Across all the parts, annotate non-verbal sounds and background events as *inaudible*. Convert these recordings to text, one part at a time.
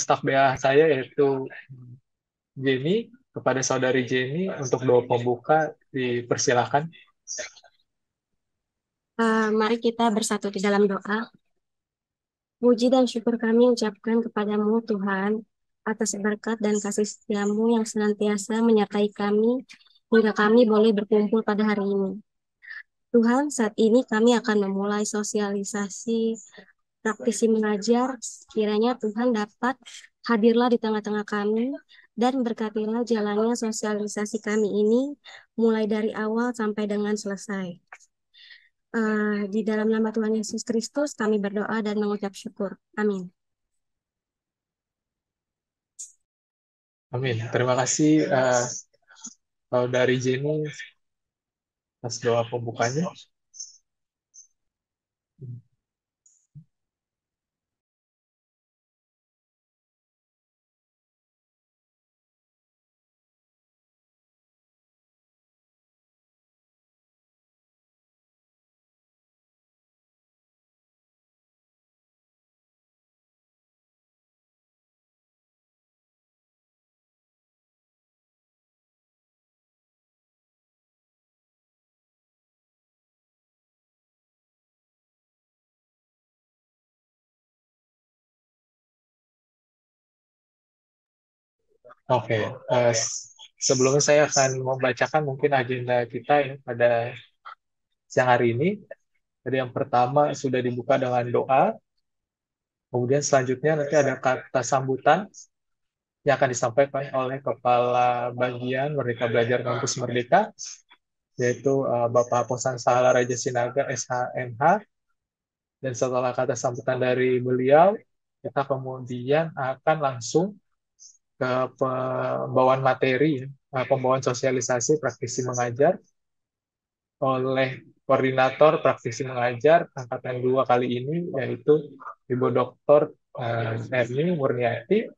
staf BA saya yaitu Jenny kepada saudari Jenny untuk doa pembuka dipersilahkan. Uh, eh, mari kita bersatu di dalam doa. Puji dan syukur kami ucapkan kepadamu Tuhan atas berkat dan kasih setiamu yang senantiasa menyertai kami hingga kami boleh berkumpul pada hari ini. Tuhan, saat ini kami akan memulai sosialisasi praktisi mengajar, kiranya Tuhan dapat hadirlah di tengah-tengah kami dan berkatilah jalannya sosialisasi kami ini mulai dari awal sampai dengan selesai. Uh, di dalam nama Tuhan Yesus Kristus kami berdoa dan mengucap syukur. Amin. Amin. Terima kasih uh, dari Jenny atas doa pembukanya. Oke, uh, eh, sebelumnya saya akan membacakan mungkin agenda kita ya pada siang hari ini. Jadi yang pertama sudah dibuka dengan doa, kemudian selanjutnya nanti ada kata sambutan yang akan disampaikan oleh Kepala Bagian Merdeka Belajar Kampus Merdeka, yaitu eh, Bapak Posan Sahala Raja Sinaga, SHMH. Dan setelah kata sambutan dari beliau, kita kemudian akan langsung ke pembawaan materi, ya. nah, pembawaan sosialisasi praktisi mengajar oleh koordinator praktisi mengajar angkatan dua kali ini yaitu Ibu Dr. Eh, Erni Murniati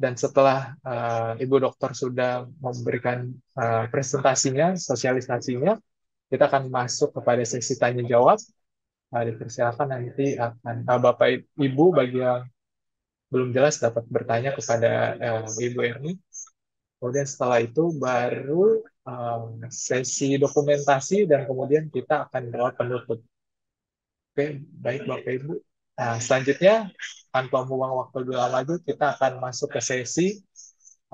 dan setelah uh, Ibu Dokter sudah memberikan uh, presentasinya, sosialisasinya, kita akan masuk kepada sesi tanya jawab. Uh, dipersilakan nanti akan uh, Bapak Ibu bagi yang belum jelas dapat bertanya kepada uh, Ibu Erni. Kemudian setelah itu baru um, sesi dokumentasi dan kemudian kita akan doa penutup. Oke, baik Bapak Ibu. Nah, selanjutnya tanpa membuang waktu dua lagi, kita akan masuk ke sesi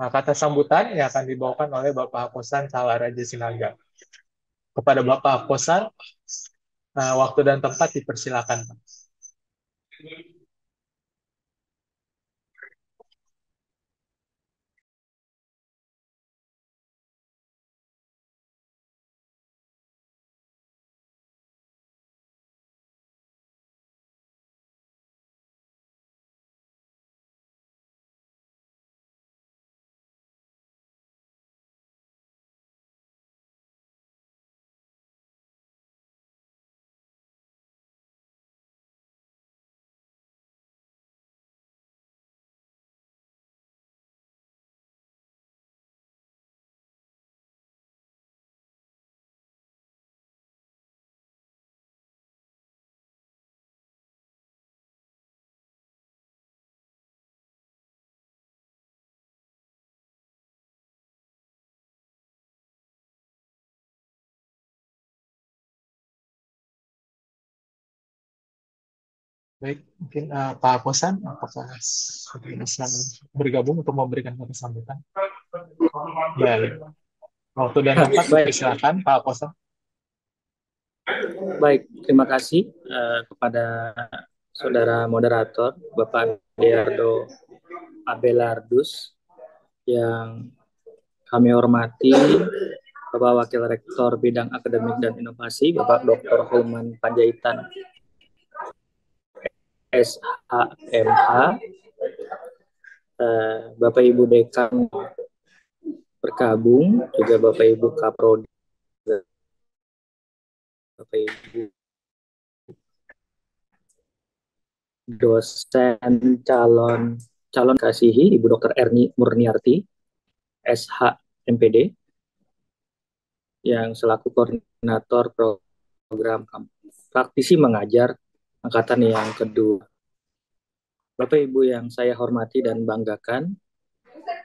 uh, kata sambutan yang akan dibawakan oleh Bapak Kosan Salaraja Sinaga. Kepada Bapak Kosan, uh, waktu dan tempat dipersilakan. Pak. Baik, mungkin uh, Pak Kosan, apakah sedang bergabung untuk memberikan kata sambutan? Baik. Waktu dan tempat, baik, silakan Pak Kosan. Baik, terima kasih uh, kepada saudara moderator Bapak Deardo Abelardus yang kami hormati Bapak Wakil Rektor Bidang Akademik dan Inovasi Bapak Dr. Holman Panjaitan SAMA eh, Bapak Ibu Dekan Perkabung juga Bapak Ibu Kaprodi Bapak Ibu dosen calon calon kasihi Ibu dokter Erni Murniarti SH MPD yang selaku koordinator program praktisi mengajar angkatan yang kedua. Bapak Ibu yang saya hormati dan banggakan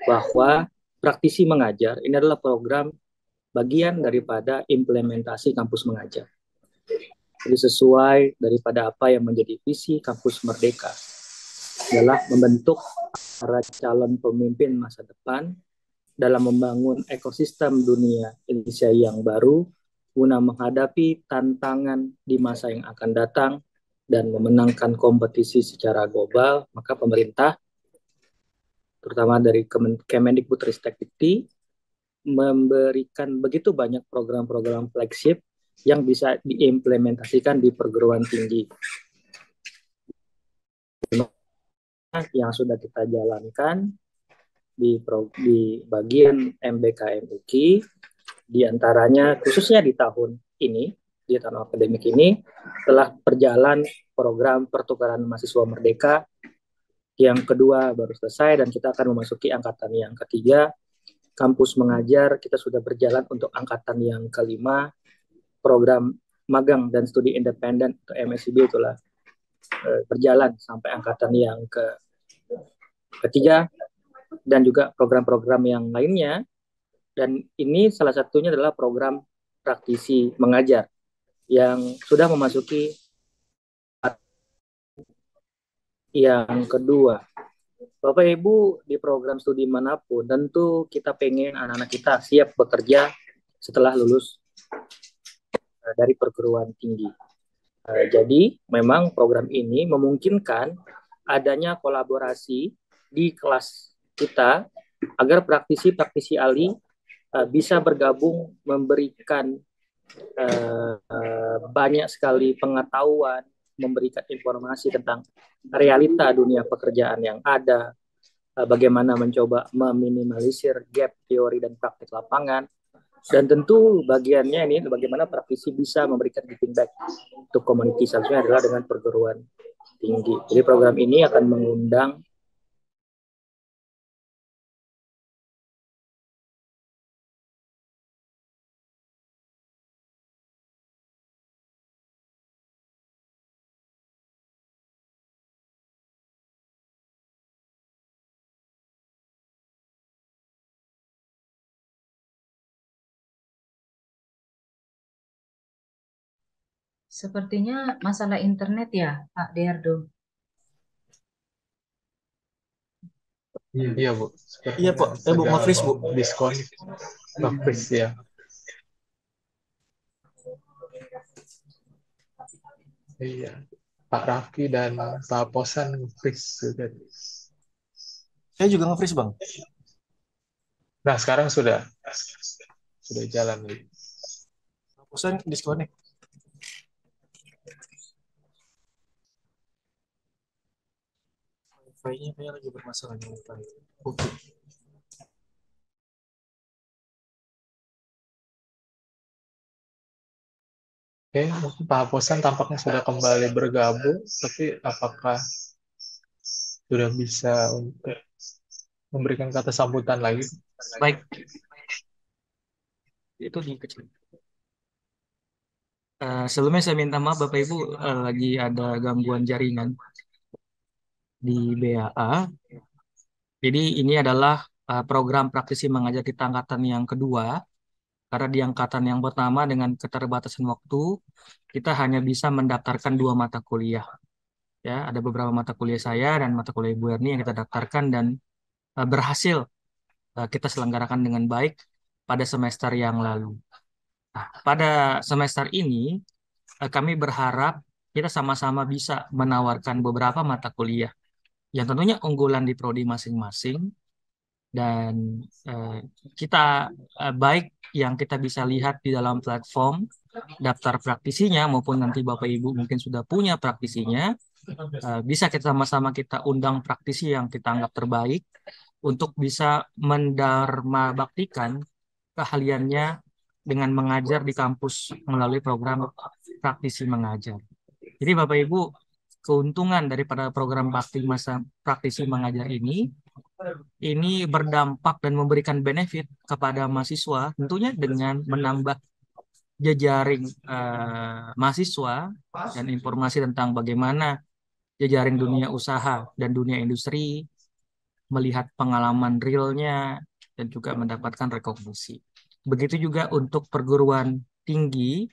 bahwa praktisi mengajar ini adalah program bagian daripada implementasi kampus mengajar. Jadi sesuai daripada apa yang menjadi visi kampus merdeka adalah membentuk para calon pemimpin masa depan dalam membangun ekosistem dunia Indonesia yang baru guna menghadapi tantangan di masa yang akan datang dan memenangkan kompetisi secara global, maka pemerintah, terutama dari Ristek Dikti, memberikan begitu banyak program-program flagship yang bisa diimplementasikan di perguruan tinggi. Yang sudah kita jalankan di, pro, di bagian MBKM UKI, diantaranya khususnya di tahun ini, di tahun akademik ini telah berjalan program pertukaran mahasiswa merdeka yang kedua baru selesai dan kita akan memasuki angkatan yang ketiga kampus mengajar kita sudah berjalan untuk angkatan yang kelima program magang dan studi independen atau MSIB itulah eh, berjalan sampai angkatan yang ke ketiga dan juga program-program yang lainnya dan ini salah satunya adalah program praktisi mengajar yang sudah memasuki yang kedua. Bapak Ibu di program studi manapun tentu kita pengen anak-anak kita siap bekerja setelah lulus eh, dari perguruan tinggi. Eh, jadi memang program ini memungkinkan adanya kolaborasi di kelas kita agar praktisi-praktisi ahli eh, bisa bergabung memberikan uh, banyak sekali pengetahuan, memberikan informasi tentang realita dunia pekerjaan yang ada, uh, bagaimana mencoba meminimalisir gap teori dan praktik lapangan, dan tentu bagiannya ini bagaimana praktisi bisa memberikan feedback untuk community seharusnya adalah dengan perguruan tinggi. Jadi program ini akan mengundang Sepertinya masalah internet ya, Pak Derdo. Iya, Bu. iya, Pak. Eh, Bu, Mafris, Bu. Diskon. Mafris, ya. Iya. Pak Raffi dan Pak Posan nge-freeze juga. Saya juga nge-freeze, Bang. Nah, sekarang sudah. Sudah jalan. Pak Posan diskonek. wifi-nya kayak lagi bermasalah nih wifi. Oke. Okay. Oke, okay, Pak Hapusan tampaknya sudah kembali bergabung, tapi apakah sudah bisa untuk memberikan kata sambutan lagi? Baik. Itu di kecil. Uh, sebelumnya saya minta maaf Bapak Ibu uh, lagi ada gangguan jaringan di BAA. Jadi ini adalah eh, program praktisi mengajar kita angkatan yang kedua. Karena di angkatan yang pertama dengan keterbatasan waktu, kita hanya bisa mendaftarkan dua mata kuliah. Ya, ada beberapa mata kuliah saya dan mata kuliah Bu Erni yang kita daftarkan dan eh, berhasil eh, kita selenggarakan dengan baik pada semester yang lalu. Nah, pada semester ini kami berharap kita sama-sama bisa menawarkan beberapa mata kuliah yang tentunya unggulan di prodi masing-masing dan eh, kita eh, baik yang kita bisa lihat di dalam platform daftar praktisinya maupun nanti Bapak Ibu mungkin sudah punya praktisinya eh, bisa kita sama-sama kita undang praktisi yang kita anggap terbaik untuk bisa mendarma baktikan keahliannya dengan mengajar di kampus melalui program praktisi mengajar. Jadi Bapak Ibu keuntungan daripada program bakti masa praktisi mengajar ini ini berdampak dan memberikan benefit kepada mahasiswa tentunya dengan menambah jejaring uh, mahasiswa dan informasi tentang bagaimana jejaring dunia usaha dan dunia industri melihat pengalaman realnya dan juga mendapatkan rekognisi. Begitu juga untuk perguruan tinggi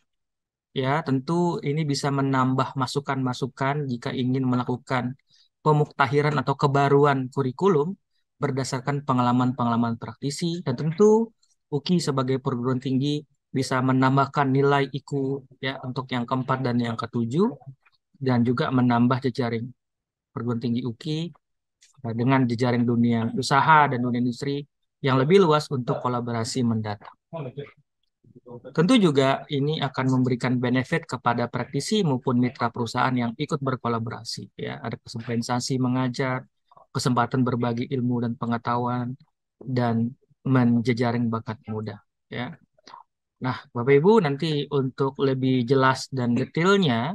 Ya, tentu ini bisa menambah masukan-masukan jika ingin melakukan pemuktahiran atau kebaruan kurikulum berdasarkan pengalaman-pengalaman praktisi dan tentu UKI sebagai perguruan tinggi bisa menambahkan nilai IQ ya untuk yang keempat dan yang ketujuh dan juga menambah jejaring perguruan tinggi UKI eh, dengan jejaring dunia usaha dan dunia industri yang lebih luas untuk kolaborasi mendatang. Tentu juga ini akan memberikan benefit kepada praktisi maupun mitra perusahaan yang ikut berkolaborasi. Ya, ada kompensasi mengajar, kesempatan berbagi ilmu dan pengetahuan, dan menjejaring bakat muda. Ya. Nah, Bapak Ibu nanti untuk lebih jelas dan detailnya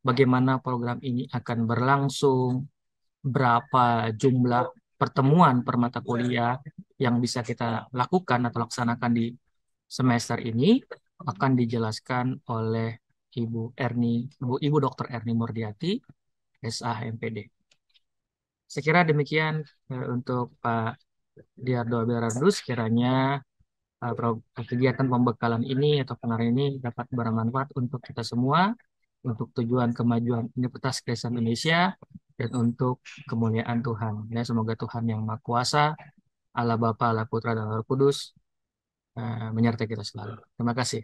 bagaimana program ini akan berlangsung, berapa jumlah pertemuan permata kuliah yang bisa kita lakukan atau laksanakan di semester ini akan dijelaskan oleh Ibu Erni, Ibu, Ibu Dr. Erni Murdiati, SAHMPD. Sekira demikian eh, untuk Pak Diardo Berardus, kiranya eh, kegiatan pembekalan ini atau pengarang ini dapat bermanfaat untuk kita semua, untuk tujuan kemajuan Universitas Kristen Indonesia, dan untuk kemuliaan Tuhan. Ya, semoga Tuhan yang Maha Kuasa, Allah Bapa, Allah Putra, dan Allah Kudus, Nah, menyertai kita selalu. Terima kasih.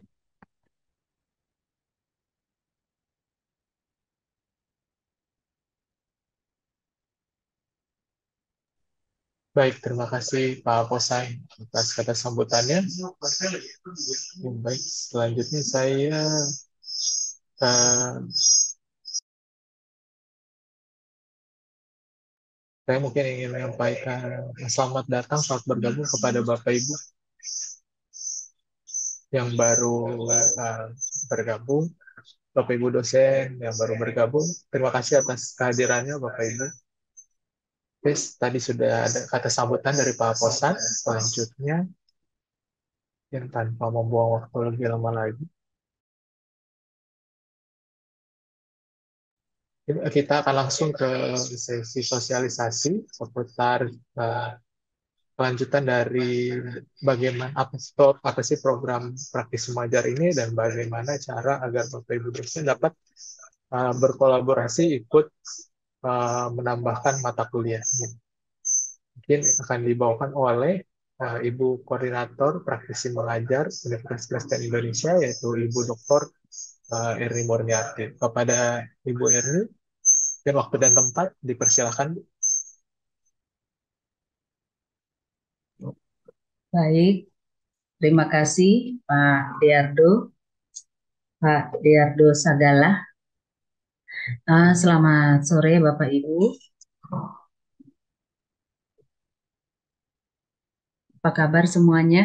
Baik, terima kasih Pak Posai atas kata sambutannya. Baik, selanjutnya saya uh, saya mungkin ingin menyampaikan selamat datang, selamat bergabung kepada Bapak Ibu yang baru uh, bergabung, Bapak Ibu dosen yang baru bergabung. Terima kasih atas kehadirannya Bapak Ibu. Yes, tadi sudah ada kata sambutan dari Pak Posan. Selanjutnya, yang tanpa membuang waktu lebih lama lagi. Kita akan langsung ke sesi sosialisasi seputar uh, kelanjutan dari bagaimana apa sih, program praktis mengajar ini dan bagaimana cara agar Bapak Ibu dosen dapat uh, berkolaborasi ikut uh, menambahkan mata kuliah. Mungkin akan dibawakan oleh uh, Ibu Koordinator Praktisi Mengajar Universitas Kristen Indonesia yaitu Ibu Dr. Uh, Erni Murniati. Kepada Ibu Erni, dan waktu dan tempat dipersilahkan Baik, terima kasih Pak Diardo, Pak Diardo Sagala. Uh, selamat sore Bapak Ibu. Apa kabar semuanya?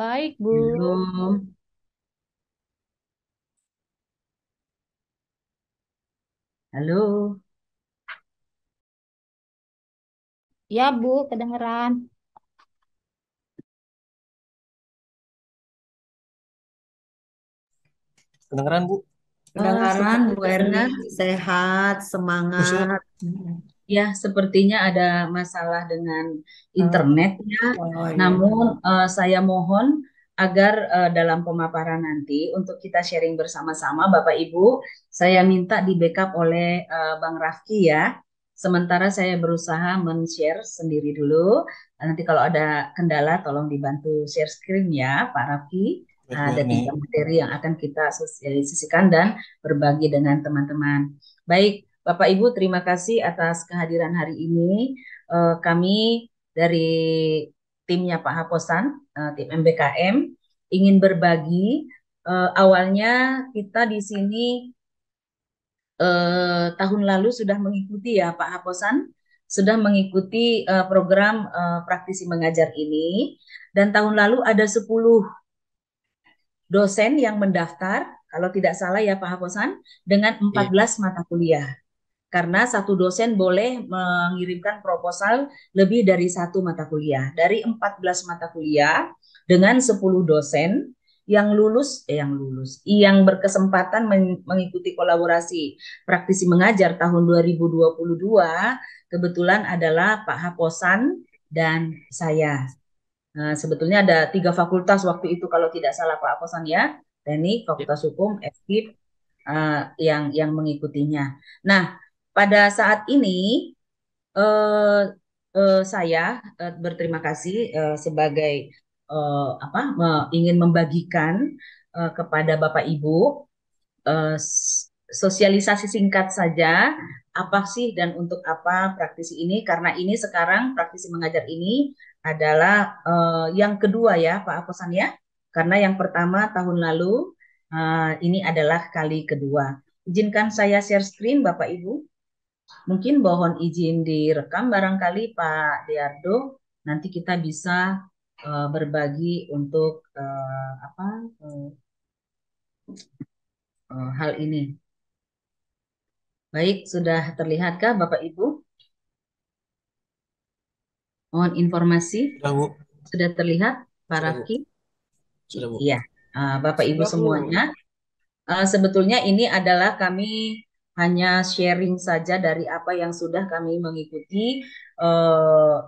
Baik, Bu. Belum. Halo. Ya, Bu, kedengeran. Kedengeran, Bu? Kedengaran, Bu Erna, sehat, semangat. Ya, sepertinya ada masalah dengan hmm. internetnya. Oh, iya. Namun, uh, saya mohon agar uh, dalam pemaparan nanti untuk kita sharing bersama-sama, Bapak Ibu, saya minta di backup oleh uh, Bang Rafki ya. Sementara saya berusaha men-share sendiri dulu. Nanti kalau ada kendala tolong dibantu share screen ya Pak Rafi. ada tiga materi yang akan kita sosialisasikan eh, dan berbagi dengan teman-teman. Baik, Bapak Ibu terima kasih atas kehadiran hari ini. Eh, kami dari timnya Pak Haposan, eh, tim MBKM, ingin berbagi. awalnya kita di sini eh, tahun lalu sudah mengikuti ya Pak Haposan, sudah mengikuti eh, program eh, praktisi mengajar ini dan tahun lalu ada 10 dosen yang mendaftar, kalau tidak salah ya Pak Haposan, dengan 14 iya. yeah. mata kuliah. Karena satu dosen boleh mengirimkan proposal lebih dari satu mata kuliah. Dari 14 mata kuliah dengan 10 dosen, yang lulus eh, yang lulus yang berkesempatan men mengikuti kolaborasi praktisi mengajar tahun 2022 kebetulan adalah Pak Haposan dan saya. Nah, sebetulnya ada tiga fakultas waktu itu kalau tidak salah Pak Haposan ya, teknik, iya. fakultas hukum, FKIP uh, eh, yang yang mengikutinya. Nah, pada saat ini uh, uh, saya uh, berterima kasih uh, sebagai uh, apa me, ingin membagikan uh, kepada Bapak Ibu uh, sosialisasi singkat saja apa sih dan untuk apa praktisi ini karena ini sekarang praktisi mengajar ini adalah uh, yang kedua ya Pak Akosan ya karena yang pertama tahun lalu uh, ini adalah kali kedua izinkan saya share screen Bapak Ibu mungkin mohon izin direkam barangkali Pak Diardo nanti kita bisa uh, berbagi untuk uh, apa uh, uh, hal ini. Baik, sudah terlihatkah Bapak Ibu? Mohon informasi. Sudah, Bu. Sudah terlihat Pak Rafki? Sudah, Bu. Iya. Uh, Bapak Ibu Sudah, semuanya, uh, sebetulnya ini adalah kami hanya sharing saja dari apa yang sudah kami mengikuti uh,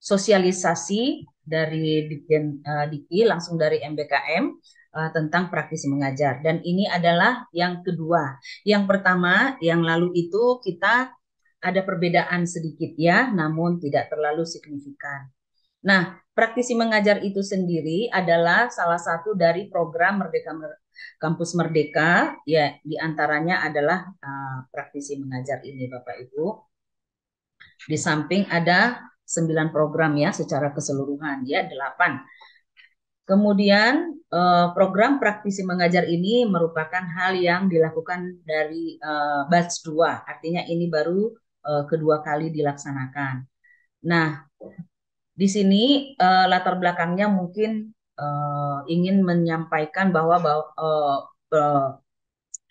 sosialisasi dari Dijen uh, eh, Diki langsung dari MBKM uh, eh, tentang praktisi mengajar dan ini adalah yang kedua. Yang pertama yang lalu itu kita ada perbedaan sedikit ya, namun tidak terlalu signifikan. Nah, praktisi mengajar itu sendiri adalah salah satu dari program Merdeka Kampus Merdeka, ya diantaranya adalah uh, praktisi mengajar ini Bapak Ibu. Di samping ada 9 program ya secara keseluruhan ya 8. Kemudian eh, program praktisi mengajar ini merupakan hal yang dilakukan dari eh, batch 2. Artinya ini baru eh, kedua kali dilaksanakan. Nah, di sini latar belakangnya mungkin ingin menyampaikan bahwa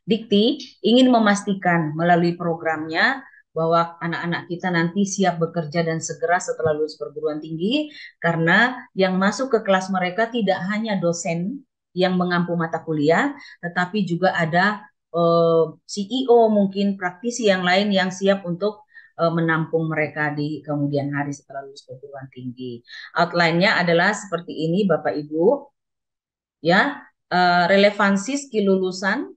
Dikti ingin memastikan melalui programnya bahwa anak-anak kita nanti siap bekerja dan segera setelah lulus perguruan tinggi karena yang masuk ke kelas mereka tidak hanya dosen yang mengampu mata kuliah tetapi juga ada eh, CEO mungkin praktisi yang lain yang siap untuk eh, menampung mereka di kemudian hari setelah lulus perguruan tinggi. Outline-nya adalah seperti ini Bapak Ibu. Ya, eh, relevansi skill lulusan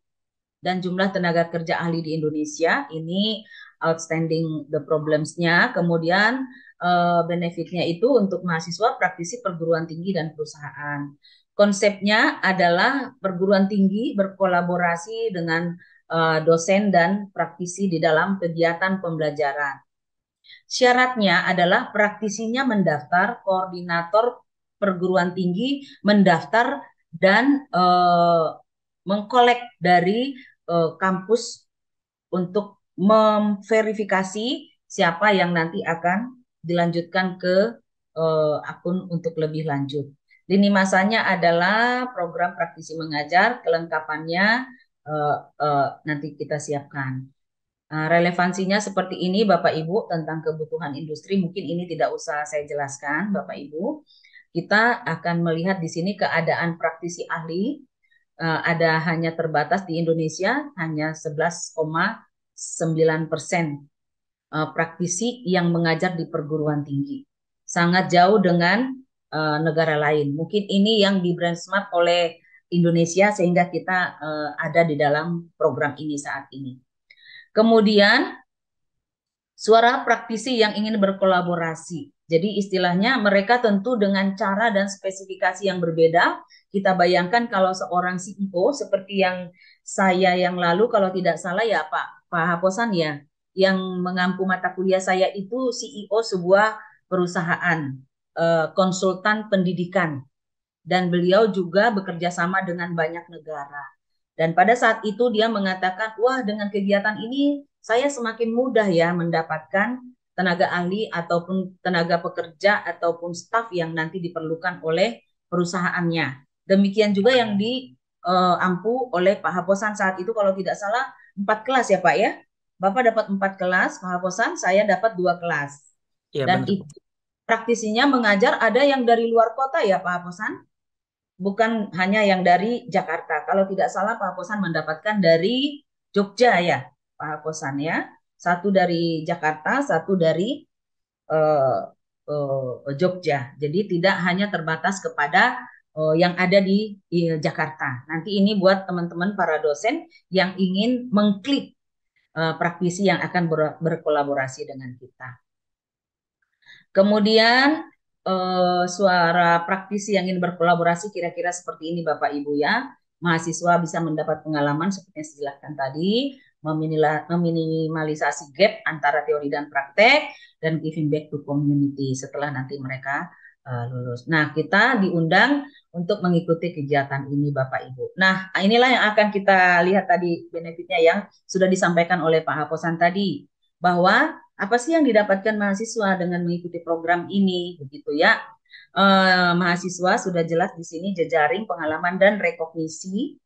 dan jumlah tenaga kerja ahli di Indonesia ini outstanding the problems-nya, kemudian uh, benefitnya itu untuk mahasiswa praktisi perguruan tinggi dan perusahaan. Konsepnya adalah perguruan tinggi berkolaborasi dengan uh, dosen dan praktisi di dalam kegiatan pembelajaran. Syaratnya adalah praktisinya mendaftar, koordinator perguruan tinggi mendaftar dan uh, mengkolek dari uh, kampus untuk memverifikasi siapa yang nanti akan dilanjutkan ke uh, akun untuk lebih lanjut. Lini masanya adalah program praktisi mengajar, kelengkapannya uh, uh, nanti kita siapkan. Uh, relevansinya seperti ini Bapak Ibu tentang kebutuhan industri, mungkin ini tidak usah saya jelaskan Bapak Ibu. Kita akan melihat di sini keadaan praktisi ahli, uh, ada hanya terbatas di Indonesia, hanya 9% eh, praktisi yang mengajar di perguruan tinggi. Sangat jauh dengan uh, negara lain. Mungkin ini yang di Smart oleh Indonesia sehingga kita uh, ada di dalam program ini saat ini. Kemudian suara praktisi yang ingin berkolaborasi. Jadi istilahnya mereka tentu dengan cara dan spesifikasi yang berbeda. Kita bayangkan kalau seorang CEO seperti yang saya yang lalu kalau tidak salah ya Pak Pak Haposan ya, yang mengampu mata kuliah saya itu CEO sebuah perusahaan eh, konsultan pendidikan dan beliau juga bekerja sama dengan banyak negara. Dan pada saat itu dia mengatakan, wah dengan kegiatan ini saya semakin mudah ya mendapatkan tenaga ahli ataupun tenaga pekerja ataupun staf yang nanti diperlukan oleh perusahaannya. Demikian juga yang diampu eh, oleh Pak Haposan saat itu kalau tidak salah empat kelas ya Pak ya. Bapak dapat empat kelas penghapusan, saya dapat dua kelas. Ya, Dan itu praktisinya mengajar ada yang dari luar kota ya Pak Hapusan? Bukan hanya yang dari Jakarta. Kalau tidak salah Pak Hapusan mendapatkan dari Jogja ya Pak Hapusan ya. Satu dari Jakarta, satu dari uh, uh, Jogja. Jadi tidak hanya terbatas kepada uh, yang ada di, di Jakarta. Nanti ini buat teman-teman para dosen yang ingin mengklik uh, praktisi yang akan ber, berkolaborasi dengan kita. Kemudian uh, suara praktisi yang ingin berkolaborasi kira-kira seperti ini Bapak Ibu ya. Mahasiswa bisa mendapat pengalaman seperti yang dijelaskan tadi, meminimalisasi gap antara teori dan praktek, dan giving back to community setelah nanti mereka uh, lulus. Nah, kita diundang untuk mengikuti kegiatan ini Bapak Ibu. Nah, inilah yang akan kita lihat tadi benefitnya yang sudah disampaikan oleh Pak Haposan tadi bahwa apa sih yang didapatkan mahasiswa dengan mengikuti program ini begitu ya. Eh, mahasiswa sudah jelas di sini jejaring pengalaman dan rekognisi.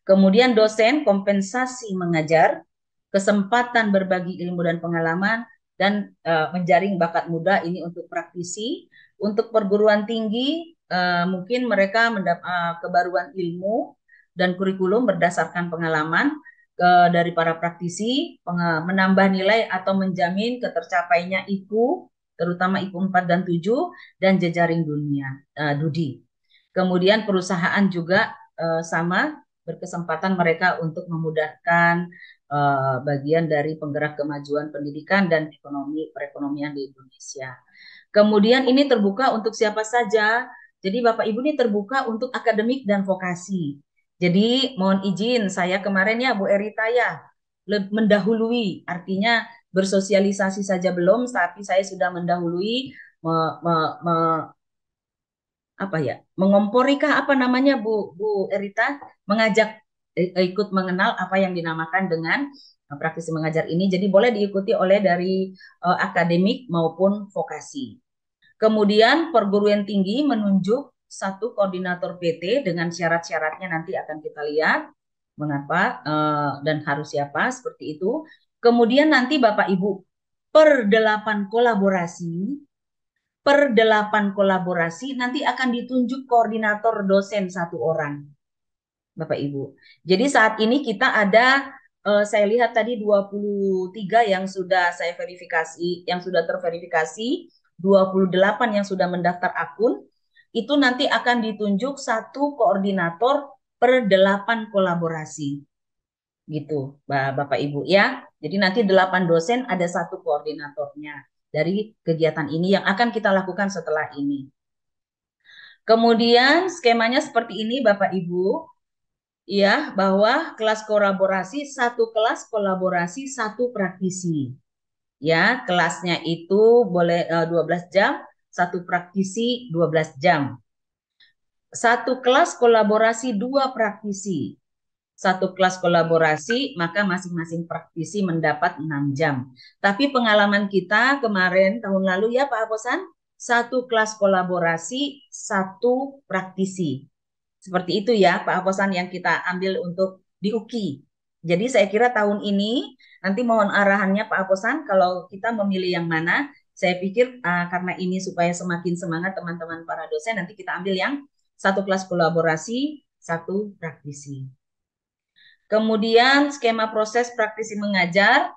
Kemudian dosen kompensasi mengajar, kesempatan berbagi ilmu dan pengalaman dan eh, menjaring bakat muda ini untuk praktisi, untuk perguruan tinggi Eh, mungkin mereka mendapat uh, eh, kebaruan ilmu dan kurikulum berdasarkan pengalaman uh, dari para praktisi menambah nilai atau menjamin ketercapainya IQ terutama IQ 4 dan 7 dan jejaring dunia uh, Dudi. Kemudian perusahaan juga uh, sama berkesempatan mereka untuk memudahkan uh, bagian dari penggerak kemajuan pendidikan dan ekonomi perekonomian di Indonesia. Kemudian ini terbuka untuk siapa saja jadi Bapak Ibu ini terbuka untuk akademik dan vokasi. Jadi mohon izin saya kemarin ya Bu Erita ya mendahului artinya bersosialisasi saja belum tapi saya sudah mendahului me, me, me, apa ya mengompori apa namanya Bu Bu Erita mengajak e, e, ikut mengenal apa yang dinamakan dengan e, praktisi mengajar ini jadi boleh diikuti oleh dari uh, akademik maupun vokasi. Kemudian perguruan tinggi menunjuk satu koordinator PT dengan syarat-syaratnya nanti akan kita lihat mengapa eh, dan harus siapa seperti itu. Kemudian nanti Bapak Ibu per delapan kolaborasi per delapan kolaborasi nanti akan ditunjuk koordinator dosen satu orang. Bapak Ibu. Jadi saat ini kita ada eh, saya lihat tadi 23 yang sudah saya verifikasi, yang sudah terverifikasi 28 yang sudah mendaftar akun, itu nanti akan ditunjuk satu koordinator per delapan kolaborasi. Gitu, Bapak Ibu ya. Jadi nanti delapan dosen ada satu koordinatornya dari kegiatan ini yang akan kita lakukan setelah ini. Kemudian skemanya seperti ini Bapak Ibu. Ya, bahwa kelas kolaborasi, satu kelas kolaborasi, satu praktisi ya kelasnya itu boleh uh, eh, 12 jam, satu praktisi 12 jam. Satu kelas kolaborasi dua praktisi. Satu kelas kolaborasi maka masing-masing praktisi mendapat 6 jam. Tapi pengalaman kita kemarin tahun lalu ya Pak Aposan satu kelas kolaborasi, satu praktisi. Seperti itu ya Pak Aposan yang kita ambil untuk di UKI. Jadi saya kira tahun ini Nanti mohon arahannya Pak Aposan kalau kita memilih yang mana. Saya pikir uh, karena ini supaya semakin semangat teman-teman para dosen nanti kita ambil yang satu kelas kolaborasi, satu praktisi. Kemudian skema proses praktisi mengajar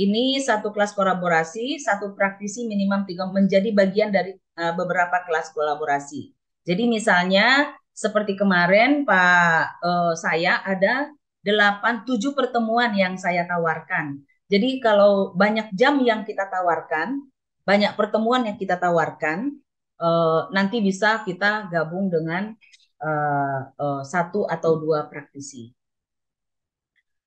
ini satu kelas kolaborasi, satu praktisi minimum tiga menjadi bagian dari uh, beberapa kelas kolaborasi. Jadi misalnya seperti kemarin Pak uh, saya ada 8 7 pertemuan yang saya tawarkan. Jadi kalau banyak jam yang kita tawarkan, banyak pertemuan yang kita tawarkan, uh, nanti bisa kita gabung dengan uh, uh, satu atau dua praktisi.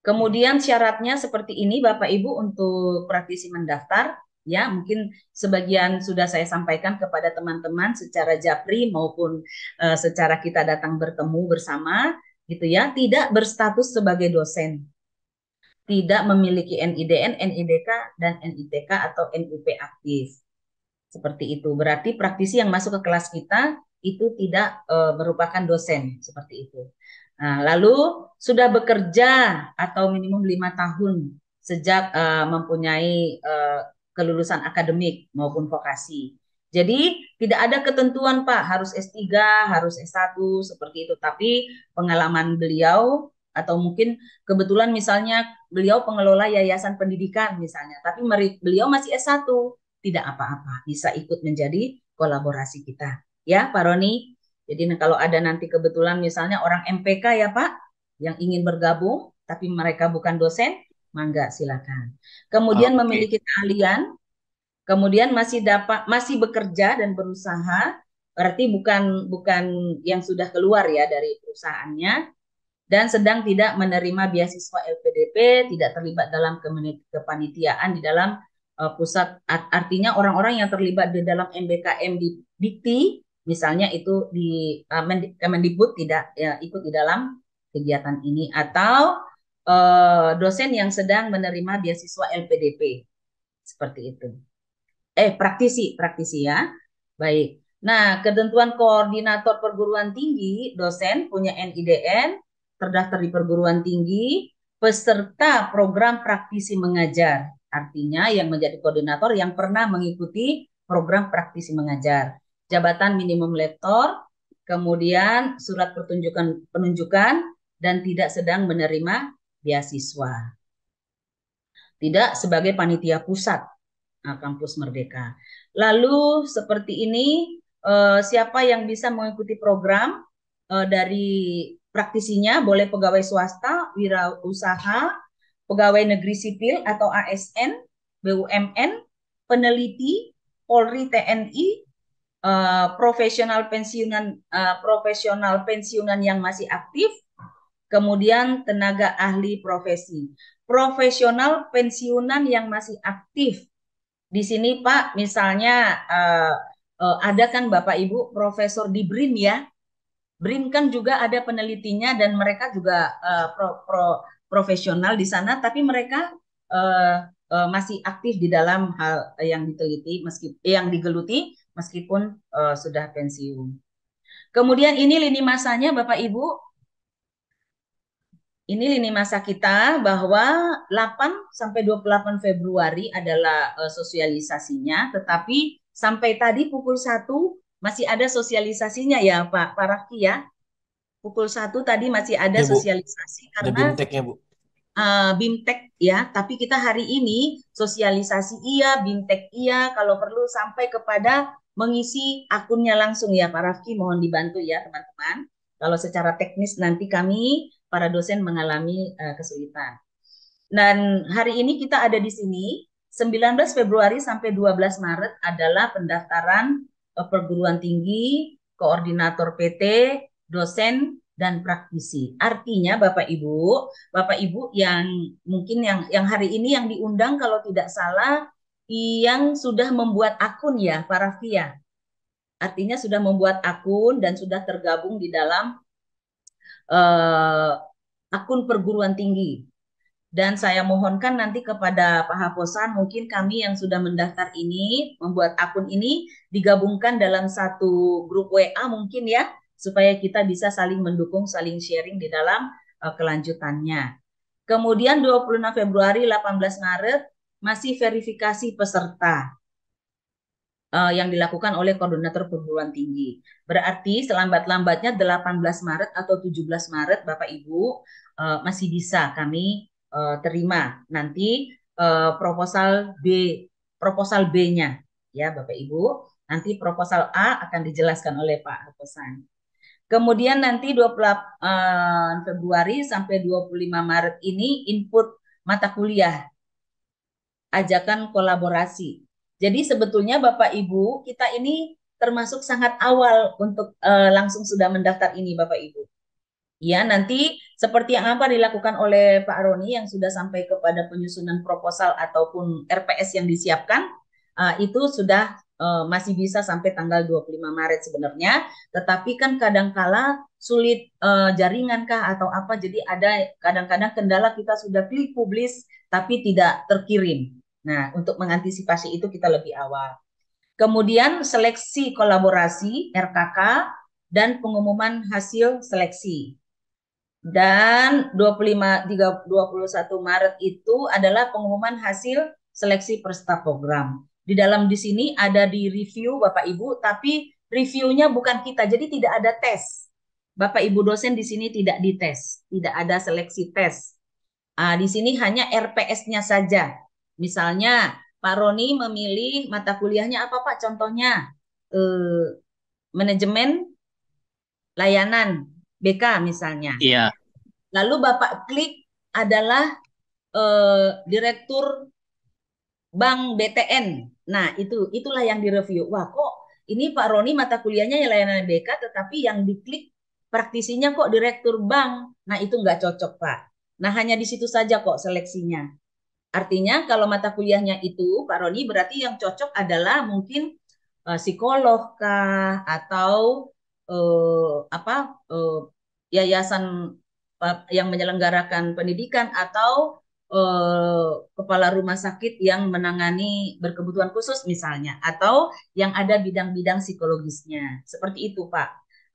Kemudian syaratnya seperti ini Bapak Ibu untuk praktisi mendaftar ya mungkin sebagian sudah saya sampaikan kepada teman-teman secara japri maupun uh, secara kita datang bertemu bersama gitu ya, tidak berstatus sebagai dosen, tidak memiliki NIDN, NIDK, dan NITK atau NUP aktif. Seperti itu. Berarti praktisi yang masuk ke kelas kita itu tidak e, merupakan dosen, seperti itu. Nah, lalu sudah bekerja atau minimum lima tahun sejak e, mempunyai e, kelulusan akademik maupun vokasi. Jadi tidak ada ketentuan Pak harus S3, harus S1 seperti itu. Tapi pengalaman beliau atau mungkin kebetulan misalnya beliau pengelola yayasan pendidikan misalnya, tapi beliau masih S1, tidak apa-apa, bisa ikut menjadi kolaborasi kita. Ya, Pak Roni. Jadi nah, kalau ada nanti kebetulan misalnya orang MPK ya Pak yang ingin bergabung tapi mereka bukan dosen, mangga silakan. Kemudian ah, okay. memiliki keahlian kemudian masih dapat masih bekerja dan berusaha berarti bukan bukan yang sudah keluar ya dari perusahaannya dan sedang tidak menerima beasiswa LPDP tidak terlibat dalam kepanitiaan di dalam uh, pusat artinya orang-orang yang terlibat di dalam MBKM di Dikti misalnya itu di uh, Kemendikbud tidak ya, ikut di dalam kegiatan ini atau uh, dosen yang sedang menerima beasiswa LPDP seperti itu eh praktisi, praktisi ya. Baik. Nah, ketentuan koordinator perguruan tinggi, dosen punya NIDN, terdaftar di perguruan tinggi, peserta program praktisi mengajar. Artinya yang menjadi koordinator yang pernah mengikuti program praktisi mengajar. Jabatan minimum lektor, kemudian surat pertunjukan penunjukan dan tidak sedang menerima beasiswa. Tidak sebagai panitia pusat Nah, kampus Merdeka. Lalu seperti ini uh, siapa yang bisa mengikuti program uh, dari praktisinya boleh pegawai swasta, wirausaha, pegawai negeri sipil atau ASN, BUMN, peneliti, Polri, TNI, uh, eh, profesional pensiunan uh, profesional pensiunan yang masih aktif, kemudian tenaga ahli profesi. Profesional pensiunan yang masih aktif di sini Pak misalnya uh, uh, ada kan Bapak Ibu Profesor di BRIN ya. BRIN kan juga ada penelitinya dan mereka juga uh, pro, pro, profesional di sana tapi mereka uh, uh, masih aktif di dalam hal yang diteliti meskipun yang digeluti meskipun uh, sudah pensiun. Kemudian ini lini masanya Bapak Ibu ini lini masa kita bahwa 8 sampai 28 Februari adalah eh, sosialisasinya, tetapi sampai tadi pukul 1 masih ada sosialisasinya ya Pak Paraki ya. Pukul 1 tadi masih ada ya, Bu. sosialisasi karena bimteknya Bu. Uh, bimtek ya, tapi kita hari ini sosialisasi iya, bimtek iya, kalau perlu sampai kepada mengisi akunnya langsung ya Pak Rafki, mohon dibantu ya teman-teman. Kalau secara teknis nanti kami para dosen mengalami uh, kesulitan. Dan hari ini kita ada di sini 19 Februari sampai 12 Maret adalah pendaftaran uh, perguruan tinggi, koordinator PT, dosen dan praktisi. Artinya Bapak Ibu, Bapak Ibu yang mungkin yang yang hari ini yang diundang kalau tidak salah yang sudah membuat akun ya para via. Artinya sudah membuat akun dan sudah tergabung di dalam uh, akun perguruan tinggi. Dan saya mohonkan nanti kepada Pak Haposan, mungkin kami yang sudah mendaftar ini, membuat akun ini digabungkan dalam satu grup WA mungkin ya, supaya kita bisa saling mendukung, saling sharing di dalam uh, kelanjutannya. Kemudian 26 Februari, 18 Maret, masih verifikasi peserta uh, yang dilakukan oleh koordinator perguruan tinggi. Berarti selambat-lambatnya 18 Maret atau 17 Maret Bapak Ibu uh, masih bisa kami uh, terima nanti uh, proposal B proposal B-nya ya Bapak Ibu. Nanti proposal A akan dijelaskan oleh Pak Hartosan. Kemudian nanti 28 uh, Februari sampai 25 Maret ini input mata kuliah ajakan kolaborasi jadi sebetulnya Bapak Ibu, kita ini termasuk sangat awal untuk uh, langsung sudah mendaftar ini Bapak Ibu. Ya, nanti seperti yang apa dilakukan oleh Pak Roni yang sudah sampai kepada penyusunan proposal ataupun RPS yang disiapkan, uh, itu sudah uh, masih bisa sampai tanggal 25 Maret sebenarnya, tetapi kan kadangkala sulit uh, jaringan kah atau apa, jadi ada kadang-kadang kendala kita sudah klik publis tapi tidak terkirim. Nah, untuk mengantisipasi itu kita lebih awal. Kemudian seleksi kolaborasi RKK dan pengumuman hasil seleksi. Dan 25 puluh 21 Maret itu adalah pengumuman hasil seleksi peserta program. Di dalam di sini ada di review Bapak Ibu, tapi reviewnya bukan kita, jadi tidak ada tes. Bapak Ibu dosen di sini tidak dites, tidak ada seleksi tes. Uh, di sini hanya RPS-nya saja Misalnya Pak Roni memilih mata kuliahnya apa Pak? Contohnya eh, manajemen layanan BK misalnya. Iya. Lalu Bapak klik adalah eh, direktur bank BTN. Nah itu itulah yang direview. Wah kok ini Pak Roni mata kuliahnya ya layanan BK, tetapi yang diklik praktisinya kok direktur bank. Nah itu nggak cocok Pak. Nah hanya di situ saja kok seleksinya. Artinya kalau mata kuliahnya itu, Pak Roni, berarti yang cocok adalah mungkin uh, psikolog kah atau uh, apa uh, yayasan yang menyelenggarakan pendidikan atau uh, kepala rumah sakit yang menangani berkebutuhan khusus misalnya atau yang ada bidang-bidang psikologisnya. Seperti itu, Pak.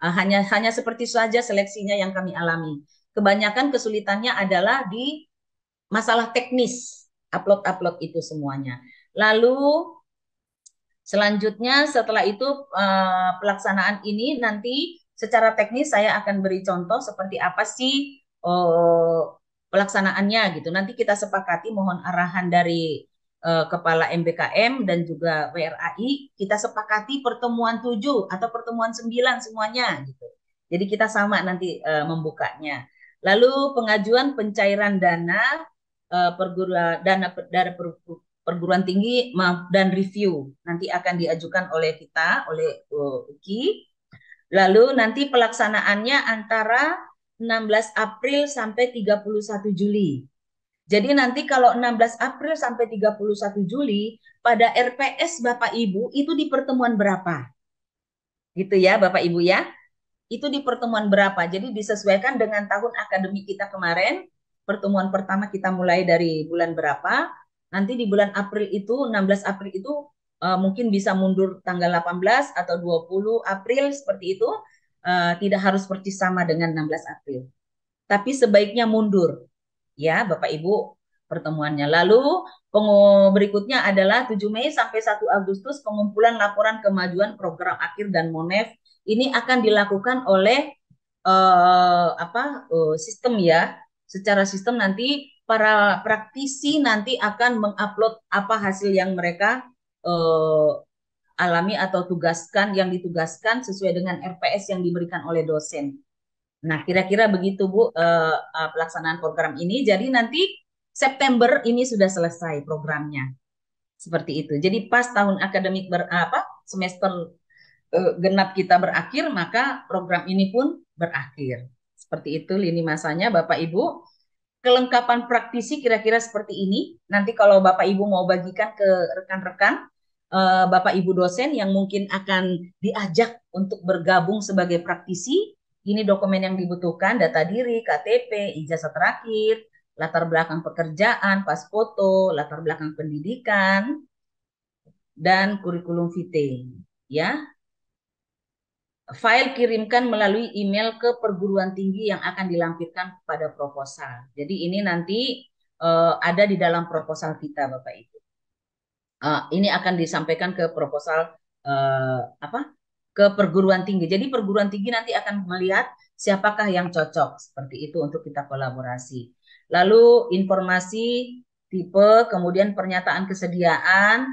Uh, hanya hanya seperti saja seleksinya yang kami alami. Kebanyakan kesulitannya adalah di masalah teknis upload-upload itu semuanya. Lalu selanjutnya setelah itu uh, pelaksanaan ini nanti secara teknis saya akan beri contoh seperti apa sih uh, pelaksanaannya gitu. Nanti kita sepakati mohon arahan dari uh, kepala MBKM dan juga WRAI, kita sepakati pertemuan tujuh atau pertemuan sembilan semuanya gitu. Jadi kita sama nanti membukanya. Lalu pengajuan pencairan dana uh, eh, perguruan dana dari per, perguruan tinggi dan review nanti akan diajukan oleh kita oleh uh, UKI. Lalu nanti pelaksanaannya antara 16 April sampai 31 Juli. Jadi nanti kalau 16 April sampai 31 Juli pada RPS Bapak Ibu itu di pertemuan berapa? Gitu ya Bapak Ibu ya. Itu di pertemuan berapa? Jadi disesuaikan dengan tahun akademik kita kemarin pertemuan pertama kita mulai dari bulan berapa. Nanti di bulan April itu 16 April itu uh, mungkin bisa mundur tanggal 18 atau 20 April seperti itu. Uh, tidak harus persis sama dengan 16 April. Tapi sebaiknya mundur. Ya, Bapak Ibu, pertemuannya. Lalu berikutnya adalah 7 Mei sampai 1 Agustus pengumpulan laporan kemajuan program akhir dan MONEF. Ini akan dilakukan oleh uh, apa uh, sistem ya secara sistem nanti para praktisi nanti akan mengupload apa hasil yang mereka uh, alami atau tugaskan yang ditugaskan sesuai dengan RPS yang diberikan oleh dosen. Nah, kira-kira begitu Bu uh, pelaksanaan program ini. Jadi nanti September ini sudah selesai programnya. Seperti itu. Jadi pas tahun akademik ber, semester uh, genap kita berakhir, maka program ini pun berakhir. Seperti itu lini masanya Bapak Ibu. Kelengkapan praktisi kira-kira seperti ini. Nanti kalau Bapak Ibu mau bagikan ke rekan-rekan, eh, Bapak Ibu dosen yang mungkin akan diajak untuk bergabung sebagai praktisi, ini dokumen yang dibutuhkan, data diri, KTP, ijazah terakhir, latar belakang pekerjaan, pas foto, latar belakang pendidikan, dan kurikulum vitae. Ya, file kirimkan melalui email ke perguruan tinggi yang akan dilampirkan pada proposal. Jadi ini nanti uh, ada di dalam proposal kita, Bapak Ibu. Uh, ini akan disampaikan ke proposal uh, apa? ke perguruan tinggi. Jadi perguruan tinggi nanti akan melihat siapakah yang cocok seperti itu untuk kita kolaborasi. Lalu informasi tipe, kemudian pernyataan kesediaan,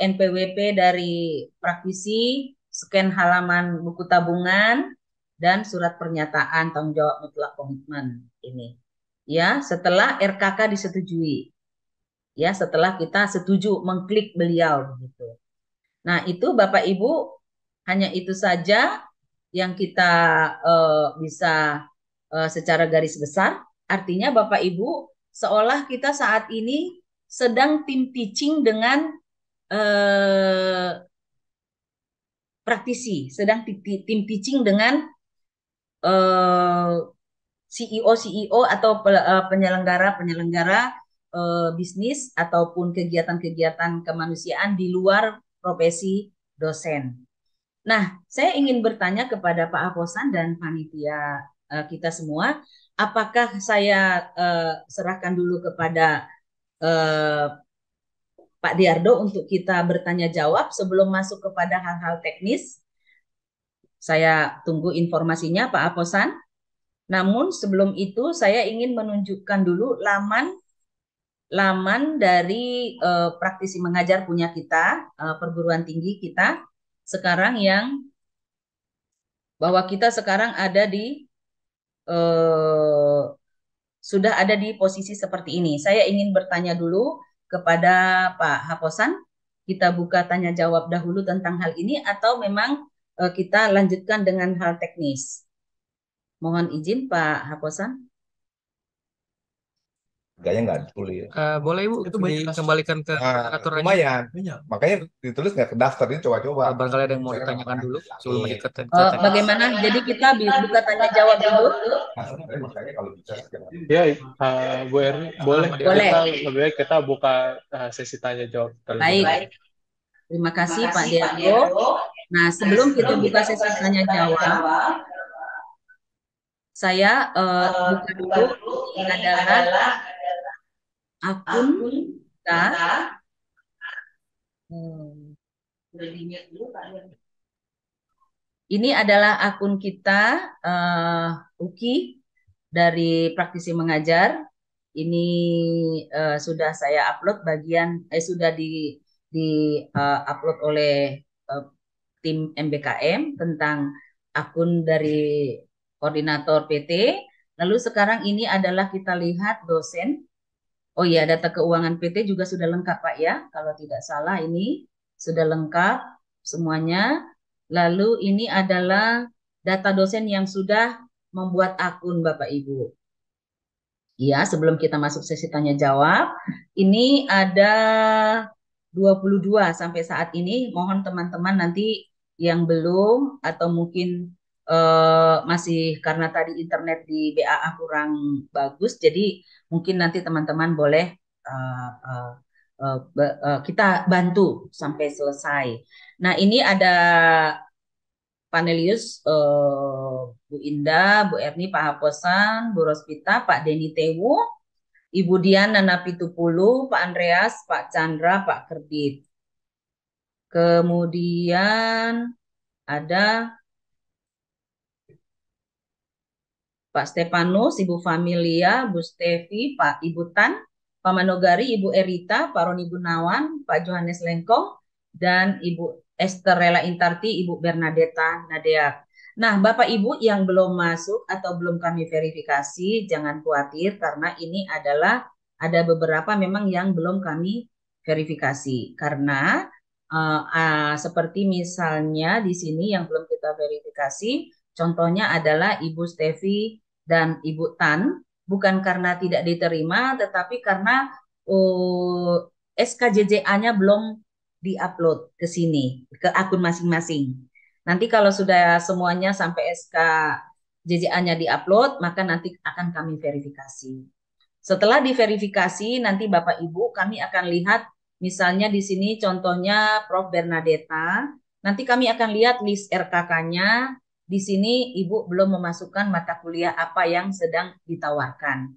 NPWP dari praktisi, scan halaman buku tabungan dan surat pernyataan tanggung jawab mutlak komitmen ini. Ya, setelah RKK disetujui. Ya, setelah kita setuju mengklik beliau begitu. Nah, itu Bapak Ibu hanya itu saja yang kita uh, bisa uh, secara garis besar. Artinya Bapak Ibu seolah kita saat ini sedang tim teaching dengan eh, praktisi, sedang tim teaching dengan eh, ceo CEO CEO atau eh, penyelenggara penyelenggara uh, bisnis ataupun kegiatan-kegiatan kemanusiaan di luar profesi dosen. Nah, saya ingin bertanya kepada Pak Aposan dan panitia uh, kita semua, apakah saya uh, serahkan dulu kepada uh, Pak Diardo untuk kita bertanya jawab sebelum masuk kepada hal-hal teknis. Saya tunggu informasinya Pak Aposan. Namun sebelum itu saya ingin menunjukkan dulu laman laman dari uh, praktisi mengajar punya kita, uh, perguruan tinggi kita sekarang yang bahwa kita sekarang ada di uh, sudah ada di posisi seperti ini. Saya ingin bertanya dulu kepada Pak Haposan. Kita buka tanya jawab dahulu tentang hal ini atau memang eh, kita lanjutkan dengan hal teknis. Mohon izin Pak Haposan harganya nggak ditulis. Uh, boleh Ibu itu dikembalikan ke uh, ah, aturan Lumayan. Makanya ditulis nggak ke daftar ini coba-coba. Uh, barangkali ada yang mau ditanyakan dulu sebelum yeah. Iya. Eh, kita, kita uh, bagaimana? Jadi kita bisa tanya jawab dulu. Iya, Ya, uh, Bu Erni, boleh. boleh. Kita, lebih baik kita buka uh, sesi tanya jawab terlebih Baik. Terima kasih, Pak Diego. Nah, sebelum kita buka sesi tanya jawab, saya uh, buka dulu ini adalah akun kita hmm. ini adalah akun kita uh, Uki dari praktisi mengajar ini uh, sudah saya upload bagian eh sudah di di uh, upload oleh uh, tim MBKM tentang akun dari koordinator PT. Lalu sekarang ini adalah kita lihat dosen Oh iya, data keuangan PT juga sudah lengkap Pak ya. Kalau tidak salah ini sudah lengkap semuanya. Lalu ini adalah data dosen yang sudah membuat akun Bapak Ibu. Ya, sebelum kita masuk sesi tanya jawab, ini ada 22 sampai saat ini. Mohon teman-teman nanti yang belum atau mungkin uh, masih karena tadi internet di BAA kurang bagus, jadi mungkin nanti teman-teman boleh uh, uh, uh, uh, kita bantu sampai selesai. Nah ini ada panelius uh, Bu Indah, Bu Erni, Pak Haposan, Bu Rospita, Pak Deni Tewu, Ibu Dian Nana Pitupulu, Pak Andreas, Pak Chandra, Pak Kerdit. Kemudian ada Pak Stepanus, Ibu Familia, Bu Stevi, Pak Ibu Tan, Pak Manogari, Ibu Erita, Pak Roni Gunawan, Pak Johannes Lengkong, dan Ibu Esther Intarti, Ibu Bernadetta Nadea. Nah, Bapak Ibu yang belum masuk atau belum kami verifikasi, jangan khawatir karena ini adalah ada beberapa memang yang belum kami verifikasi. Karena uh, uh, seperti misalnya di sini yang belum kita verifikasi, contohnya adalah Ibu Stevi dan Ibu Tan bukan karena tidak diterima tetapi karena uh, eh, SKJJA-nya belum diupload ke sini ke akun masing-masing. Nanti kalau sudah semuanya sampai SK JJA-nya diupload maka nanti akan kami verifikasi. Setelah diverifikasi nanti Bapak Ibu kami akan lihat misalnya di sini contohnya Prof Bernadetta, nanti kami akan lihat list RKK-nya, di sini Ibu belum memasukkan mata kuliah apa yang sedang ditawarkan.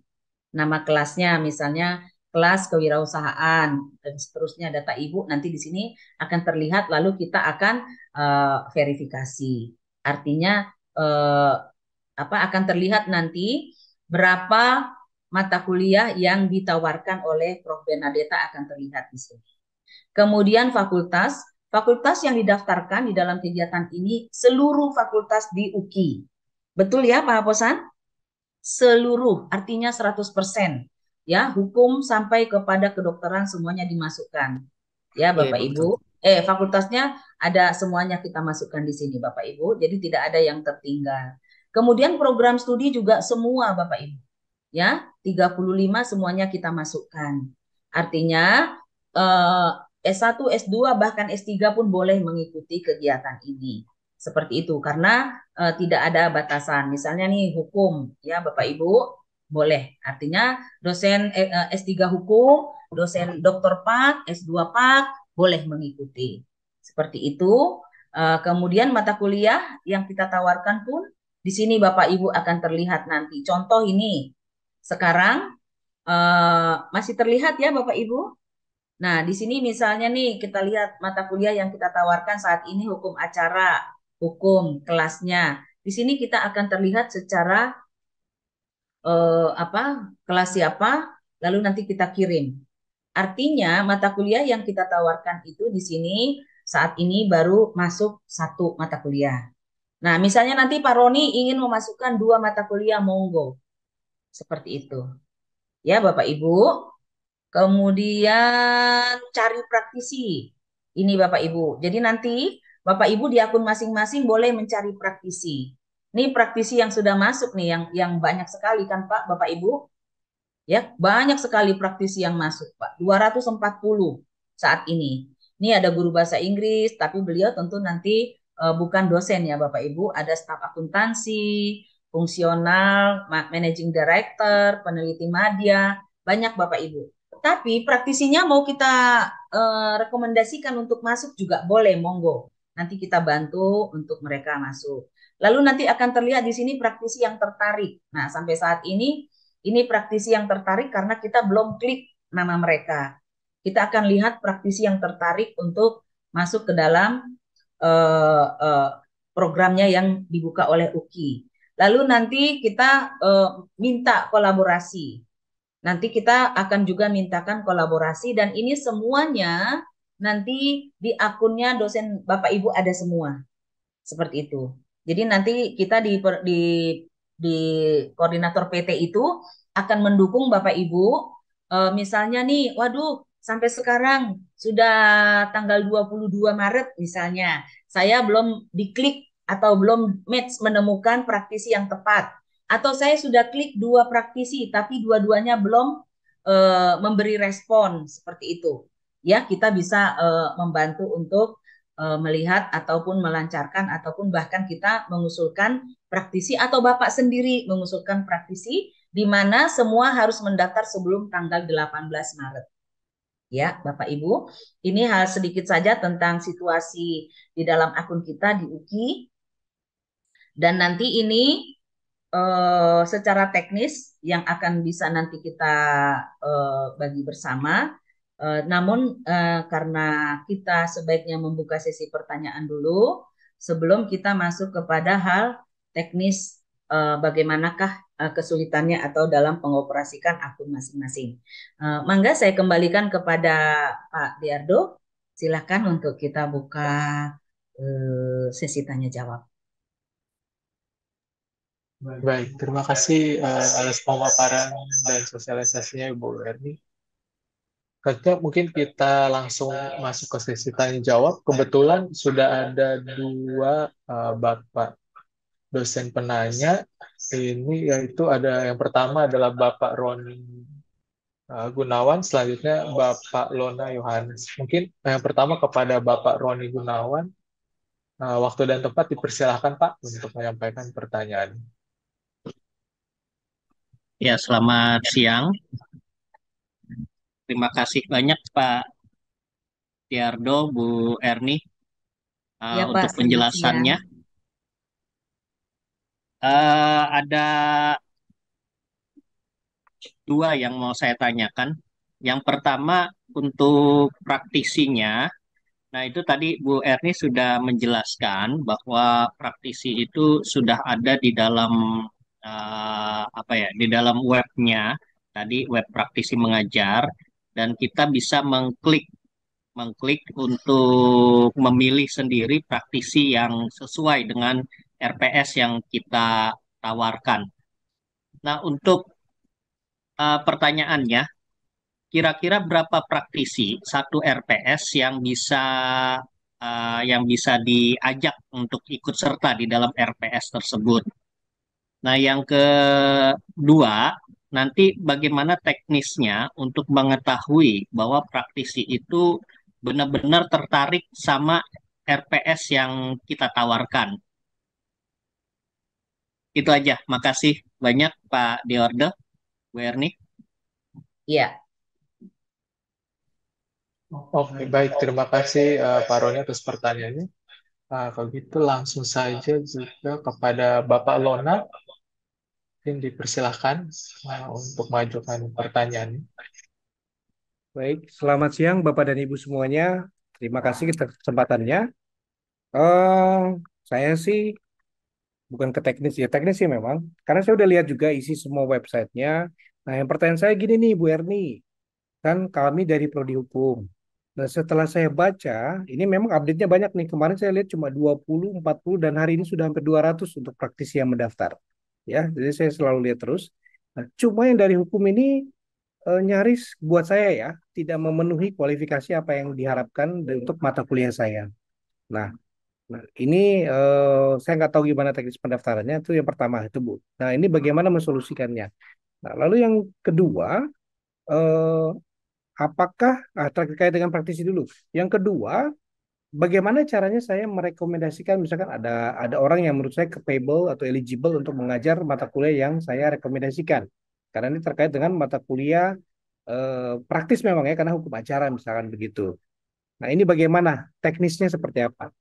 Nama kelasnya misalnya kelas kewirausahaan dan seterusnya data Ibu nanti di sini akan terlihat lalu kita akan uh, verifikasi. Artinya uh, apa akan terlihat nanti berapa mata kuliah yang ditawarkan oleh Prof benadeta akan terlihat di sini. Kemudian fakultas Fakultas yang didaftarkan di dalam kegiatan ini seluruh fakultas di UKI. Betul ya Pak Haposan? Seluruh, artinya 100%. Ya, hukum sampai kepada kedokteran semuanya dimasukkan. Ya, iya, Bapak ya, Ibu. Eh, fakultasnya ada semuanya kita masukkan di sini Bapak Ibu. Jadi tidak ada yang tertinggal. Kemudian program studi juga semua Bapak Ibu. Ya, 35 semuanya kita masukkan. Artinya eh, S1, S2 bahkan S3 pun boleh mengikuti kegiatan ini. Seperti itu karena e, tidak ada batasan. Misalnya nih hukum ya Bapak Ibu boleh. Artinya dosen e, e S3 hukum, dosen dokter Pak, S2 Pak boleh mengikuti. Seperti itu. E, kemudian mata kuliah yang kita tawarkan pun di sini Bapak Ibu akan terlihat nanti. Contoh ini sekarang e, masih terlihat ya Bapak Ibu Nah, di sini misalnya nih kita lihat mata kuliah yang kita tawarkan saat ini hukum acara, hukum kelasnya. Di sini kita akan terlihat secara eh, apa kelas siapa, lalu nanti kita kirim. Artinya mata kuliah yang kita tawarkan itu di sini saat ini baru masuk satu mata kuliah. Nah, misalnya nanti Pak Roni ingin memasukkan dua mata kuliah monggo. Seperti itu. Ya, Bapak Ibu. Kemudian cari praktisi. Ini Bapak Ibu. Jadi nanti Bapak Ibu di akun masing-masing boleh mencari praktisi. Ini praktisi yang sudah masuk nih yang yang banyak sekali kan Pak, Bapak Ibu. Ya, banyak sekali praktisi yang masuk, Pak. 240 saat ini. Ini ada guru bahasa Inggris, tapi beliau tentu nanti uh, bukan dosen ya Bapak Ibu, ada staf akuntansi, fungsional, managing director, peneliti media, banyak Bapak Ibu. Tapi praktisinya mau kita uh, rekomendasikan untuk masuk juga boleh, monggo. Nanti kita bantu untuk mereka masuk. Lalu nanti akan terlihat di sini praktisi yang tertarik. Nah, sampai saat ini ini praktisi yang tertarik karena kita belum klik nama mereka. Kita akan lihat praktisi yang tertarik untuk masuk ke dalam uh, uh, programnya yang dibuka oleh UKI. Lalu nanti kita uh, minta kolaborasi Nanti kita akan juga mintakan kolaborasi dan ini semuanya nanti di akunnya dosen Bapak Ibu ada semua. Seperti itu. Jadi nanti kita di di di koordinator PT itu akan mendukung Bapak Ibu e, misalnya nih, waduh sampai sekarang sudah tanggal 22 Maret misalnya, saya belum diklik atau belum match menemukan praktisi yang tepat atau saya sudah klik dua praktisi tapi dua-duanya belum e, memberi respon seperti itu ya kita bisa e, membantu untuk e, melihat ataupun melancarkan ataupun bahkan kita mengusulkan praktisi atau bapak sendiri mengusulkan praktisi di mana semua harus mendaftar sebelum tanggal 18 Maret. Ya, Bapak Ibu, ini hal sedikit saja tentang situasi di dalam akun kita di UKI. Dan nanti ini uh, secara teknis yang akan bisa nanti kita uh, bagi bersama. Uh, namun uh, karena kita sebaiknya membuka sesi pertanyaan dulu sebelum kita masuk kepada hal teknis uh, bagaimanakah uh, kesulitannya atau dalam pengoperasikan akun masing-masing. Uh, mangga saya kembalikan kepada Pak Diardo. Silakan untuk kita buka sesi tanya jawab. Baik, terima kasih uh, atas pemaparan dan sosialisasinya Ibu Erni. Kita mungkin kita langsung masuk ke sesi tanya jawab. Kebetulan sudah ada dua uh, bapak dosen penanya. Ini yaitu ada yang pertama adalah Bapak Roni uh, Gunawan, selanjutnya Bapak Lona Yohanes. Mungkin yang pertama kepada Bapak Roni Gunawan, waktu dan tempat dipersilahkan Pak untuk menyampaikan pertanyaan. Ya, selamat siang. Terima kasih banyak Pak Tiardo, Bu Erni, uh, ya, Pak, untuk penjelasannya. Uh, ada dua yang mau saya tanyakan. Yang pertama untuk praktisinya. Nah, itu tadi Bu Erni sudah menjelaskan bahwa praktisi itu sudah ada di dalam uh, apa ya di dalam webnya tadi web praktisi mengajar dan kita bisa mengklik mengklik untuk memilih sendiri praktisi yang sesuai dengan RPS yang kita tawarkan. Nah, untuk uh, pertanyaannya, kira-kira berapa praktisi satu RPS yang bisa uh, yang bisa diajak untuk ikut serta di dalam RPS tersebut? Nah, yang kedua, nanti bagaimana teknisnya untuk mengetahui bahwa praktisi itu benar-benar tertarik sama RPS yang kita tawarkan. Itu aja. Makasih banyak Pak Diorde, Werni. Erni. Iya. Oke, okay, baik. Terima kasih uh, Pak Roni atas pertanyaannya. Nah, kalau gitu langsung saja juga kepada Bapak Lona. Mungkin dipersilahkan uh, untuk majukan pertanyaan. Baik, selamat siang Bapak dan Ibu semuanya. Terima kasih kesempatannya. Uh, saya sih bukan ke teknis ya, teknis sih memang. Karena saya udah lihat juga isi semua websitenya. Nah, yang pertanyaan saya gini nih Bu Erni. Kan kami dari Prodi Hukum. Nah, setelah saya baca, ini memang update-nya banyak nih. Kemarin saya lihat cuma 20, 40, dan hari ini sudah hampir 200 untuk praktisi yang mendaftar. Ya, jadi saya selalu lihat terus. Nah, cuma yang dari hukum ini e, nyaris buat saya ya, tidak memenuhi kualifikasi apa yang diharapkan untuk mata kuliah saya. Nah, Nah, ini e, saya nggak tahu gimana teknis pendaftarannya itu yang pertama itu Bu. Nah, ini bagaimana hmm. mensolusikannya. Nah, lalu yang kedua e, apakah ah, terkait dengan praktisi dulu. Yang kedua, bagaimana caranya saya merekomendasikan misalkan ada ada orang yang menurut saya capable atau eligible untuk mengajar mata kuliah yang saya rekomendasikan. Karena ini terkait dengan mata kuliah eh, praktis memang ya karena hukum acara misalkan begitu. Nah, ini bagaimana teknisnya seperti apa?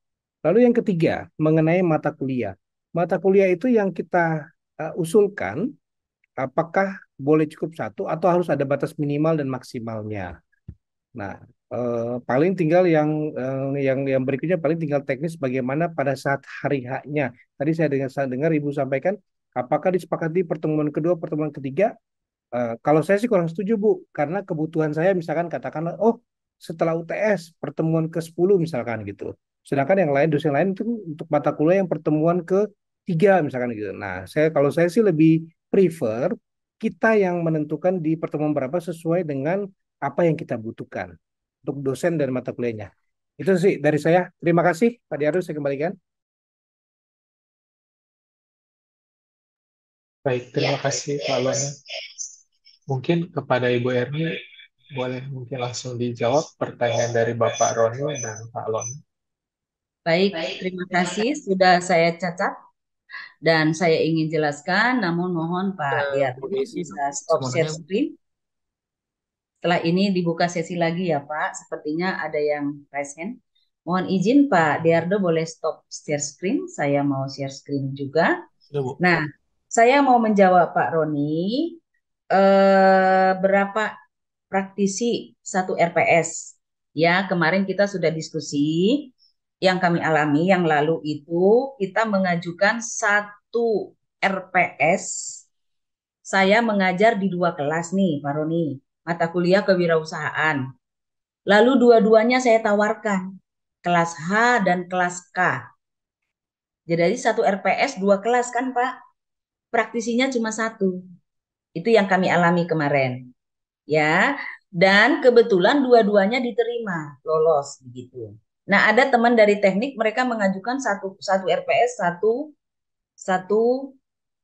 Lalu yang ketiga, mengenai mata kuliah. Mata kuliah itu yang kita uh, usulkan apakah boleh cukup satu atau harus ada batas minimal dan maksimalnya. Nah, eh, paling tinggal yang eh, yang yang berikutnya paling tinggal teknis bagaimana pada saat hari haknya. Tadi saya dengar saya dengar Ibu sampaikan apakah disepakati pertemuan kedua, pertemuan ketiga? Eh, kalau saya sih kurang setuju, Bu, karena kebutuhan saya misalkan katakanlah oh setelah UTS pertemuan ke-10 misalkan gitu. Sedangkan yang lain dosen lain itu untuk mata kuliah yang pertemuan ke tiga misalkan gitu. Nah, saya kalau saya sih lebih prefer kita yang menentukan di pertemuan berapa sesuai dengan apa yang kita butuhkan untuk dosen dan mata kuliahnya. Itu sih dari saya. Terima kasih Pak Diarus, saya kembalikan. Baik, terima ya. kasih Pak Luana. Mungkin kepada Ibu Erni, boleh mungkin langsung dijawab pertanyaan dari Bapak Roni dan Pak Lona. Baik, terima kasih sudah saya cacat dan saya ingin jelaskan namun mohon Pak uh, ya bisa stop share screen. Setelah ini dibuka sesi lagi ya Pak, sepertinya ada yang raise hand. Mohon izin Pak Diardo boleh stop share screen, saya mau share screen juga. Ya, Bu. Nah, saya mau menjawab Pak Roni, eh, berapa praktisi satu RPS? Ya, kemarin kita sudah diskusi yang kami alami yang lalu itu kita mengajukan satu RPS. Saya mengajar di dua kelas nih, Pak Roni, mata kuliah kewirausahaan. Lalu dua-duanya saya tawarkan, kelas H dan kelas K. Jadi satu RPS dua kelas kan, Pak? Praktisinya cuma satu. Itu yang kami alami kemarin. Ya, dan kebetulan dua-duanya diterima, lolos begitu. Nah, ada teman dari teknik mereka mengajukan satu satu RPS satu satu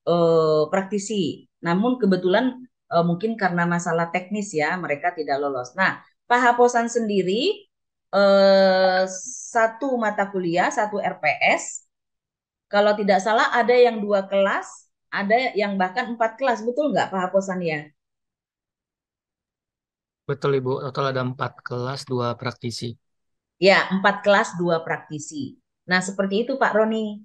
eh, praktisi. Namun kebetulan eh, mungkin karena masalah teknis ya mereka tidak lolos. Nah, Pak Haposan sendiri eh, satu mata kuliah satu RPS. Kalau tidak salah ada yang dua kelas, ada yang bahkan empat kelas, betul nggak Pak Haposan ya? Betul Ibu, total ada empat kelas, dua praktisi. Ya, empat kelas dua praktisi. Nah, seperti itu Pak Roni.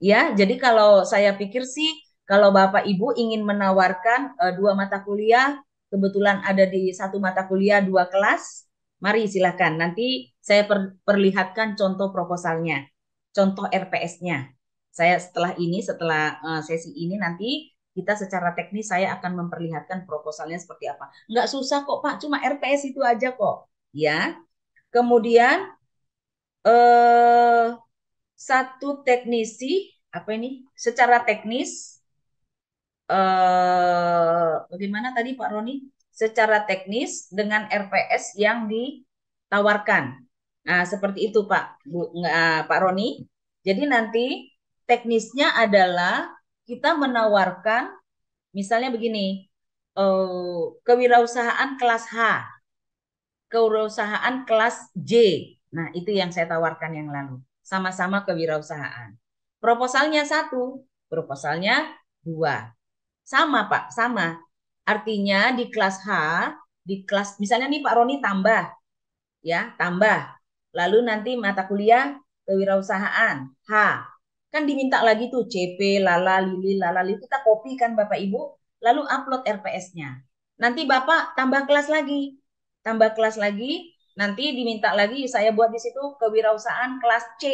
Ya, jadi kalau saya pikir sih kalau Bapak Ibu ingin menawarkan e, dua mata kuliah, kebetulan ada di satu mata kuliah dua kelas, mari silakan. Nanti saya per, perlihatkan contoh proposalnya, contoh RPS-nya. Saya setelah ini, setelah e, sesi ini nanti kita secara teknis saya akan memperlihatkan proposalnya seperti apa. Enggak susah kok Pak, cuma RPS itu aja kok. Ya, Kemudian eh, satu teknisi apa ini? Secara teknis eh, bagaimana tadi Pak Roni? Secara teknis dengan RPS yang ditawarkan. Nah seperti itu Pak Bu, eh, Pak Roni. Jadi nanti teknisnya adalah kita menawarkan misalnya begini eh, kewirausahaan kelas H kewirausahaan kelas J. Nah, itu yang saya tawarkan yang lalu. Sama-sama kewirausahaan. Proposalnya satu, proposalnya dua. Sama Pak, sama. Artinya di kelas H, di kelas misalnya nih Pak Roni tambah, ya tambah. Lalu nanti mata kuliah kewirausahaan H. Kan diminta lagi tuh CP, lala, lili, lala, lili. Kita kopikan Bapak Ibu, lalu upload RPS-nya. Nanti Bapak tambah kelas lagi, tambah kelas lagi, nanti diminta lagi saya buat di situ kewirausahaan kelas C.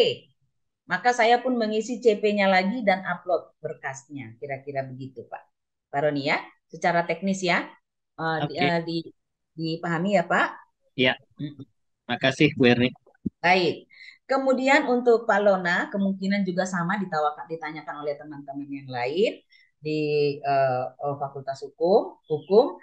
Maka saya pun mengisi CP-nya lagi dan upload berkasnya. Kira-kira begitu, Pak. Pak Roni ya, secara teknis ya. Eh, okay. Eh, di, dipahami ya, Pak? Iya. Makasih, Bu Erni. Baik. Kemudian untuk Pak Lona, kemungkinan juga sama ditawakan, ditanyakan oleh teman-teman yang lain di uh, Fakultas Hukum, Hukum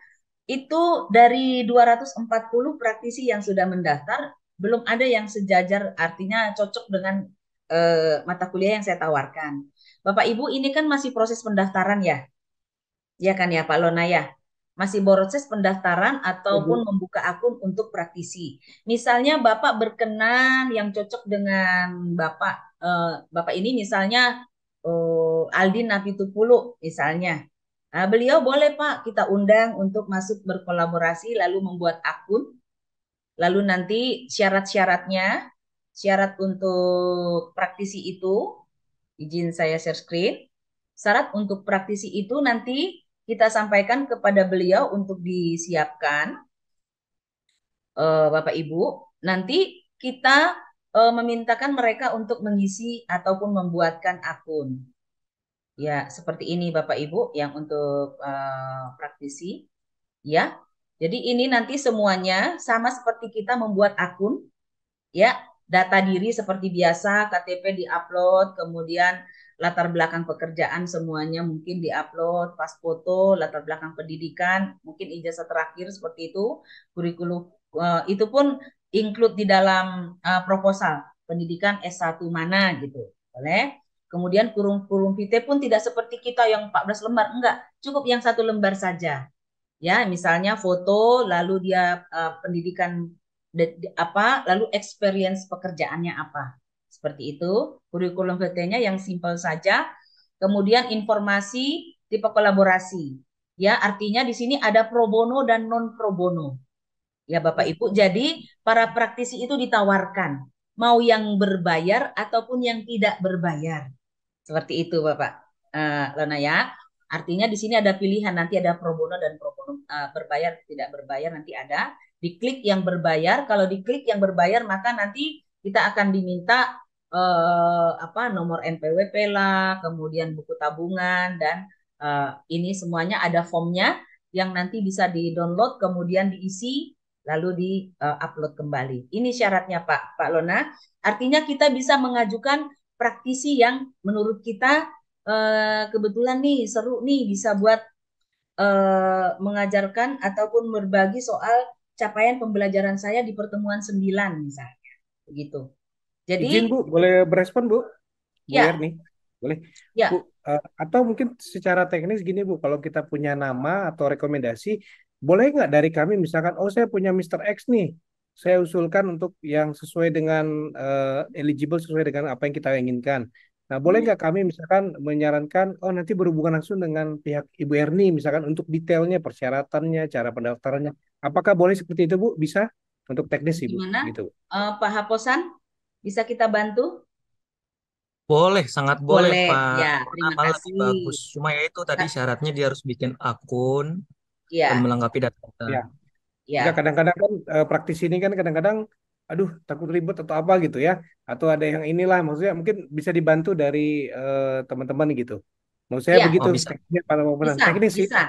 itu dari 240 praktisi yang sudah mendaftar belum ada yang sejajar artinya cocok dengan eh, mata kuliah yang saya tawarkan. Bapak Ibu ini kan masih proses pendaftaran ya? Ya kan ya Pak Lona ya? Masih proses pendaftaran ataupun Ibu. membuka akun untuk praktisi. Misalnya Bapak berkenan yang cocok dengan Bapak eh, Bapak ini misalnya eh, Aldin Napitupulu misalnya Nah, beliau boleh Pak kita undang untuk masuk berkolaborasi lalu membuat akun. Lalu nanti syarat-syaratnya, syarat untuk praktisi itu, izin saya share screen, syarat untuk praktisi itu nanti kita sampaikan kepada beliau untuk disiapkan, eh, Bapak Ibu. Nanti kita uh, memintakan mereka untuk mengisi ataupun membuatkan akun. Ya, seperti ini Bapak Ibu yang untuk uh, praktisi. Ya. Jadi ini nanti semuanya sama seperti kita membuat akun. Ya, data diri seperti biasa, KTP diupload, kemudian latar belakang pekerjaan semuanya mungkin diupload, pas foto, latar belakang pendidikan, mungkin ijazah terakhir seperti itu, kurikulum uh, itu pun include di dalam uh, proposal pendidikan S1 mana gitu. Boleh? Kemudian kurung-kurung vite pun tidak seperti kita yang 14 lembar, enggak, cukup yang satu lembar saja. Ya, misalnya foto, lalu dia uh, pendidikan de, de, apa, lalu experience pekerjaannya apa. Seperti itu, kurikulum vitae-nya yang simpel saja. Kemudian informasi tipe kolaborasi. Ya, artinya di sini ada pro bono dan non pro bono. Ya, Bapak Ibu. Jadi, para praktisi itu ditawarkan mau yang berbayar ataupun yang tidak berbayar seperti itu Bapak uh, eh, Lona ya. Artinya di sini ada pilihan nanti ada pro bono dan pro bono uh, berbayar tidak berbayar nanti ada. Diklik yang berbayar, kalau diklik yang berbayar maka nanti kita akan diminta uh, apa nomor NPWP lah, kemudian buku tabungan dan uh, ini semuanya ada formnya yang nanti bisa di-download kemudian diisi lalu di-upload kembali. Ini syaratnya Pak Pak Lona. Artinya kita bisa mengajukan praktisi yang menurut kita eh, kebetulan nih seru nih bisa buat eh, mengajarkan ataupun berbagi soal capaian pembelajaran saya di pertemuan 9 misalnya. Begitu. Jadi Izin Bu, boleh berespon Bu? Ya. nih. Boleh. Ya. Bu, eh, atau mungkin secara teknis gini Bu, kalau kita punya nama atau rekomendasi boleh nggak dari kami misalkan oh saya punya Mr. X nih saya usulkan untuk yang sesuai dengan uh, eligible sesuai dengan apa yang kita inginkan. Nah, boleh hmm. nggak kami misalkan menyarankan, oh nanti berhubungan langsung dengan pihak Ibu Erni, misalkan untuk detailnya, persyaratannya, cara pendaftarannya. Apakah boleh seperti itu, Bu? Bisa? Untuk teknis, Ibu. Gimana? Gitu. Uh, Pak Haposan, bisa kita bantu? Boleh, sangat boleh, boleh Pak. Ya, terima Apalagi kasih. Bagus. Cuma ya itu tadi syaratnya dia harus bikin akun ya. dan melengkapi data. Ya. Ya. Kadang-kadang kan eh, praktis ini kan kadang-kadang aduh takut ribet atau apa gitu ya atau ada ya. yang inilah maksudnya mungkin bisa dibantu dari eh, teman-teman uh, gitu maksudnya saya ya. begitu oh, bisa. Para bisa, bisa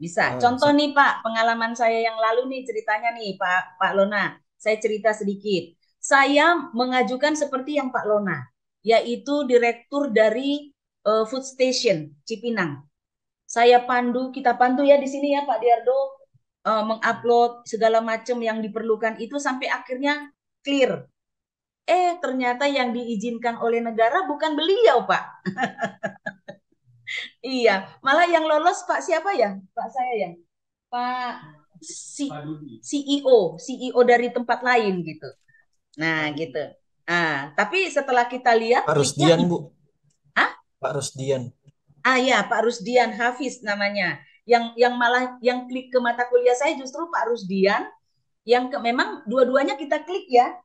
bisa oh, contoh bisa. nih Pak pengalaman saya yang lalu nih ceritanya nih Pak Pak Lona saya cerita sedikit saya mengajukan seperti yang Pak Lona yaitu direktur dari uh, food station Cipinang saya pandu kita pandu ya di sini ya Pak Diardo uh, mengupload segala macam yang diperlukan itu sampai akhirnya clear. Eh ternyata yang diizinkan oleh negara bukan beliau pak. *laughs* iya, malah yang lolos pak siapa ya? Pak saya ya, pak C CEO, CEO dari tempat lain gitu. Nah gitu. nah tapi setelah kita lihat Pak Rusdian bu. Ah? Pak Rusdian. Ah ya Pak Rusdian Hafiz namanya yang yang malah yang klik ke mata kuliah saya justru Pak Rusdian yang ke, memang dua-duanya kita klik ya.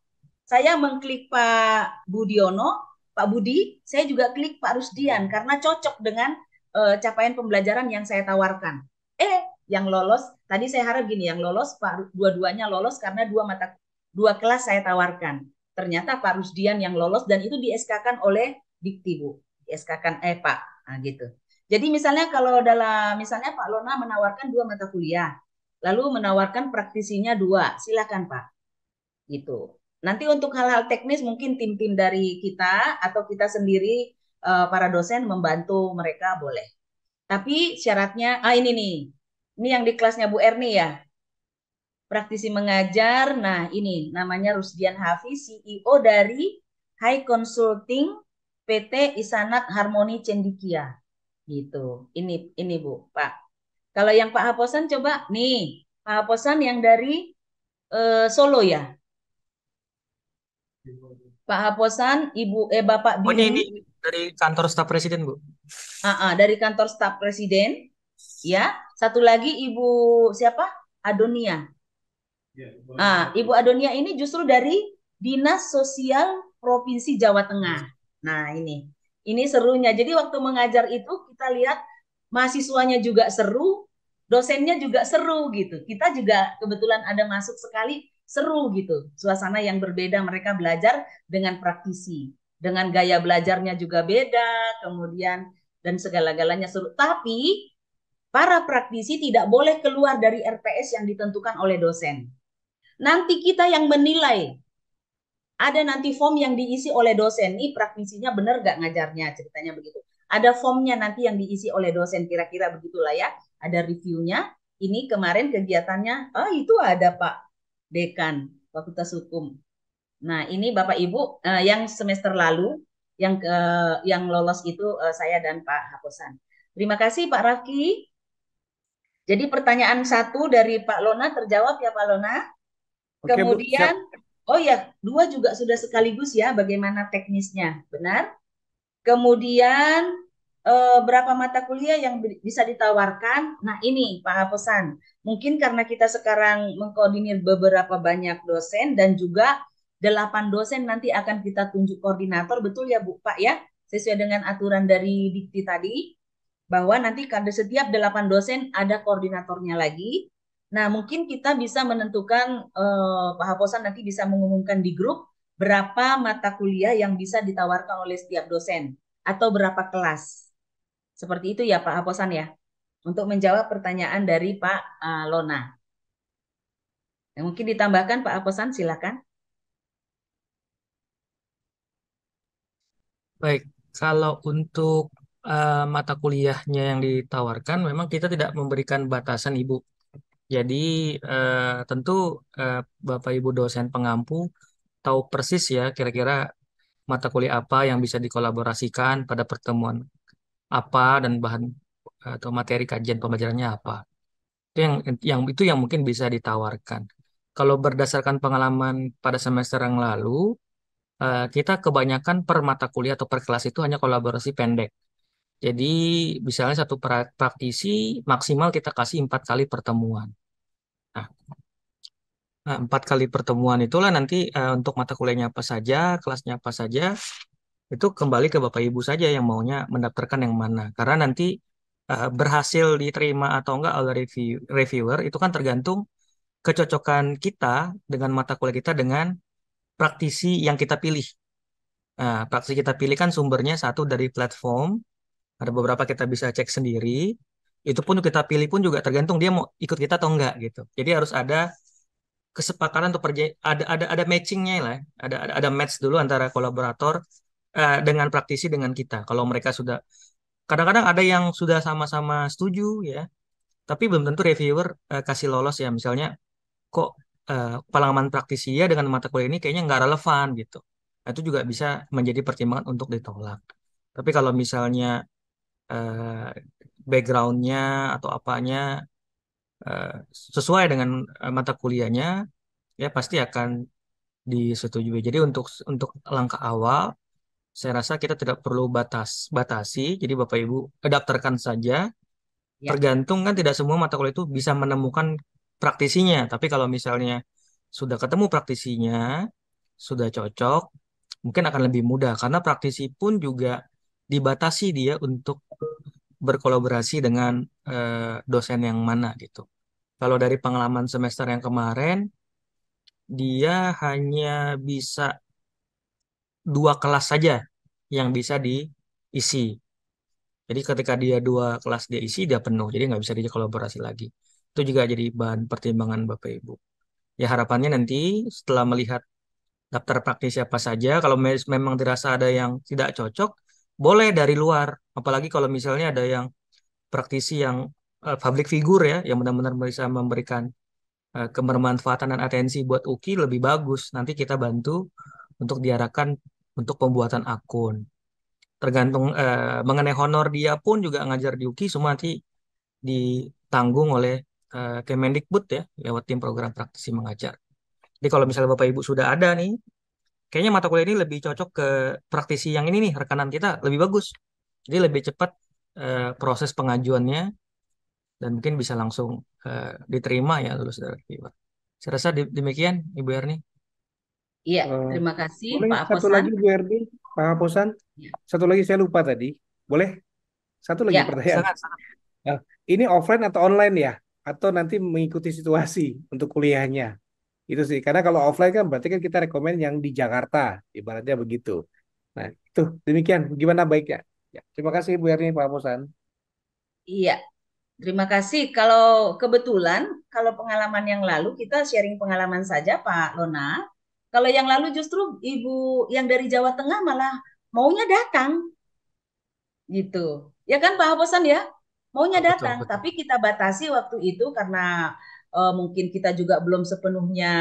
Saya mengklik Pak Budiono, Pak Budi, saya juga klik Pak Rusdian karena cocok dengan uh, capaian pembelajaran yang saya tawarkan. Eh, yang lolos tadi saya harap gini, yang lolos Pak dua-duanya lolos karena dua mata dua kelas saya tawarkan. Ternyata Pak Rusdian yang lolos dan itu di SK-kan oleh Dikti Bu. SK-kan eh Pak, nah, gitu. Jadi misalnya kalau dalam misalnya Pak Lona menawarkan dua mata kuliah, lalu menawarkan praktisinya dua, silakan Pak. Gitu. Nanti untuk hal-hal teknis mungkin tim-tim dari kita atau kita sendiri eh, para dosen membantu mereka boleh. Tapi syaratnya ah ini nih. Ini yang di kelasnya Bu Erni ya. Praktisi mengajar. Nah, ini namanya Rusdian Hafiz, CEO dari High Consulting PT Isanat Harmoni Cendikia. Gitu. Ini ini Bu, Pak. Kalau yang Pak Haposan coba nih, Pak Haposan yang dari uh, Solo ya. Pak Haposan, Ibu eh Bapak Bini. Oh, ini, dari kantor staf presiden, Bu. Ah, -uh, dari kantor staf presiden. Ya, satu lagi Ibu siapa? Adonia. Ah, Ibu Adonia ini justru dari Dinas Sosial Provinsi Jawa Tengah. Nah, ini. Ini serunya. Jadi waktu mengajar itu kita lihat mahasiswanya juga seru, dosennya juga seru gitu. Kita juga kebetulan ada masuk sekali seru gitu. Suasana yang berbeda mereka belajar dengan praktisi. Dengan gaya belajarnya juga beda, kemudian dan segala-galanya seru. Tapi para praktisi tidak boleh keluar dari RPS yang ditentukan oleh dosen. Nanti kita yang menilai ada nanti form yang diisi oleh dosen ini praktisinya benar gak ngajarnya ceritanya begitu ada formnya nanti yang diisi oleh dosen kira-kira begitulah ya ada reviewnya ini kemarin kegiatannya oh itu ada Pak Dekan Fakultas Hukum nah ini Bapak Ibu eh, yang semester lalu yang eh, yang lolos itu eh, saya dan Pak Haposan terima kasih Pak Raki jadi pertanyaan satu dari Pak Lona terjawab ya Pak Lona Oke, kemudian Bu, Oh ya, dua juga sudah sekaligus ya bagaimana teknisnya, benar? Kemudian eh, berapa mata kuliah yang bisa ditawarkan? Nah ini Pak Hapesan, mungkin karena kita sekarang mengkoordinir beberapa banyak dosen dan juga delapan dosen nanti akan kita tunjuk koordinator, betul ya Bu Pak ya? Sesuai dengan aturan dari Dikti tadi, bahwa nanti setiap delapan dosen ada koordinatornya lagi, Nah, mungkin kita bisa menentukan eh, Pak Haposan nanti bisa mengumumkan di grup berapa mata kuliah yang bisa ditawarkan oleh setiap dosen atau berapa kelas. Seperti itu ya Pak Haposan ya. Untuk menjawab pertanyaan dari Pak eh, Lona. Yang mungkin ditambahkan Pak Haposan silakan. Baik, kalau untuk uh, mata kuliahnya yang ditawarkan memang kita tidak memberikan batasan Ibu. Jadi eh, tentu eh, Bapak Ibu dosen pengampu tahu persis ya kira-kira mata kuliah apa yang bisa dikolaborasikan pada pertemuan apa dan bahan atau materi kajian pembelajarannya apa. Itu yang yang itu yang mungkin bisa ditawarkan. Kalau berdasarkan pengalaman pada semester yang lalu, eh, kita kebanyakan per mata kuliah atau per kelas itu hanya kolaborasi pendek jadi misalnya satu praktisi maksimal kita kasih empat kali pertemuan. Nah, nah empat kali pertemuan itulah nanti uh, untuk mata kuliahnya apa saja, kelasnya apa saja, itu kembali ke Bapak Ibu saja yang maunya mendaftarkan yang mana. Karena nanti uh, berhasil diterima atau enggak oleh review, reviewer itu kan tergantung kecocokan kita dengan mata kuliah kita dengan praktisi yang kita pilih. Nah, praktisi kita pilih kan sumbernya satu dari platform, ada beberapa kita bisa cek sendiri. Itu pun kita pilih pun juga tergantung dia mau ikut kita atau enggak gitu. Jadi harus ada kesepakatan untuk perja ada ada ada matchingnya lah. Ya. Ada ada ada match dulu antara kolaborator uh, dengan praktisi dengan kita. Kalau mereka sudah kadang-kadang ada yang sudah sama-sama setuju ya. Tapi belum tentu reviewer uh, kasih lolos ya misalnya kok uh, pengalaman praktisi ya dengan mata kuliah ini kayaknya nggak relevan gitu nah, itu juga bisa menjadi pertimbangan untuk ditolak. Tapi kalau misalnya Eh, backgroundnya atau apanya uh, sesuai dengan eh, mata kuliahnya ya pasti akan disetujui. Jadi untuk untuk langkah awal saya rasa kita tidak perlu batas batasi. Jadi Bapak Ibu daftarkan saja. Ya. Tergantung kan tidak semua mata kuliah itu bisa menemukan praktisinya. Tapi kalau misalnya sudah ketemu praktisinya, sudah cocok, mungkin akan lebih mudah karena praktisi pun juga dibatasi dia untuk berkolaborasi dengan uh, dosen yang mana gitu. Kalau dari pengalaman semester yang kemarin, dia hanya bisa dua kelas saja yang bisa diisi. Jadi ketika dia dua kelas dia isi, dia penuh. Jadi nggak bisa dia kolaborasi lagi. Itu juga jadi bahan pertimbangan Bapak Ibu. Ya harapannya nanti setelah melihat daftar praktis siapa saja, kalau memang dirasa ada yang tidak cocok, boleh dari luar apalagi kalau misalnya ada yang praktisi yang uh, public figure ya yang benar-benar bisa memberikan uh, kebermanfaatan dan atensi buat UKI lebih bagus nanti kita bantu untuk diarahkan untuk pembuatan akun tergantung uh, mengenai honor dia pun juga ngajar di UKI semua nanti ditanggung oleh uh, Kemendikbud ya lewat tim program praktisi mengajar jadi kalau misalnya Bapak Ibu sudah ada nih kayaknya mata kuliah ini lebih cocok ke praktisi yang ini nih rekanan kita lebih bagus jadi lebih cepat uh, proses pengajuannya dan mungkin bisa langsung uh, diterima ya lulus dari kita. saya rasa demikian Ibu Erni iya eh, terima kasih boleh Pak satu lagi Ibu Erni Pak Aposan ya. satu lagi saya lupa tadi boleh satu lagi ya. pertanyaan sangat, sangat. ini offline atau online ya atau nanti mengikuti situasi untuk kuliahnya itu sih karena kalau offline kan berarti kan kita rekomen yang di Jakarta ibaratnya begitu nah itu demikian gimana baiknya ya, terima kasih Bu Erni Pak Musan iya terima kasih kalau kebetulan kalau pengalaman yang lalu kita sharing pengalaman saja Pak Lona kalau yang lalu justru ibu yang dari Jawa Tengah malah maunya datang gitu ya kan Pak Hapusan ya maunya datang betul, betul. tapi kita batasi waktu itu karena uh, mungkin kita juga belum sepenuhnya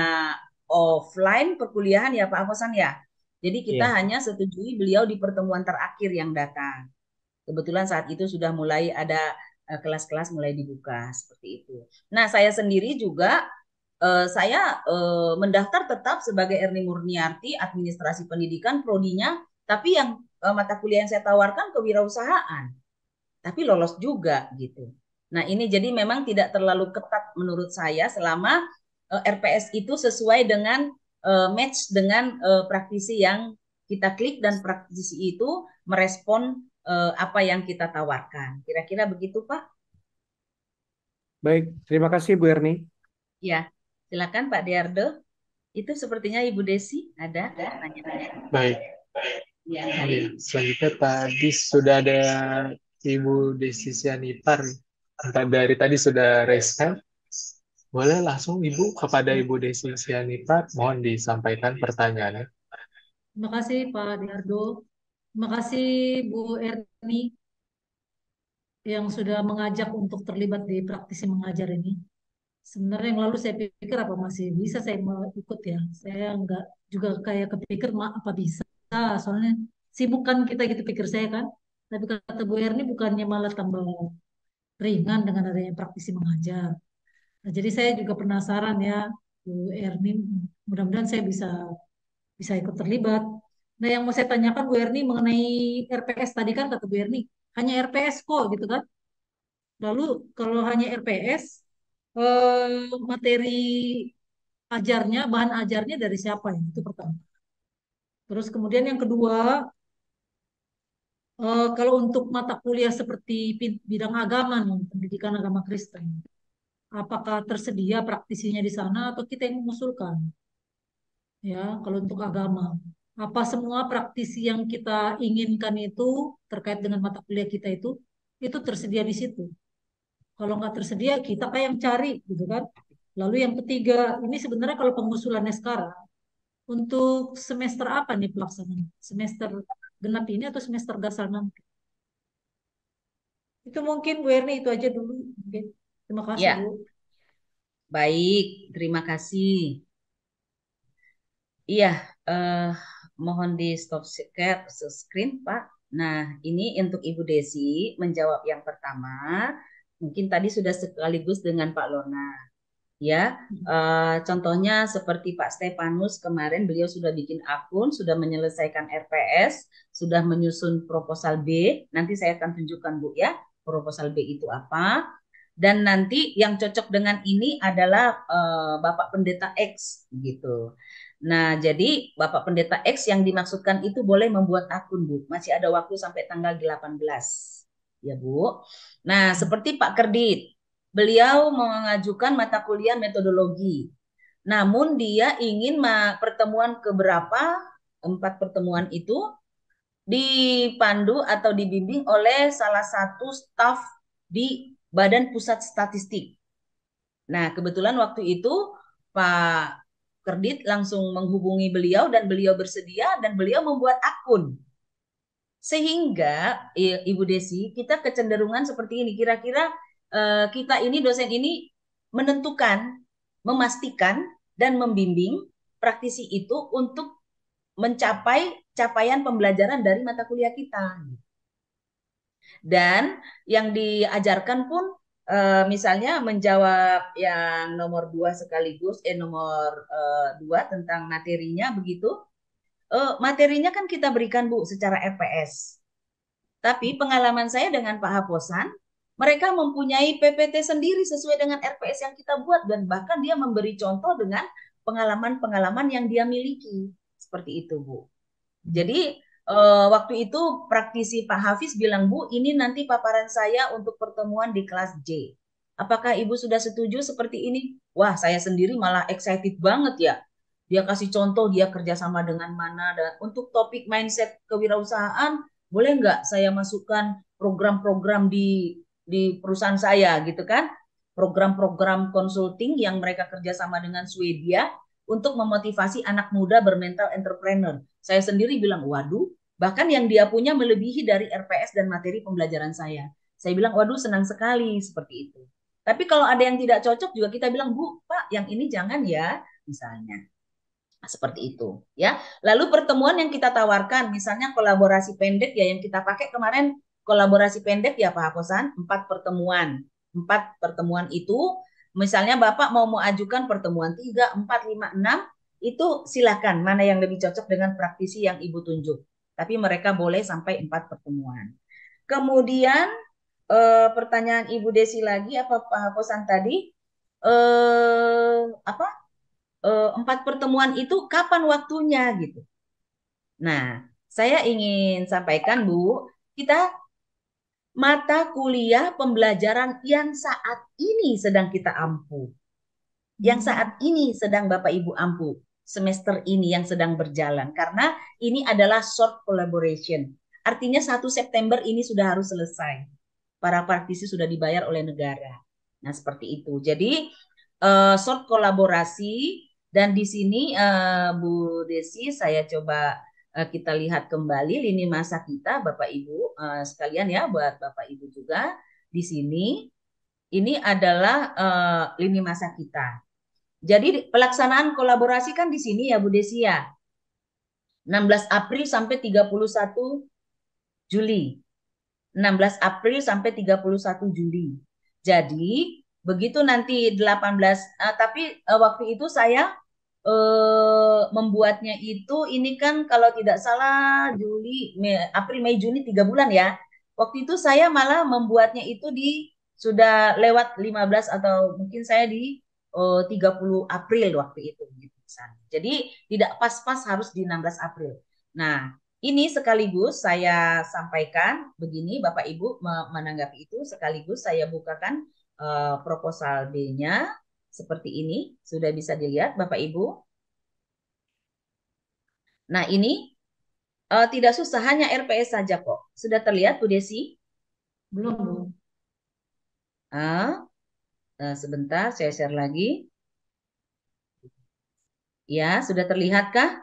offline perkuliahan ya Pak Afosan ya. Jadi kita yeah. hanya setujui beliau di pertemuan terakhir yang datang. Kebetulan saat itu sudah mulai ada eh, kelas-kelas uh, mulai dibuka seperti itu. Nah saya sendiri juga uh, saya uh, mendaftar tetap sebagai Erni Murniarti administrasi pendidikan prodinya, tapi yang uh, mata kuliah yang saya tawarkan kewirausahaan, tapi lolos juga gitu. Nah, ini jadi memang tidak terlalu ketat menurut saya selama uh, eh, RPS itu sesuai dengan uh, match dengan uh, praktisi yang kita klik dan praktisi itu merespon uh, apa yang kita tawarkan. Kira-kira begitu, Pak? Baik, terima kasih Bu Erni. Ya, silakan Pak Diardo. Itu sepertinya Ibu Desi ada, ada nanya-nanya. Baik. Ya, ya, selanjutnya tadi sudah ada Ibu Desi Sianipar dari tadi sudah raise hand, boleh langsung Ibu kepada Ibu Desi Sianipat mohon disampaikan pertanyaannya. Terima kasih Pak Diardo. Terima kasih Bu Erni yang sudah mengajak untuk terlibat di praktisi mengajar ini. Sebenarnya yang lalu saya pikir apa masih bisa saya mau ikut ya. Saya enggak juga kayak kepikir apa bisa. Soalnya sibuk kan kita gitu pikir saya kan. Tapi kata Bu Erni bukannya malah tambah ringan dengan adanya praktisi mengajar. Nah, jadi saya juga penasaran ya Bu Erni, mudah-mudahan saya bisa bisa ikut terlibat. Nah yang mau saya tanyakan Bu Erni mengenai RPS tadi kan kata Bu Erni hanya RPS kok gitu kan. Lalu kalau hanya RPS eh, materi ajarnya bahan ajarnya dari siapa ya itu pertama. Terus kemudian yang kedua uh, kalau untuk mata kuliah seperti bidang agama nih, pendidikan agama Kristen, apakah tersedia praktisinya di sana atau kita yang mengusulkan? Ya, kalau untuk agama, apa semua praktisi yang kita inginkan itu terkait dengan mata kuliah kita itu itu tersedia di situ. Kalau nggak tersedia, kita kayak yang cari gitu kan. Lalu yang ketiga, ini sebenarnya kalau pengusulannya sekarang untuk semester apa nih pelaksanaan? Semester genap ini atau semester gasal nanti. Itu mungkin Bu Erni itu aja dulu. Oke. Terima kasih ya. Bu. Baik, terima kasih. Iya, eh, mohon di stop share screen Pak. Nah, ini untuk Ibu Desi menjawab yang pertama. Mungkin tadi sudah sekaligus dengan Pak Lona ya. Uh, contohnya seperti Pak Stepanus kemarin beliau sudah bikin akun, sudah menyelesaikan RPS, sudah menyusun proposal B. Nanti saya akan tunjukkan Bu ya, proposal B itu apa. Dan nanti yang cocok dengan ini adalah uh, Bapak Pendeta X gitu. Nah, jadi Bapak Pendeta X yang dimaksudkan itu boleh membuat akun, Bu. Masih ada waktu sampai tanggal 18. Ya, Bu. Nah, seperti Pak Kerdit beliau mengajukan mata kuliah metodologi. Namun dia ingin pertemuan keberapa, empat pertemuan itu, dipandu atau dibimbing oleh salah satu staf di Badan Pusat Statistik. Nah, kebetulan waktu itu Pak Kerdit langsung menghubungi beliau dan beliau bersedia dan beliau membuat akun. Sehingga Ibu Desi, kita kecenderungan seperti ini. Kira-kira Eh, kita ini dosen ini menentukan, memastikan dan membimbing praktisi itu untuk mencapai capaian pembelajaran dari mata kuliah kita. Dan yang diajarkan pun eh, misalnya menjawab yang nomor dua sekaligus, eh nomor eh, dua tentang materinya begitu. materinya kan kita berikan Bu secara EPS. Tapi pengalaman saya dengan Pak Haposan, mereka mempunyai PPT sendiri sesuai dengan RPS yang kita buat dan bahkan dia memberi contoh dengan pengalaman-pengalaman yang dia miliki. Seperti itu, Bu. Jadi eh, waktu itu praktisi Pak Hafiz bilang, "Bu, ini nanti paparan saya untuk pertemuan di kelas J. Apakah Ibu sudah setuju seperti ini?" Wah, saya sendiri malah excited banget ya dia kasih contoh dia kerjasama dengan mana dan untuk topik mindset kewirausahaan boleh nggak saya masukkan program-program di di perusahaan saya gitu kan program-program consulting yang mereka kerjasama dengan Swedia untuk memotivasi anak muda bermental entrepreneur. Saya sendiri bilang, waduh, bahkan yang dia punya melebihi dari RPS dan materi pembelajaran saya. Saya bilang, waduh, senang sekali seperti itu. Tapi kalau ada yang tidak cocok juga kita bilang, Bu, Pak, yang ini jangan ya, misalnya. Nah, seperti itu, ya. Lalu pertemuan yang kita tawarkan, misalnya kolaborasi pendek ya yang kita pakai kemarin kolaborasi pendek ya Pak Hakosan, empat pertemuan. Empat pertemuan itu, misalnya Bapak mau mengajukan pertemuan tiga empat lima enam itu silakan mana yang lebih cocok dengan praktisi yang Ibu tunjuk. Tapi mereka boleh sampai empat pertemuan. Kemudian e, pertanyaan Ibu Desi lagi apa Pak Hakosan tadi? E, apa? Eh, empat pertemuan itu kapan waktunya gitu. Nah, saya ingin sampaikan Bu, kita mata kuliah pembelajaran yang saat ini sedang kita ampu. Yang hmm. saat ini sedang Bapak Ibu ampu semester ini yang sedang berjalan karena ini adalah short collaboration. Artinya 1 September ini sudah harus selesai. Para praktisi sudah dibayar oleh negara. Nah, seperti itu. Jadi uh, short kolaborasi dan di sini uh, Bu Desi saya coba Eh, kita lihat kembali lini masa kita Bapak Ibu eh, sekalian ya buat Bapak Ibu juga di sini ini adalah eh, lini masa kita. Jadi pelaksanaan kolaborasi kan di sini ya Bu Desia. 16 April sampai 31 Juli. 16 April sampai 31 Juli. Jadi begitu nanti 18 uh, tapi uh, waktu itu saya eh, membuatnya itu ini kan kalau tidak salah Juli Mei, April Mei Juni tiga bulan ya waktu itu saya malah membuatnya itu di sudah lewat 15 atau mungkin saya di eh, 30 April waktu itu gitu Jadi tidak pas-pas harus di 16 April. Nah, ini sekaligus saya sampaikan begini Bapak Ibu menanggapi itu sekaligus saya bukakan uh, proposal B-nya seperti ini. Sudah bisa dilihat Bapak Ibu. Nah ini uh, tidak susah, hanya RPS saja kok. Sudah terlihat Bu Desi? Belum. Bu. Ah, uh, sebentar saya share lagi. Ya, sudah terlihat kah?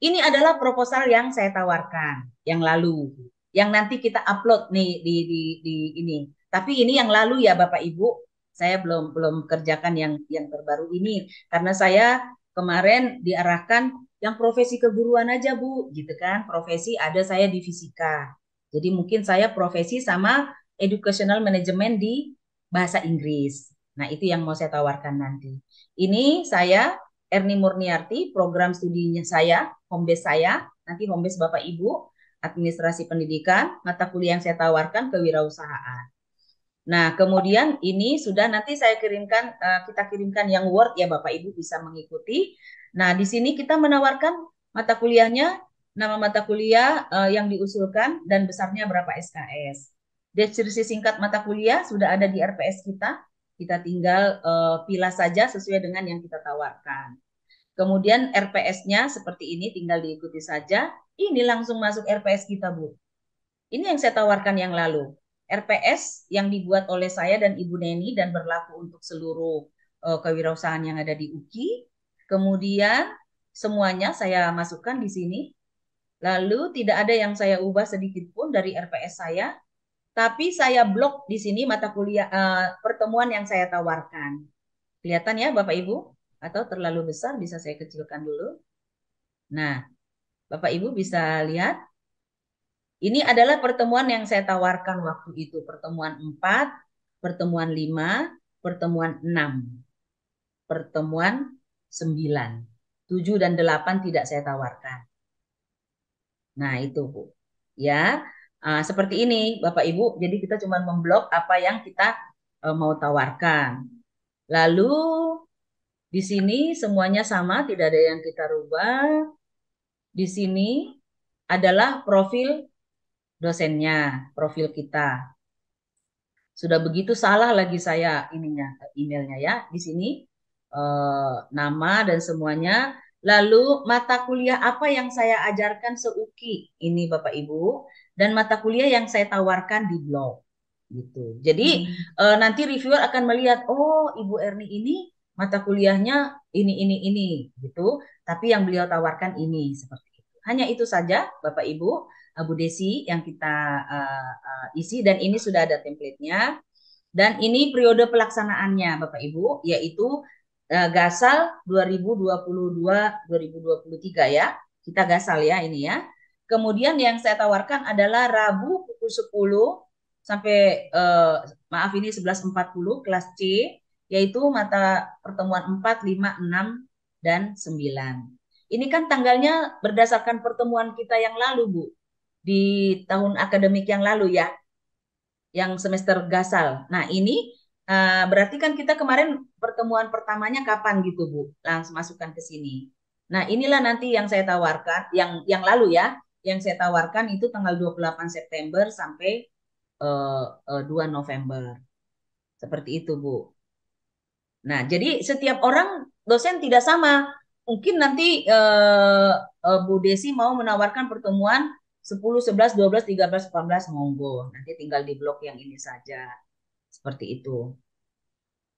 Ini adalah proposal yang saya tawarkan yang lalu, yang nanti kita upload nih di, di, di ini. Tapi ini yang lalu ya Bapak Ibu saya belum belum kerjakan yang yang terbaru ini karena saya kemarin diarahkan yang profesi keguruan aja Bu gitu kan profesi ada saya di fisika jadi mungkin saya profesi sama educational management di bahasa Inggris nah itu yang mau saya tawarkan nanti ini saya Erni Murniarti program studinya saya hombes saya nanti hombes Bapak Ibu administrasi pendidikan mata kuliah yang saya tawarkan kewirausahaan Nah, kemudian ini sudah nanti saya kirimkan eh, kita kirimkan yang Word ya Bapak Ibu bisa mengikuti. Nah, di sini kita menawarkan mata kuliahnya, nama mata kuliah eh, yang diusulkan dan besarnya berapa SKS. Deskripsi singkat mata kuliah sudah ada di RPS kita. Kita tinggal eh, pilih saja sesuai dengan yang kita tawarkan. Kemudian RPS-nya seperti ini tinggal diikuti saja. Ini langsung masuk RPS kita, Bu. Ini yang saya tawarkan yang lalu RPS yang dibuat oleh saya dan Ibu Neni dan berlaku untuk seluruh uh, kewirausahaan yang ada di UKI. Kemudian semuanya saya masukkan di sini. Lalu tidak ada yang saya ubah sedikit pun dari RPS saya, tapi saya blok di sini mata kuliah uh, pertemuan yang saya tawarkan. Kelihatan ya Bapak Ibu? Atau terlalu besar bisa saya kecilkan dulu. Nah, Bapak Ibu bisa lihat ini adalah pertemuan yang saya tawarkan waktu itu, pertemuan 4, pertemuan 5, pertemuan 6, pertemuan 9. 7 dan 8 tidak saya tawarkan. Nah, itu Bu. Ya, uh, seperti ini Bapak Ibu. Jadi kita cuma memblok apa yang kita uh, mau tawarkan. Lalu di sini semuanya sama, tidak ada yang kita rubah. Di sini adalah profil dosennya, profil kita. Sudah begitu salah lagi saya ininya emailnya ya di sini eh, nama dan semuanya. Lalu mata kuliah apa yang saya ajarkan seuki ini Bapak Ibu dan mata kuliah yang saya tawarkan di blog gitu. Jadi hmm. Eh, nanti reviewer akan melihat oh Ibu Erni ini mata kuliahnya ini ini ini gitu tapi yang beliau tawarkan ini seperti itu hanya itu saja Bapak Ibu Bu Desi yang kita uh, uh, isi dan ini sudah ada templatenya dan ini periode pelaksanaannya Bapak Ibu yaitu uh, gasal 2022-2023 ya kita gasal ya ini ya kemudian yang saya tawarkan adalah Rabu pukul 10 sampai uh, maaf ini 11.40 kelas C yaitu mata pertemuan 4, 5, 6 dan 9 ini kan tanggalnya berdasarkan pertemuan kita yang lalu Bu di tahun akademik yang lalu ya, yang semester gasal. Nah ini uh, berarti kan kita kemarin pertemuan pertamanya kapan gitu Bu? Langsung masukkan ke sini. Nah inilah nanti yang saya tawarkan, yang yang lalu ya, yang saya tawarkan itu tanggal 28 September sampai uh, uh, 2 November. Seperti itu Bu. Nah, jadi setiap orang dosen tidak sama. Mungkin nanti uh, uh, Bu Desi mau menawarkan pertemuan 10, 11, 12, 13, 14 monggo. Nanti tinggal di blok yang ini saja. Seperti itu.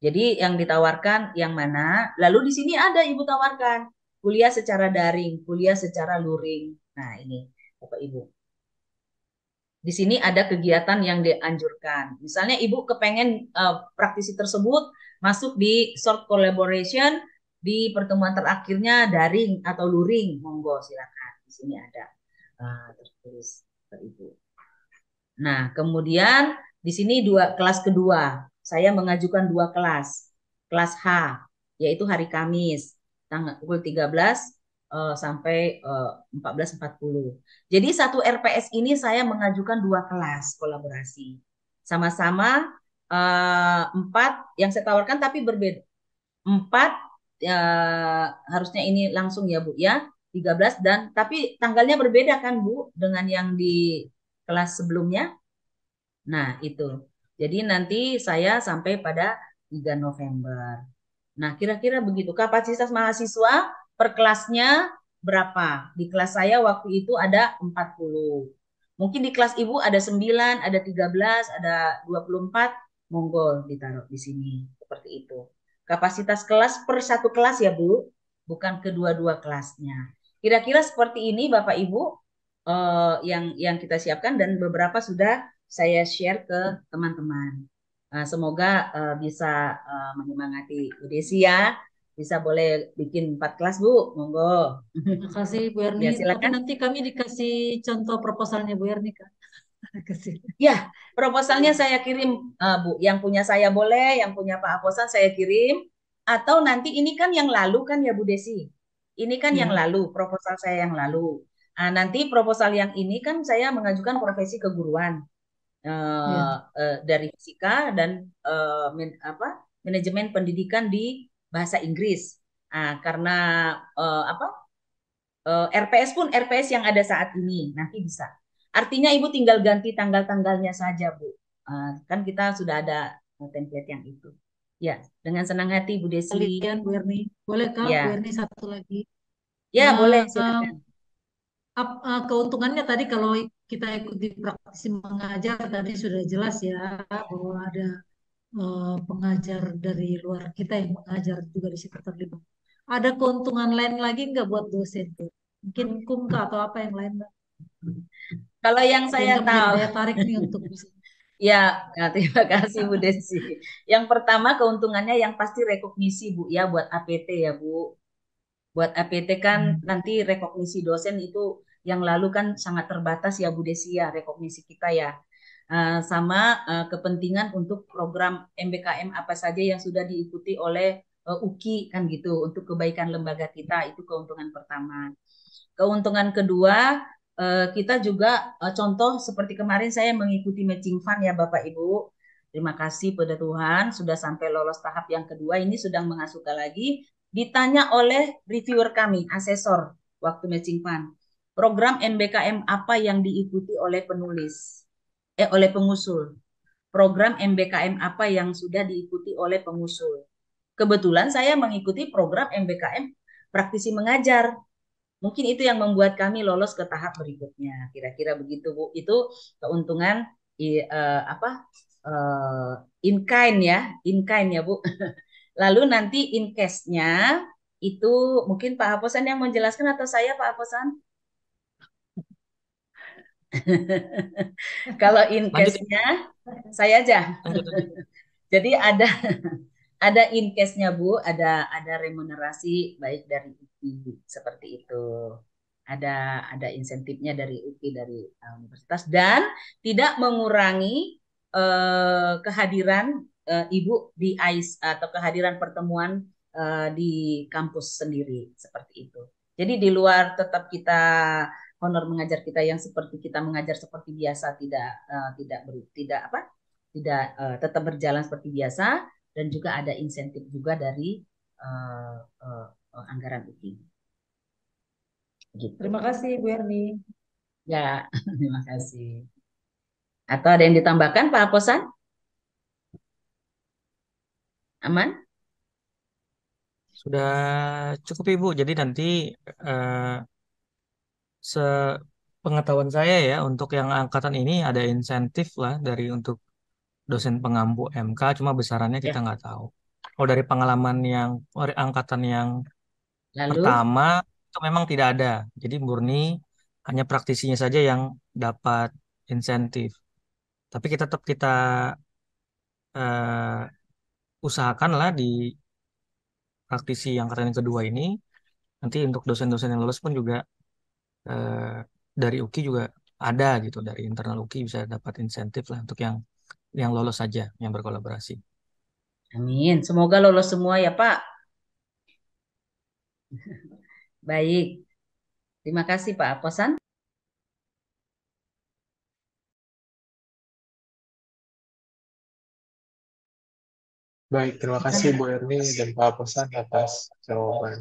Jadi yang ditawarkan yang mana? Lalu di sini ada Ibu tawarkan kuliah secara daring, kuliah secara luring. Nah, ini Bapak Ibu. Di sini ada kegiatan yang dianjurkan. Misalnya Ibu kepengen uh, praktisi tersebut masuk di short collaboration di pertemuan terakhirnya daring atau luring, monggo silakan. Di sini ada. Nah, tertulis ke ibu. Nah, kemudian di sini dua kelas kedua, saya mengajukan dua kelas. Kelas H yaitu hari Kamis tanggal pukul 13 uh, eh, sampai eh, uh, 14.40. Jadi satu RPS ini saya mengajukan dua kelas kolaborasi. Sama-sama uh, empat yang saya tawarkan tapi berbeda. Empat uh, harusnya ini langsung ya Bu ya. 13 dan tapi tanggalnya berbeda kan Bu dengan yang di kelas sebelumnya. Nah, itu. Jadi nanti saya sampai pada 3 November. Nah, kira-kira begitu. Kapasitas mahasiswa per kelasnya berapa? Di kelas saya waktu itu ada 40. Mungkin di kelas Ibu ada 9, ada 13, ada 24. Monggo ditaruh di sini. Seperti itu. Kapasitas kelas per satu kelas ya, Bu bukan kedua-dua kelasnya. Kira-kira seperti ini Bapak Ibu uh, yang yang kita siapkan dan beberapa sudah saya share ke teman-teman. Uh, semoga uh, bisa uh, menyemangati Bu Desi ya. Bisa boleh bikin empat kelas Bu, monggo. Terima kasih Bu Erni. Ya, silakan. Nanti kami dikasih contoh proposalnya Bu Erni Kak. *laughs* Ya, proposalnya saya kirim uh, Bu. Yang punya saya boleh, yang punya Pak Aposan saya kirim. Atau nanti ini kan yang lalu kan ya Bu Desi. Ini kan hmm. yang iya. lalu, proposal saya yang lalu. Nah, nanti proposal yang ini kan saya mengajukan profesi keguruan uh, uh, dari fisika dan uh, eh, man, apa manajemen pendidikan di bahasa Inggris. Nah, karena uh, apa uh, RPS pun RPS yang ada saat ini nanti bisa. Artinya ibu tinggal ganti tanggal-tanggalnya saja bu. Uh, kan kita sudah ada template yang itu. Ya, dengan senang hati Bu Desi. Kalian Bu Erni, boleh Kak ya. Bu Erni satu lagi? Ya, nah, boleh Uh, uh, keuntungannya tadi kalau kita ikut di praktisi mengajar tadi sudah jelas ya bahwa ada uh, pengajar dari luar kita yang mengajar juga di situ terlibat. Ada keuntungan lain lagi nggak buat dosen tuh? Mungkin kumka atau apa yang lain? Kalau yang saya tahu. tarik nih untuk dosen. Ya, ya, terima kasih Bu Desi. Yang pertama keuntungannya yang pasti rekognisi Bu ya buat APT ya Bu. Buat APT kan hmm. nanti rekognisi dosen itu yang lalu kan sangat terbatas ya Bu Desi ya rekognisi kita ya. Uh, sama uh, kepentingan untuk program MBKM apa saja yang sudah diikuti oleh uh, eh, UKI kan gitu untuk kebaikan lembaga kita itu keuntungan pertama. Keuntungan kedua Eh, kita juga eh, contoh seperti kemarin saya mengikuti matching fund ya Bapak Ibu. Terima kasih pada Tuhan sudah sampai lolos tahap yang kedua ini sedang mengasuhkan lagi ditanya oleh reviewer kami asesor waktu matching fund. Program MBKM apa yang diikuti oleh penulis eh oleh pengusul? Program MBKM apa yang sudah diikuti oleh pengusul? Kebetulan saya mengikuti program MBKM praktisi mengajar mungkin itu yang membuat kami lolos ke tahap berikutnya kira-kira begitu bu itu keuntungan i, uh, apa uh, in kind ya in kind ya bu *laughs* lalu nanti in case-nya itu mungkin Pak Haposan yang menjelaskan atau saya Pak Haposan *laughs* kalau in case-nya saya aja *laughs* jadi ada ada in case-nya Bu, ada ada remunerasi baik dari UPI seperti itu. Ada ada insentifnya dari UPI dari uh, universitas dan tidak mengurangi uh, kehadiran uh, Ibu di ice atau kehadiran pertemuan uh, di kampus sendiri seperti itu. Jadi di luar tetap kita honor mengajar kita yang seperti kita mengajar seperti biasa tidak uh, tidak ber, tidak apa tidak uh, tetap berjalan seperti biasa dan juga ada insentif juga dari uh, uh, anggaran UKI. Gitu. Terima kasih Bu Erni. Ya, *laughs* terima kasih. Atau ada yang ditambahkan Pak Aposan? Aman? Sudah cukup Ibu. Jadi nanti eh, se saya ya untuk yang angkatan ini ada insentif lah dari untuk dosen pengampu MK, cuma besarannya kita ya. nggak tahu. oh, dari pengalaman yang dari angkatan yang Lalu? pertama itu memang tidak ada. Jadi murni hanya praktisinya saja yang dapat insentif. Tapi kita tetap kita uh, usahakanlah di praktisi yang angkatan yang kedua ini nanti untuk dosen-dosen yang lulus pun juga uh, dari UKI juga ada gitu dari internal UKI bisa dapat insentif lah untuk yang yang lolos saja yang berkolaborasi. Amin. Semoga lolos semua ya Pak. Baik. Terima kasih Pak Aposan. Baik, terima kasih Bu Erni dan Pak Aposan atas jawaban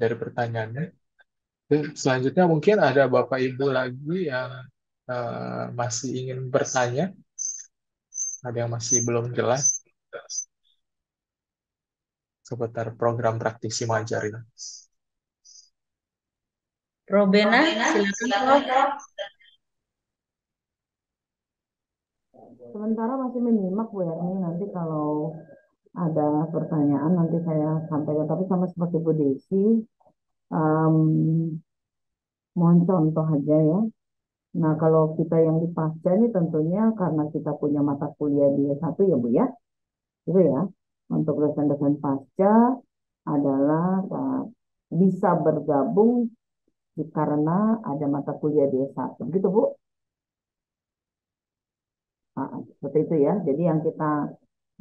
dari pertanyaannya. selanjutnya mungkin ada Bapak Ibu lagi yang uh, masih ingin bertanya ada yang masih belum jelas seputar program praktisi mengajar ini. Robena, silakan. Sementara masih menyimak Bu Erni, ya. nanti kalau ada pertanyaan nanti saya sampaikan. Tapi sama seperti Bu Desi, um, mohon contoh aja ya Nah, kalau kita yang di pasca ini tentunya karena kita punya mata kuliah di S1 ya Bu ya. Itu ya. Untuk dosen-dosen pasca adalah uh, bisa bergabung karena ada mata kuliah di S1. Begitu Bu? Nah, seperti itu ya. Jadi yang kita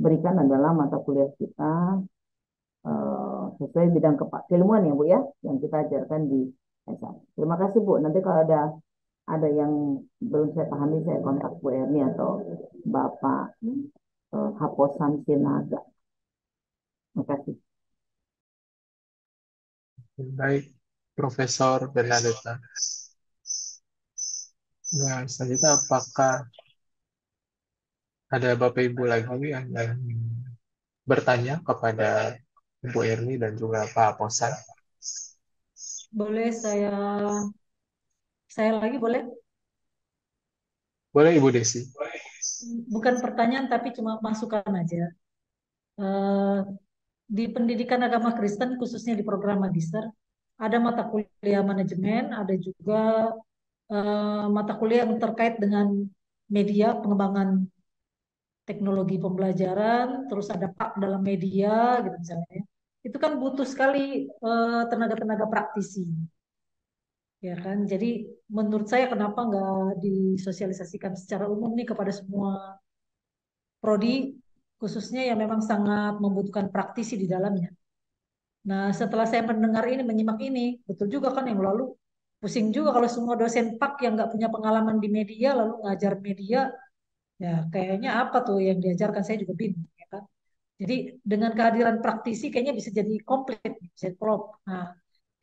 berikan adalah mata kuliah kita uh, sesuai bidang keilmuan ya Bu ya, yang kita ajarkan di S1. Terima kasih Bu. Nanti kalau ada ada yang belum saya pahami saya kontak Bu Erni atau Bapak eh, Haposan Sinaga. kasih. Baik, Profesor Bernadetta. Nah, selanjutnya apakah ada Bapak Ibu lagi yang bertanya kepada Bu Erni dan juga Pak Haposan? Boleh saya saya lagi boleh? Boleh Ibu Desi. Bukan pertanyaan tapi cuma masukan aja. Eh, di pendidikan agama Kristen khususnya di program magister ada mata kuliah manajemen, ada juga eh, mata kuliah yang terkait dengan media pengembangan teknologi pembelajaran, terus ada pak dalam media gitu misalnya. Ya. Itu kan butuh sekali eh, tenaga-tenaga praktisi ya hmm. kan jadi menurut saya kenapa nggak disosialisasikan secara umum nih kepada semua prodi khususnya yang memang sangat membutuhkan praktisi di dalamnya nah setelah saya mendengar ini menyimak ini betul juga kan yang lalu pusing juga kalau semua dosen pak yang nggak punya pengalaman di media lalu ngajar media ya kayaknya apa tuh yang diajarkan saya juga bingung ya kan jadi dengan kehadiran praktisi kayaknya bisa jadi komplit bisa klop nah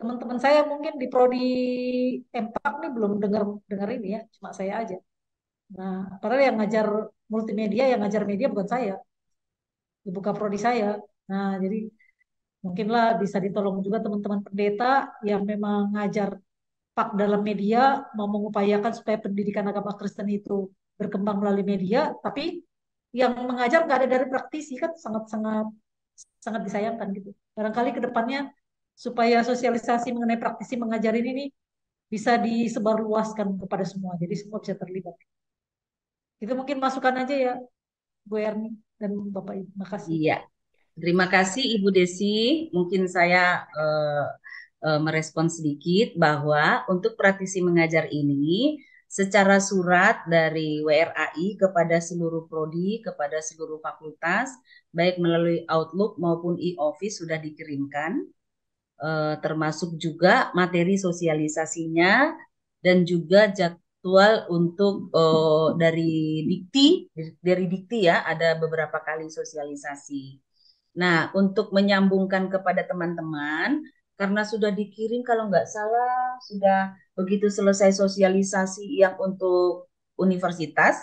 teman-teman saya mungkin di prodi empat nih belum dengar dengar ini ya, cuma saya aja. Nah, padahal yang ngajar multimedia, yang ngajar media bukan saya. Dibuka prodi saya. Nah, jadi mungkinlah bisa ditolong juga teman-teman pendeta yang memang ngajar pak dalam media mau mengupayakan supaya pendidikan agama Kristen itu berkembang melalui media, tapi yang mengajar nggak ada dari praktisi kan sangat-sangat sangat disayangkan gitu. Barangkali kedepannya supaya sosialisasi mengenai praktisi mengajar ini nih, bisa disebarluaskan kepada semua. Jadi semua bisa terlibat. Itu mungkin masukan aja ya, Bu Erni dan Bapak Ibu. Makasih. Iya. Terima kasih Ibu Desi. Mungkin saya uh, uh, merespon sedikit bahwa untuk praktisi mengajar ini secara surat dari WRAI kepada seluruh prodi, kepada seluruh fakultas, baik melalui Outlook maupun e-office sudah dikirimkan eh, termasuk juga materi sosialisasinya dan juga jadwal untuk eh, dari dikti dari dikti ya ada beberapa kali sosialisasi. Nah untuk menyambungkan kepada teman-teman karena sudah dikirim kalau nggak salah sudah begitu selesai sosialisasi yang untuk universitas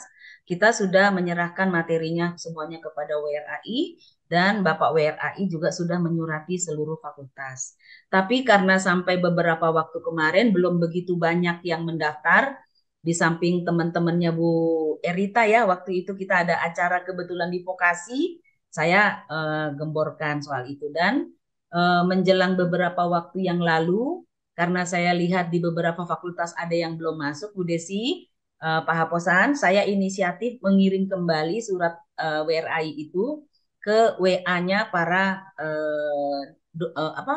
kita sudah menyerahkan materinya semuanya kepada WRAI dan Bapak WRAI juga sudah menyurati seluruh fakultas. Tapi karena sampai beberapa waktu kemarin belum begitu banyak yang mendaftar, di samping teman-temannya Bu Erita ya, waktu itu kita ada acara kebetulan di Vokasi, saya uh, gemborkan soal itu dan uh, menjelang beberapa waktu yang lalu karena saya lihat di beberapa fakultas ada yang belum masuk Bu Desi, uh, Pak Haposan, saya inisiatif mengirim kembali surat uh, eh, WRI itu ke WA-nya para uh, uh, apa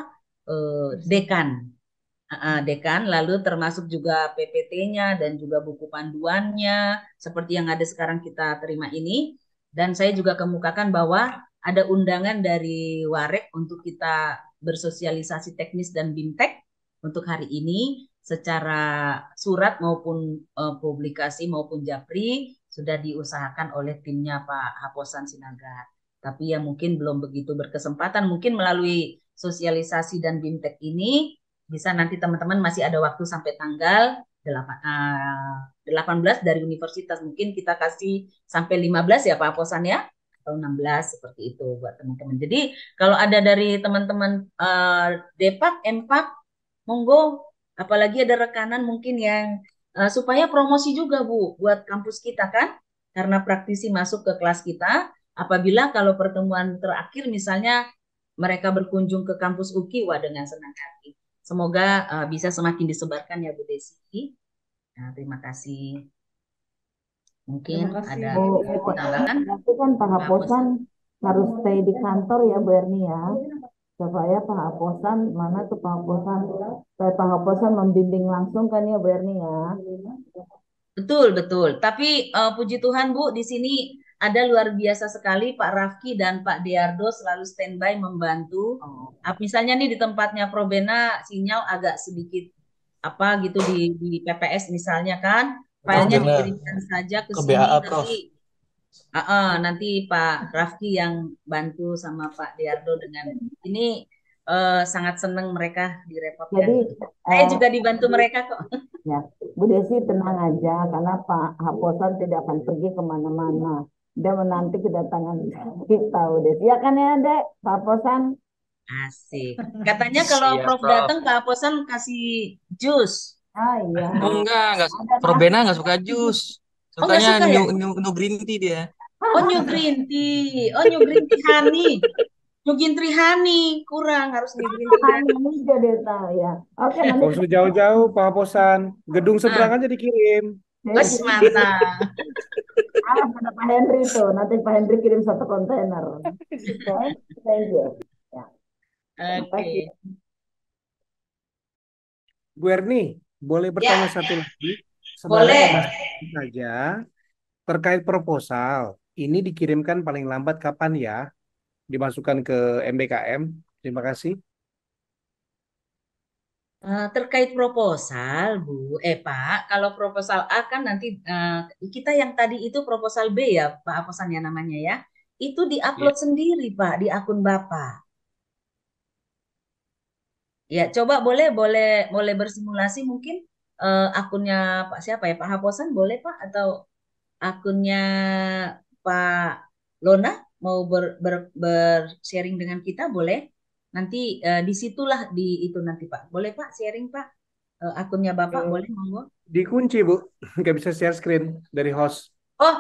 uh, dekan, uh, dekan, lalu termasuk juga PPT-nya dan juga buku panduannya seperti yang ada sekarang kita terima ini. Dan saya juga kemukakan bahwa ada undangan dari Warek untuk kita bersosialisasi teknis dan bimtek untuk hari ini secara surat maupun uh, publikasi maupun japri sudah diusahakan oleh timnya Pak Haposan Sinaga. Tapi ya mungkin belum begitu berkesempatan. Mungkin melalui sosialisasi dan bimtek ini bisa nanti teman-teman masih ada waktu sampai tanggal 8, uh, 18 dari universitas. Mungkin kita kasih sampai 15 ya Pak Haposan ya atau 16 seperti itu buat teman-teman. Jadi kalau ada dari teman-teman uh, Depak, Empak, monggo apalagi ada rekanan mungkin yang uh, supaya promosi juga Bu buat kampus kita kan karena praktisi masuk ke kelas kita apabila kalau pertemuan terakhir misalnya mereka berkunjung ke kampus UKI wah dengan senang hati semoga uh, bisa semakin disebarkan ya Bu Desi nah, terima kasih mungkin kasih. ada oh, tambahan kan tahap bosan harus stay di kantor ya Bu Erni ya supaya penghapusan mana tuh penghapusan supaya penghapusan membimbing langsung kan ya Berni ya betul betul tapi uh, puji Tuhan Bu di sini ada luar biasa sekali Pak Rafki dan Pak Diardo selalu standby membantu. Oh. Ah, misalnya nih di tempatnya Probena sinyal agak sedikit apa gitu di, di PPS misalnya kan, filenya oh, dikirimkan saja ke, ke sini tapi Uh, uh, nanti Pak Rafki yang bantu sama Pak Diardo dengan ini uh, sangat senang mereka direpotkan. Jadi saya eh, juga dibantu mereka kok. *laughs* Ya, Bu Desi tenang aja karena Pak Haposan tidak akan pergi kemana-mana. Dia menanti kedatangan kita, Bu Desi. Ya kan ya, Dek? Pak Haposan. Asik. Katanya kalau Siap, Prof datang Pak Haposan kasih jus. Ah iya. enggak, enggak. Prof Bena enggak suka jus. Oh, Sukanya oh, suka, ya? new, ya? new, new green tea dia. Oh new green tea. Oh new green tea honey. New green tea honey. Kurang harus new green tea honey. Juga data ya. Oke. Okay, eh, nanti... Oh, jauh-jauh Posan, Gedung ah. seberang ah. aja dikirim. Wes mana? Ah, Pak Henry tuh. Nanti Pak Henry kirim satu kontainer. Thank you. Ya. Oke. Okay. Bu Erni, boleh bertanya ya, satu ya. lagi? Boleh. saja terkait proposal ini dikirimkan paling lambat kapan ya? Dimasukkan ke MBKM. Terima kasih. Uh, terkait proposal, Bu, eh Pak, kalau proposal A kan nanti uh, kita yang tadi itu proposal B ya, Pak ya namanya ya, itu diupload yeah. sendiri Pak di akun Bapak. Ya, coba boleh boleh boleh bersimulasi mungkin uh, akunnya Pak siapa ya Pak Haposan boleh Pak atau akunnya Pak Lona mau ber, ber, ber sharing dengan kita boleh nanti uh, eh, disitulah di itu nanti Pak boleh Pak sharing Pak uh, akunnya Bapak uh, boleh monggo dikunci Bu *laughs* nggak bisa share screen dari host oh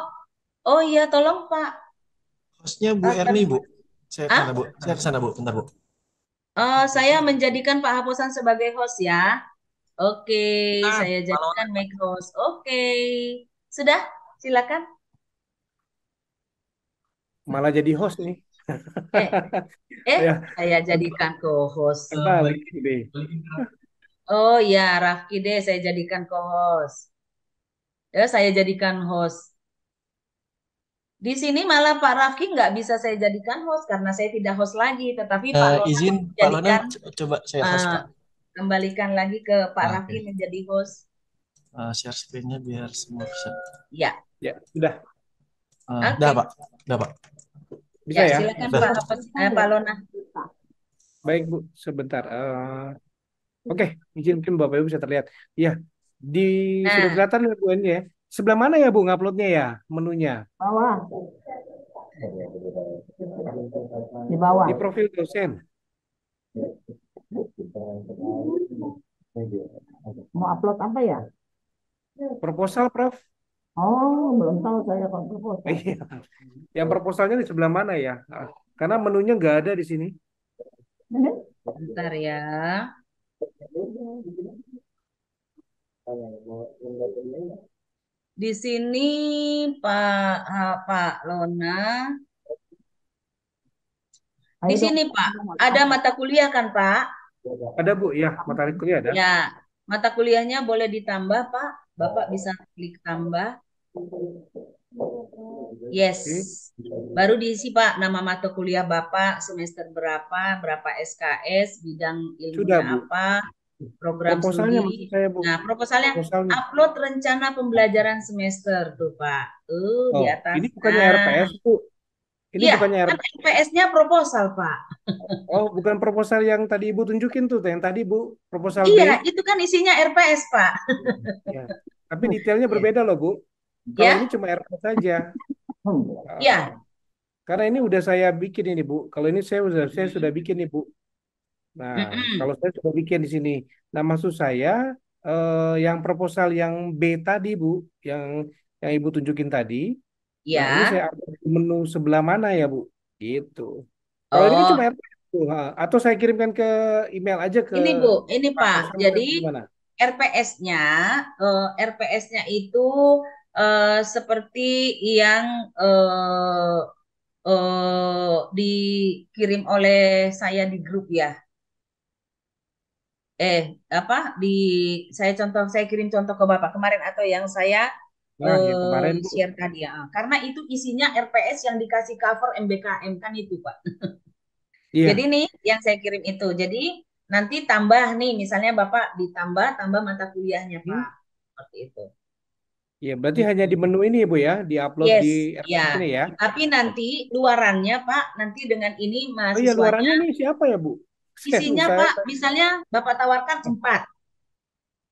oh iya tolong Pak hostnya Bu ah, Erni Bu saya ah? sana Bu saya sana Bu bentar Bu uh, saya menjadikan Pak Haposan sebagai host ya Oke, okay, ah, saya jadikan make host. Oke. Sudah? Silakan. Malah jadi host nih. Eh, eh *laughs* ya. saya jadikan co-host. Oh ya, Rafki deh saya jadikan co-host. Ya, saya jadikan host. Di sini malah Pak Rafki nggak bisa saya jadikan host karena saya tidak host lagi, tetapi Pak Lona eh, izin Pak Lona, coba saya host uh, Pak kembalikan lagi ke Pak okay. Raffi menjadi host. Uh, share screen-nya biar semua bisa. Ya. Ya, sudah. Uh, eh, okay. Pak. Sudah, Pak. Bisa ya? ya? Silakan Pak, Pak, eh, Pak Lona. Baik, Bu. Sebentar. Uh, Oke, okay. izin mungkin Bapak Ibu bisa terlihat. ya di nah. Sudah kelihatan ya, Bu ya. Sebelah mana ya, Bu, nguploadnya ya menunya? Bawah. Di bawah. Di profil dosen. Mau upload apa ya? Proposal, Prof. Oh, belum tahu saya kalau proposal. Iya. Yang proposalnya di sebelah mana ya? Karena menunya nggak ada di sini. Bentar ya. Di sini Pak Pak Lona. Di sini Pak, ada mata kuliah kan Pak? Ada Bu, ya mata kuliah ada. Ya, mata kuliahnya boleh ditambah Pak. Bapak bisa klik tambah. Yes. Baru diisi Pak nama mata kuliah Bapak, semester berapa, berapa SKS, bidang ilmu Sudah, Bu. apa, program studi. Saya, Bu. Nah, proposalnya, proposalnya upload rencana pembelajaran semester tuh Pak. Tuh oh, di atas. Ini bukannya RPS Bu, ini ya, bukannya kan nya proposal, Pak. *laughs* Oh, bukan proposal yang tadi Ibu tunjukin tuh, yang tadi Bu proposal Iya, B. itu kan isinya RPS, Pak. Ya. Tapi detailnya berbeda loh, Bu. Kalau ya. ini cuma RPS saja. Iya. *laughs* Ya. Karena ini udah saya bikin ini, Bu. Kalau ini saya sudah saya sudah bikin nih, Bu. Nah, mm-hmm. kalau saya sudah bikin di sini. Nah, maksud saya eh, yang proposal yang B tadi, Bu, yang yang Ibu tunjukin tadi, Nah, ya. ini saya ada di menu sebelah mana ya, Bu? Gitu. Kalau oh. ini cuma cuma oh. RT atau saya kirimkan ke email aja ke Ini Bu, ini Pak. Pak. Jadi RPS-nya uh, eh, RPS-nya itu uh, seperti yang uh, uh, dikirim oleh saya di grup ya. Eh, apa di saya contoh saya kirim contoh ke Bapak kemarin atau yang saya Nah, ya eh, share tadi ya. Karena itu isinya RPS yang dikasih cover MBKM kan itu, Pak. Yeah. Jadi nih yang saya kirim itu. Jadi nanti tambah nih misalnya Bapak ditambah tambah mata kuliahnya, hmm. Pak. Hmm. Seperti itu. Iya, berarti hmm. hanya di menu ini, ya, Bu ya, di-upload yes, di RPS ya. ini ya. Tapi nanti luarannya, Pak, nanti dengan ini mahasiswanya. Oh iya, luarannya nih siapa ya, Bu? Isinya, Pak, misalnya Bapak tawarkan empat.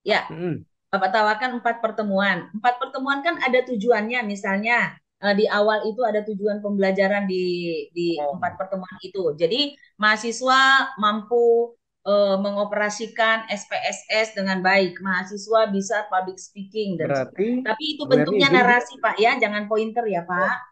Ya. Hmm Bapak tawarkan empat pertemuan. Empat pertemuan kan ada tujuannya, misalnya eh, di awal itu ada tujuan pembelajaran di di oh. empat pertemuan itu. Jadi mahasiswa mampu uh, mengoperasikan SPSS dengan baik. Mahasiswa bisa public speaking dan berarti, Tapi itu bentuknya narasi, Pak ya, jangan pointer ya, Pak.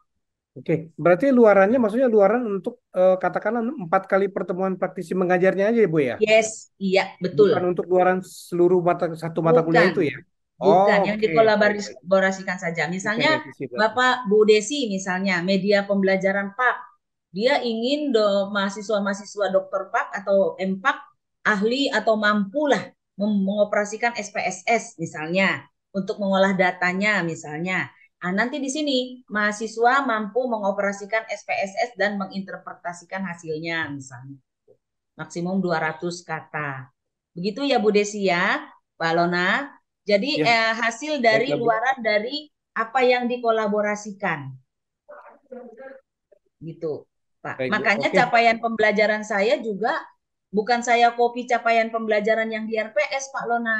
Oke, berarti luarannya maksudnya luaran untuk eh, katakanlah empat kali pertemuan praktisi mengajarnya aja ya, Bu ya? Yes, iya betul. Bukan untuk luaran seluruh mata satu mata Bukan. kuliah itu ya? Bukan, yang okay. dikolaborasikan saja. Misalnya okay, Bapak Bu Desi misalnya media pembelajaran PAK, dia ingin do mahasiswa-mahasiswa dokter PAK atau MPAK ahli atau mampu lah mengoperasikan SPSS misalnya untuk mengolah datanya misalnya Nah, nanti di sini mahasiswa mampu mengoperasikan SPSS dan menginterpretasikan hasilnya misalnya. Maksimum 200 kata. Begitu ya Bu Desi ya, Pak Lona. Jadi ya. eh, hasil dari ya, luaran dari apa yang dikolaborasikan. Gitu, Pak. Baik, Makanya okay. capaian pembelajaran saya juga bukan saya kopi capaian pembelajaran yang di RPS, Pak Lona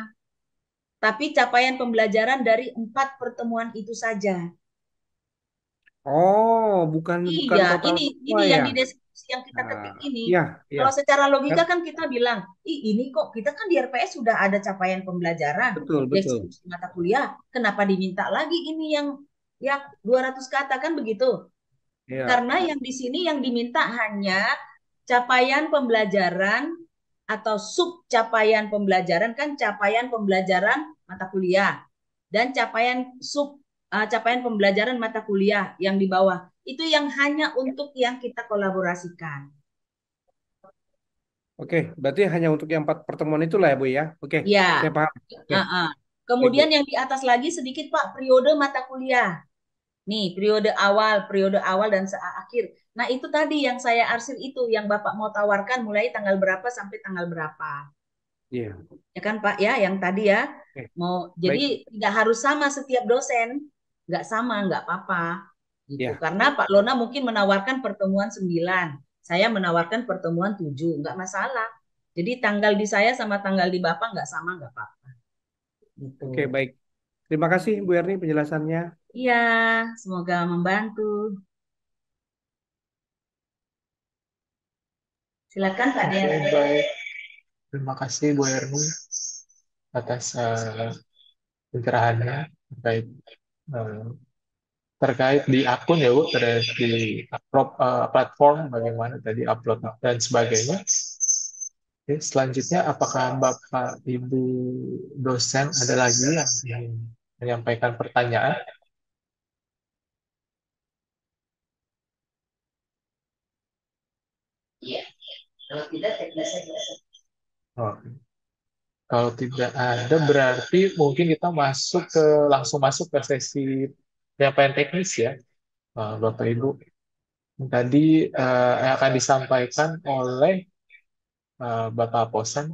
tapi capaian pembelajaran dari empat pertemuan itu saja. Oh, bukan iya, bukan total ini semua ini yang ya? di deskripsi yang kita Nah, ketik ini. iya, iya. Kalau secara logika kan kita bilang, ih ini kok kita kan di RPS sudah ada capaian pembelajaran, Betul, betul. mata kuliah, kenapa diminta lagi ini yang yang 200 kata kan begitu? Iya. Karena yang di sini yang diminta hanya capaian pembelajaran atau sub capaian pembelajaran kan capaian pembelajaran mata kuliah dan capaian sub uh, capaian pembelajaran mata kuliah yang di bawah itu yang hanya untuk yang kita kolaborasikan. Oke, berarti hanya untuk yang empat pertemuan itulah ya Bu ya. Oke. Ya. Saya paham. Oke. Uh -uh. Kemudian Oke. yang di atas lagi sedikit Pak periode mata kuliah. Nih, periode awal, periode awal dan akhir. Nah, itu tadi yang saya arsir itu yang Bapak mau tawarkan mulai tanggal berapa sampai tanggal berapa. Iya. Yeah. Ya kan Pak ya yang tadi ya. Okay. Mau jadi tidak harus sama setiap dosen. Nggak sama, nggak apa-apa. Gitu. Yeah. Karena Pak Lona mungkin menawarkan pertemuan 9. Saya menawarkan pertemuan 7, nggak masalah. Jadi tanggal di saya sama tanggal di Bapak nggak sama, nggak apa-apa. Gitu. Oke, okay, baik. Terima kasih Bu Erni penjelasannya. Iya, semoga membantu. Silakan Pak Dian. Okay, Terima kasih Bu Ernu atas uh, pencerahannya terkait uh, terkait di akun ya Bu, terkait di uh, platform bagaimana tadi upload dan sebagainya. Oke, selanjutnya apakah Bapak Ibu dosen ada lagi yang menyampaikan pertanyaan? Kalau tidak, tidak biasa. Oh. Kalau tidak ada, berarti mungkin kita masuk ke langsung masuk ke sesi penyampaian teknis ya, eh, Bapak Ibu. Tadi uh, yang akan disampaikan oleh uh, Bapak Posan.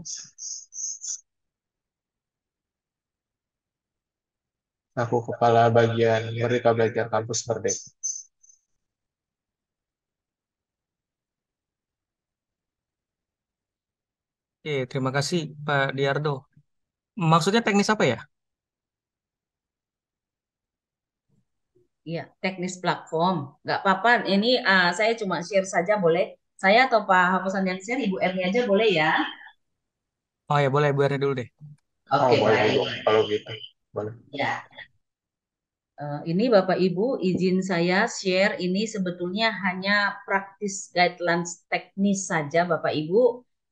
Aku Kepala Bagian Merdeka Belajar Kampus Merdeka. Oke, terima kasih Pak Diardo. Maksudnya teknis apa ya? Iya, teknis platform. Gak apa-apa, ini uh, saya cuma share saja boleh. Saya atau Pak Hapusan yang share, Ibu Erni aja boleh ya? Oh ya, boleh Ibu Erni dulu deh. Oke, okay, oh, baik. kalau gitu, boleh. Ya. Uh, ini Bapak Ibu izin saya share ini sebetulnya hanya praktis guidelines teknis saja Bapak Ibu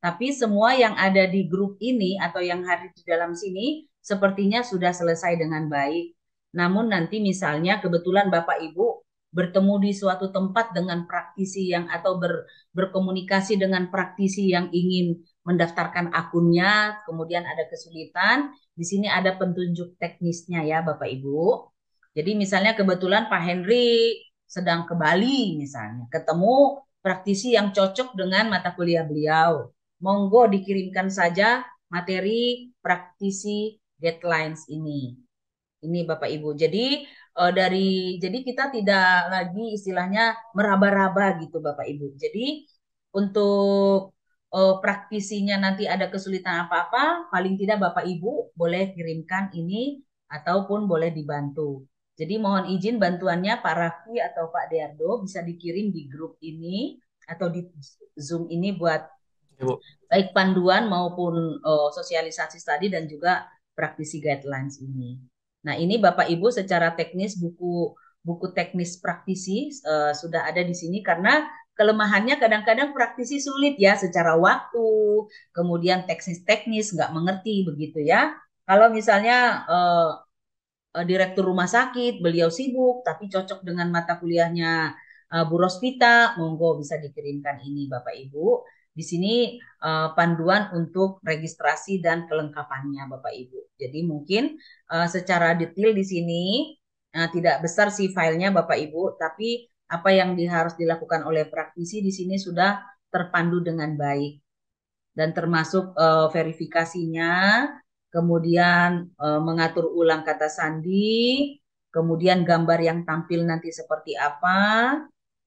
tapi semua yang ada di grup ini atau yang hari di dalam sini sepertinya sudah selesai dengan baik. Namun nanti misalnya kebetulan Bapak Ibu bertemu di suatu tempat dengan praktisi yang atau ber, berkomunikasi dengan praktisi yang ingin mendaftarkan akunnya, kemudian ada kesulitan, di sini ada petunjuk teknisnya ya Bapak Ibu. Jadi misalnya kebetulan Pak Henry sedang ke Bali misalnya, ketemu praktisi yang cocok dengan mata kuliah beliau monggo dikirimkan saja materi praktisi deadlines ini. Ini Bapak Ibu. Jadi eh, dari jadi kita tidak lagi istilahnya meraba-raba gitu Bapak Ibu. Jadi untuk eh, praktisinya nanti ada kesulitan apa-apa, paling tidak Bapak Ibu boleh kirimkan ini ataupun boleh dibantu. Jadi mohon izin bantuannya Pak Raffi atau Pak Deardo bisa dikirim di grup ini atau di Zoom ini buat Bu. Gitu. baik panduan maupun uh, sosialisasi tadi dan juga praktisi guidelines ini. Nah ini Bapak Ibu secara teknis buku buku teknis praktisi uh, sudah ada di sini karena kelemahannya kadang-kadang praktisi sulit ya secara waktu, kemudian teknis-teknis nggak mengerti begitu ya. Kalau misalnya uh, direktur rumah sakit beliau sibuk tapi cocok dengan mata kuliahnya Bu Rospita, monggo bisa dikirimkan ini Bapak Ibu. Di sini uh, panduan untuk registrasi dan kelengkapannya Bapak Ibu. Jadi mungkin uh, secara detail di sini uh, tidak besar sih filenya Bapak Ibu, tapi apa yang di, harus dilakukan oleh praktisi di sini sudah terpandu dengan baik dan termasuk uh, verifikasinya, kemudian uh, mengatur ulang kata sandi, kemudian gambar yang tampil nanti seperti apa,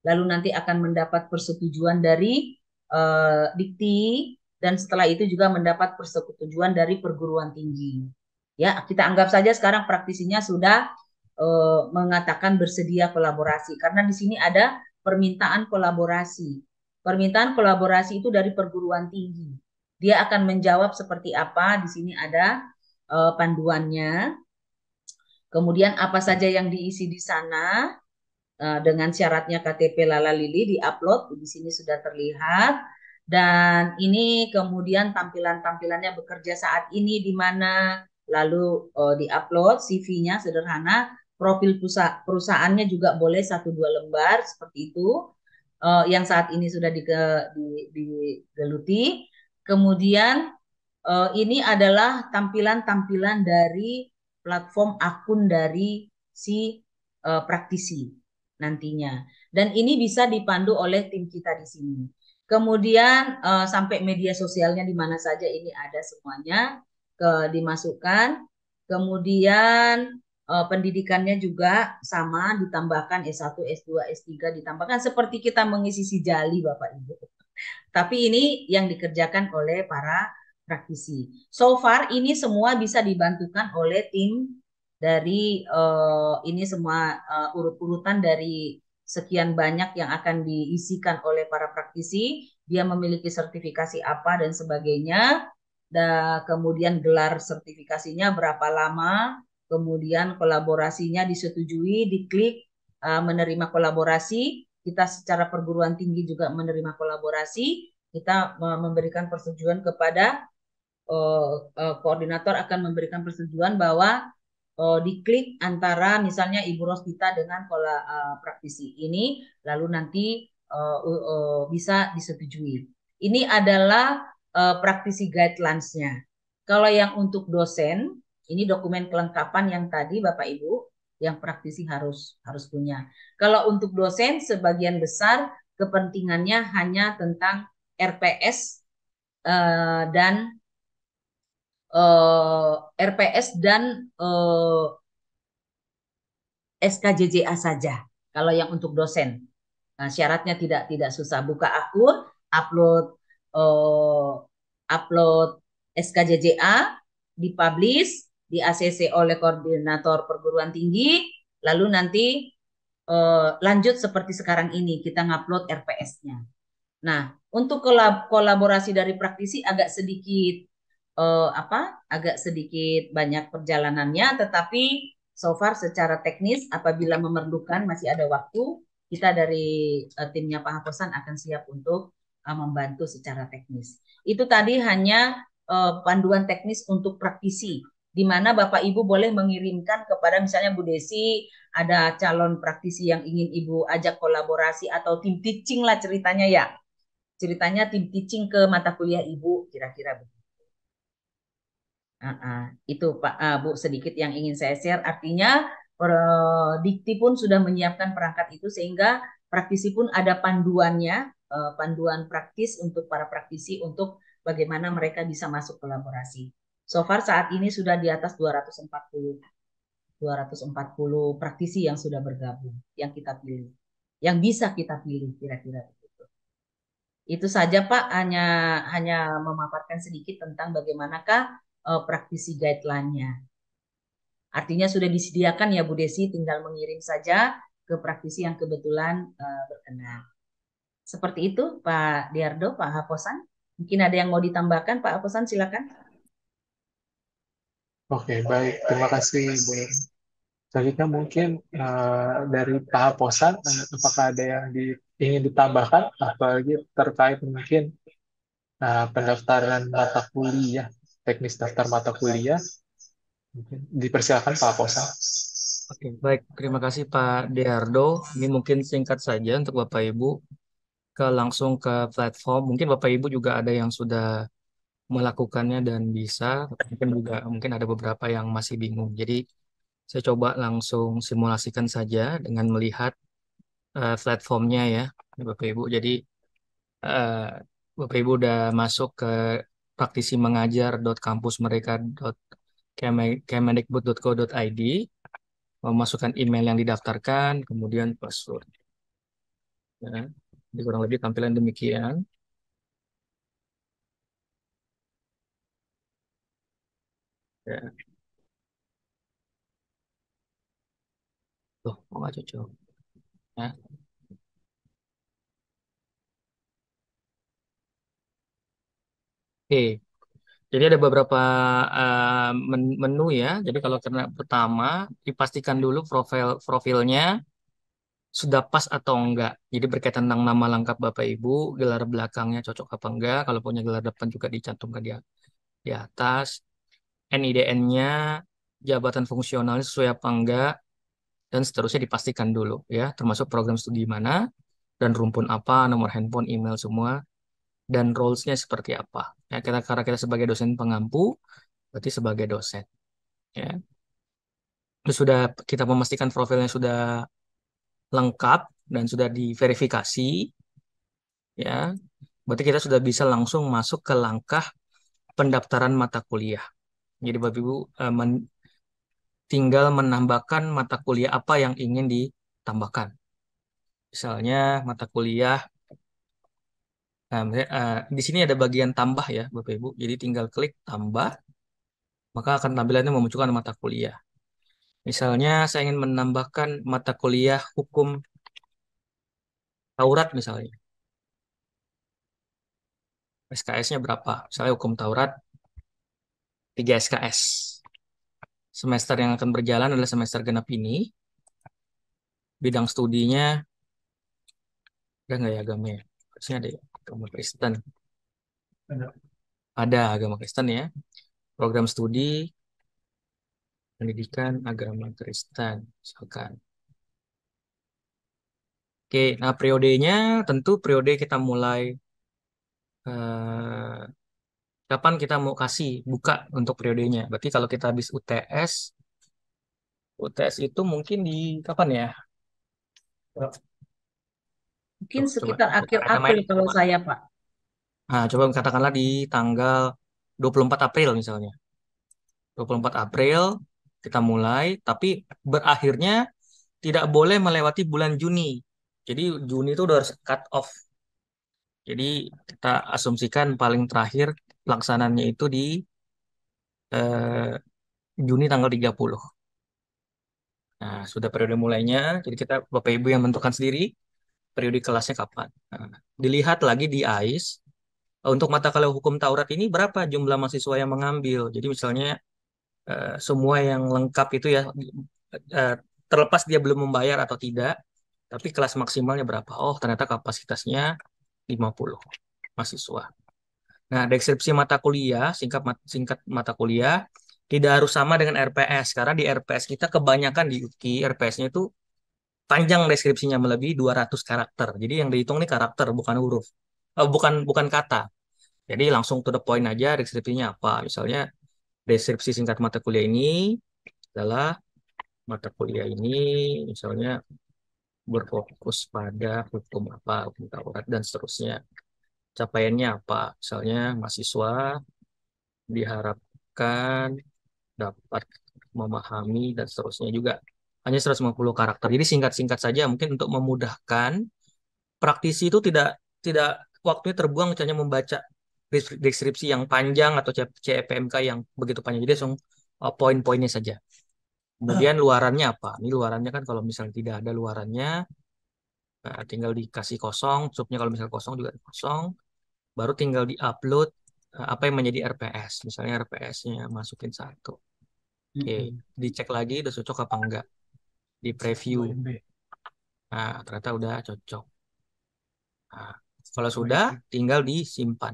lalu nanti akan mendapat persetujuan dari uh, dikti dan setelah itu juga mendapat persetujuan dari perguruan tinggi. Ya, kita anggap saja sekarang praktisinya sudah uh, mengatakan bersedia kolaborasi karena di sini ada permintaan kolaborasi. Permintaan kolaborasi itu dari perguruan tinggi. Dia akan menjawab seperti apa, di sini ada uh, panduannya. Kemudian apa saja yang diisi di sana, Eh, dengan syaratnya KTP Lala Lili diupload di sini sudah terlihat dan ini kemudian tampilan-tampilannya bekerja saat ini di mana lalu uh, diupload CV-nya sederhana profil perusahaannya juga boleh satu dua lembar seperti itu uh, yang saat ini sudah digeluti kemudian uh, ini adalah tampilan-tampilan dari platform akun dari si uh, praktisi nantinya. Dan ini bisa dipandu oleh tim kita di sini. Kemudian uh, sampai media sosialnya di mana saja ini ada semuanya ke dimasukkan. Kemudian uh, pendidikannya juga sama ditambahkan S1, S2, S3 ditambahkan seperti kita mengisi jali Bapak Ibu. Tapi ini yang dikerjakan oleh para praktisi. So far ini semua bisa dibantukan oleh tim dari uh, ini semua uh, urut-urutan dari sekian banyak yang akan diisikan oleh para praktisi, dia memiliki sertifikasi apa dan sebagainya, dan kemudian gelar sertifikasinya berapa lama, kemudian kolaborasinya disetujui, diklik, uh, menerima kolaborasi, kita secara perguruan tinggi juga menerima kolaborasi, kita memberikan persetujuan kepada uh, uh, koordinator akan memberikan persetujuan bahwa uh, diklik antara misalnya Ibu rosita dengan pola uh, praktisi ini, lalu nanti uh, uh, uh, bisa disetujui. Ini adalah uh, praktisi guidelines-nya. Kalau yang untuk dosen, ini dokumen kelengkapan yang tadi Bapak Ibu yang praktisi harus harus punya. Kalau untuk dosen sebagian besar kepentingannya hanya tentang RPS uh, dan eh, RPS dan eh, SKJJA saja kalau yang untuk dosen. Nah, syaratnya tidak tidak susah buka akun, upload eh, upload SKJJA, dipublish, di ACC oleh koordinator perguruan tinggi, lalu nanti eh, lanjut seperti sekarang ini kita ngupload RPS-nya. Nah, untuk kolab kolaborasi dari praktisi agak sedikit uh, apa agak sedikit banyak perjalanannya tetapi so far secara teknis apabila memerlukan masih ada waktu kita dari uh, timnya Pak Hakosan akan siap untuk uh, membantu secara teknis. Itu tadi hanya uh, panduan teknis untuk praktisi di mana Bapak Ibu boleh mengirimkan kepada misalnya Bu Desi ada calon praktisi yang ingin Ibu ajak kolaborasi atau tim teaching lah ceritanya ya. Ceritanya tim teaching ke mata kuliah Ibu kira-kira begitu. Uh, uh, itu Pak uh, Bu sedikit yang ingin saya share. Artinya Dikti pun sudah menyiapkan perangkat itu sehingga praktisi pun ada panduannya, uh, panduan praktis untuk para praktisi untuk bagaimana mereka bisa masuk kolaborasi. So far saat ini sudah di atas 240 240 praktisi yang sudah bergabung yang kita pilih, yang bisa kita pilih kira-kira begitu. Itu saja Pak, hanya hanya memaparkan sedikit tentang bagaimanakah uh, praktisi guideline-nya. Artinya sudah disediakan ya Bu Desi, tinggal mengirim saja ke praktisi yang kebetulan uh, berkenan. Seperti itu Pak Diardo, Pak Haposan. Mungkin ada yang mau ditambahkan Pak Haposan, silakan. Oke, baik. Terima kasih Bu. Selanjutnya mungkin uh, dari Pak Haposan, apakah ada yang di, ingin ditambahkan, apalagi terkait mungkin uh, pendaftaran mata kuliah teknis daftar mata kuliah. dipersilakan Pak Posa. Oke, baik. Terima kasih Pak Deardo. Ini mungkin singkat saja untuk Bapak Ibu ke langsung ke platform. Mungkin Bapak Ibu juga ada yang sudah melakukannya dan bisa, mungkin juga mungkin ada beberapa yang masih bingung. Jadi saya coba langsung simulasikan saja dengan melihat uh, platformnya ya, Bapak Ibu. Jadi uh, Bapak Ibu udah masuk ke praktisi mengajar kampus mereka kemendikbud.co.id memasukkan email yang didaftarkan, kemudian password. Ya, jadi kurang lebih tampilan demikian. Ya. Tuh, nggak cocok? Ya. Oke. Jadi ada beberapa uh, menu ya. Jadi kalau karena pertama dipastikan dulu profil profilnya sudah pas atau enggak. Jadi berkaitan tentang nama lengkap Bapak Ibu, gelar belakangnya cocok apa enggak. Kalau punya gelar depan juga dicantumkan di, di atas. NIDN-nya, jabatan fungsionalnya sesuai apa enggak, dan seterusnya dipastikan dulu ya, termasuk program studi mana, dan rumpun apa, nomor handphone, email semua dan roles-nya seperti apa. Ya, kita karena kita sebagai dosen pengampu, berarti sebagai dosen. Ya. Itu sudah kita memastikan profilnya sudah lengkap dan sudah diverifikasi. Ya. Berarti kita sudah bisa langsung masuk ke langkah pendaftaran mata kuliah. Jadi Bapak Ibu eh, men tinggal menambahkan mata kuliah apa yang ingin ditambahkan. Misalnya mata kuliah Nah, eh, di sini ada bagian tambah ya, Bapak Ibu. Jadi tinggal klik tambah, maka akan tampilannya memunculkan mata kuliah. Misalnya saya ingin menambahkan mata kuliah hukum Taurat misalnya. SKS-nya berapa? Misalnya hukum Taurat 3 SKS. Semester yang akan berjalan adalah semester genap ini. Bidang studinya ada nggak ya agamanya? Harusnya ada ya agama Kristen. Ada. Ada agama Kristen ya. Program studi pendidikan agama Kristen misalkan. Oke, nah periodenya tentu periode kita mulai uh, kapan kita mau kasih buka untuk periodenya. Berarti kalau kita habis UTS, UTS itu mungkin di kapan ya? Mungkin Coba sekitar akhir April main- kalau saya, Pak. Nah, coba katakanlah di tanggal 24 April misalnya. 24 April kita mulai, tapi berakhirnya tidak boleh melewati bulan Juni. Jadi Juni itu sudah cut off. Jadi kita asumsikan paling terakhir pelaksanannya itu di eh, Juni tanggal 30. Nah, sudah periode mulainya, jadi kita Bapak Ibu yang menentukan sendiri periode kelasnya kapan. Nah, dilihat lagi di AIS, eh, untuk mata kuliah hukum Taurat ini berapa jumlah mahasiswa yang mengambil. Jadi misalnya eh, semua yang lengkap itu ya eh, terlepas dia belum membayar atau tidak, tapi kelas maksimalnya berapa? Oh, ternyata kapasitasnya 50 mahasiswa. Nah, deskripsi mata kuliah, singkat singkat mata kuliah tidak harus sama dengan RPS karena di RPS kita kebanyakan di UKI RPS-nya itu panjang deskripsinya melebihi 200 karakter. Jadi yang dihitung ini karakter bukan huruf. Uh, bukan bukan kata. Jadi langsung to the point aja deskripsinya apa. Misalnya deskripsi singkat mata kuliah ini adalah mata kuliah ini misalnya berfokus pada hukum apa, hukum Taurat dan seterusnya. Capaiannya apa? Misalnya mahasiswa diharapkan dapat memahami dan seterusnya juga hanya 150 karakter. Jadi singkat-singkat saja mungkin untuk memudahkan praktisi itu tidak tidak waktunya terbuang hanya membaca deskripsi yang panjang atau CPMK yang begitu panjang. Jadi langsung uh, poin-poinnya saja. Kemudian luarannya apa? Ini luarannya kan kalau misalnya tidak ada luarannya, nah, tinggal dikasih kosong, subnya kalau misalnya kosong juga kosong, baru tinggal diupload uh, apa yang menjadi RPS. Misalnya RPS-nya masukin satu. Oke, okay. dicek lagi udah cocok apa enggak di preview. Nah, ternyata udah cocok. Nah, kalau sudah, tinggal disimpan.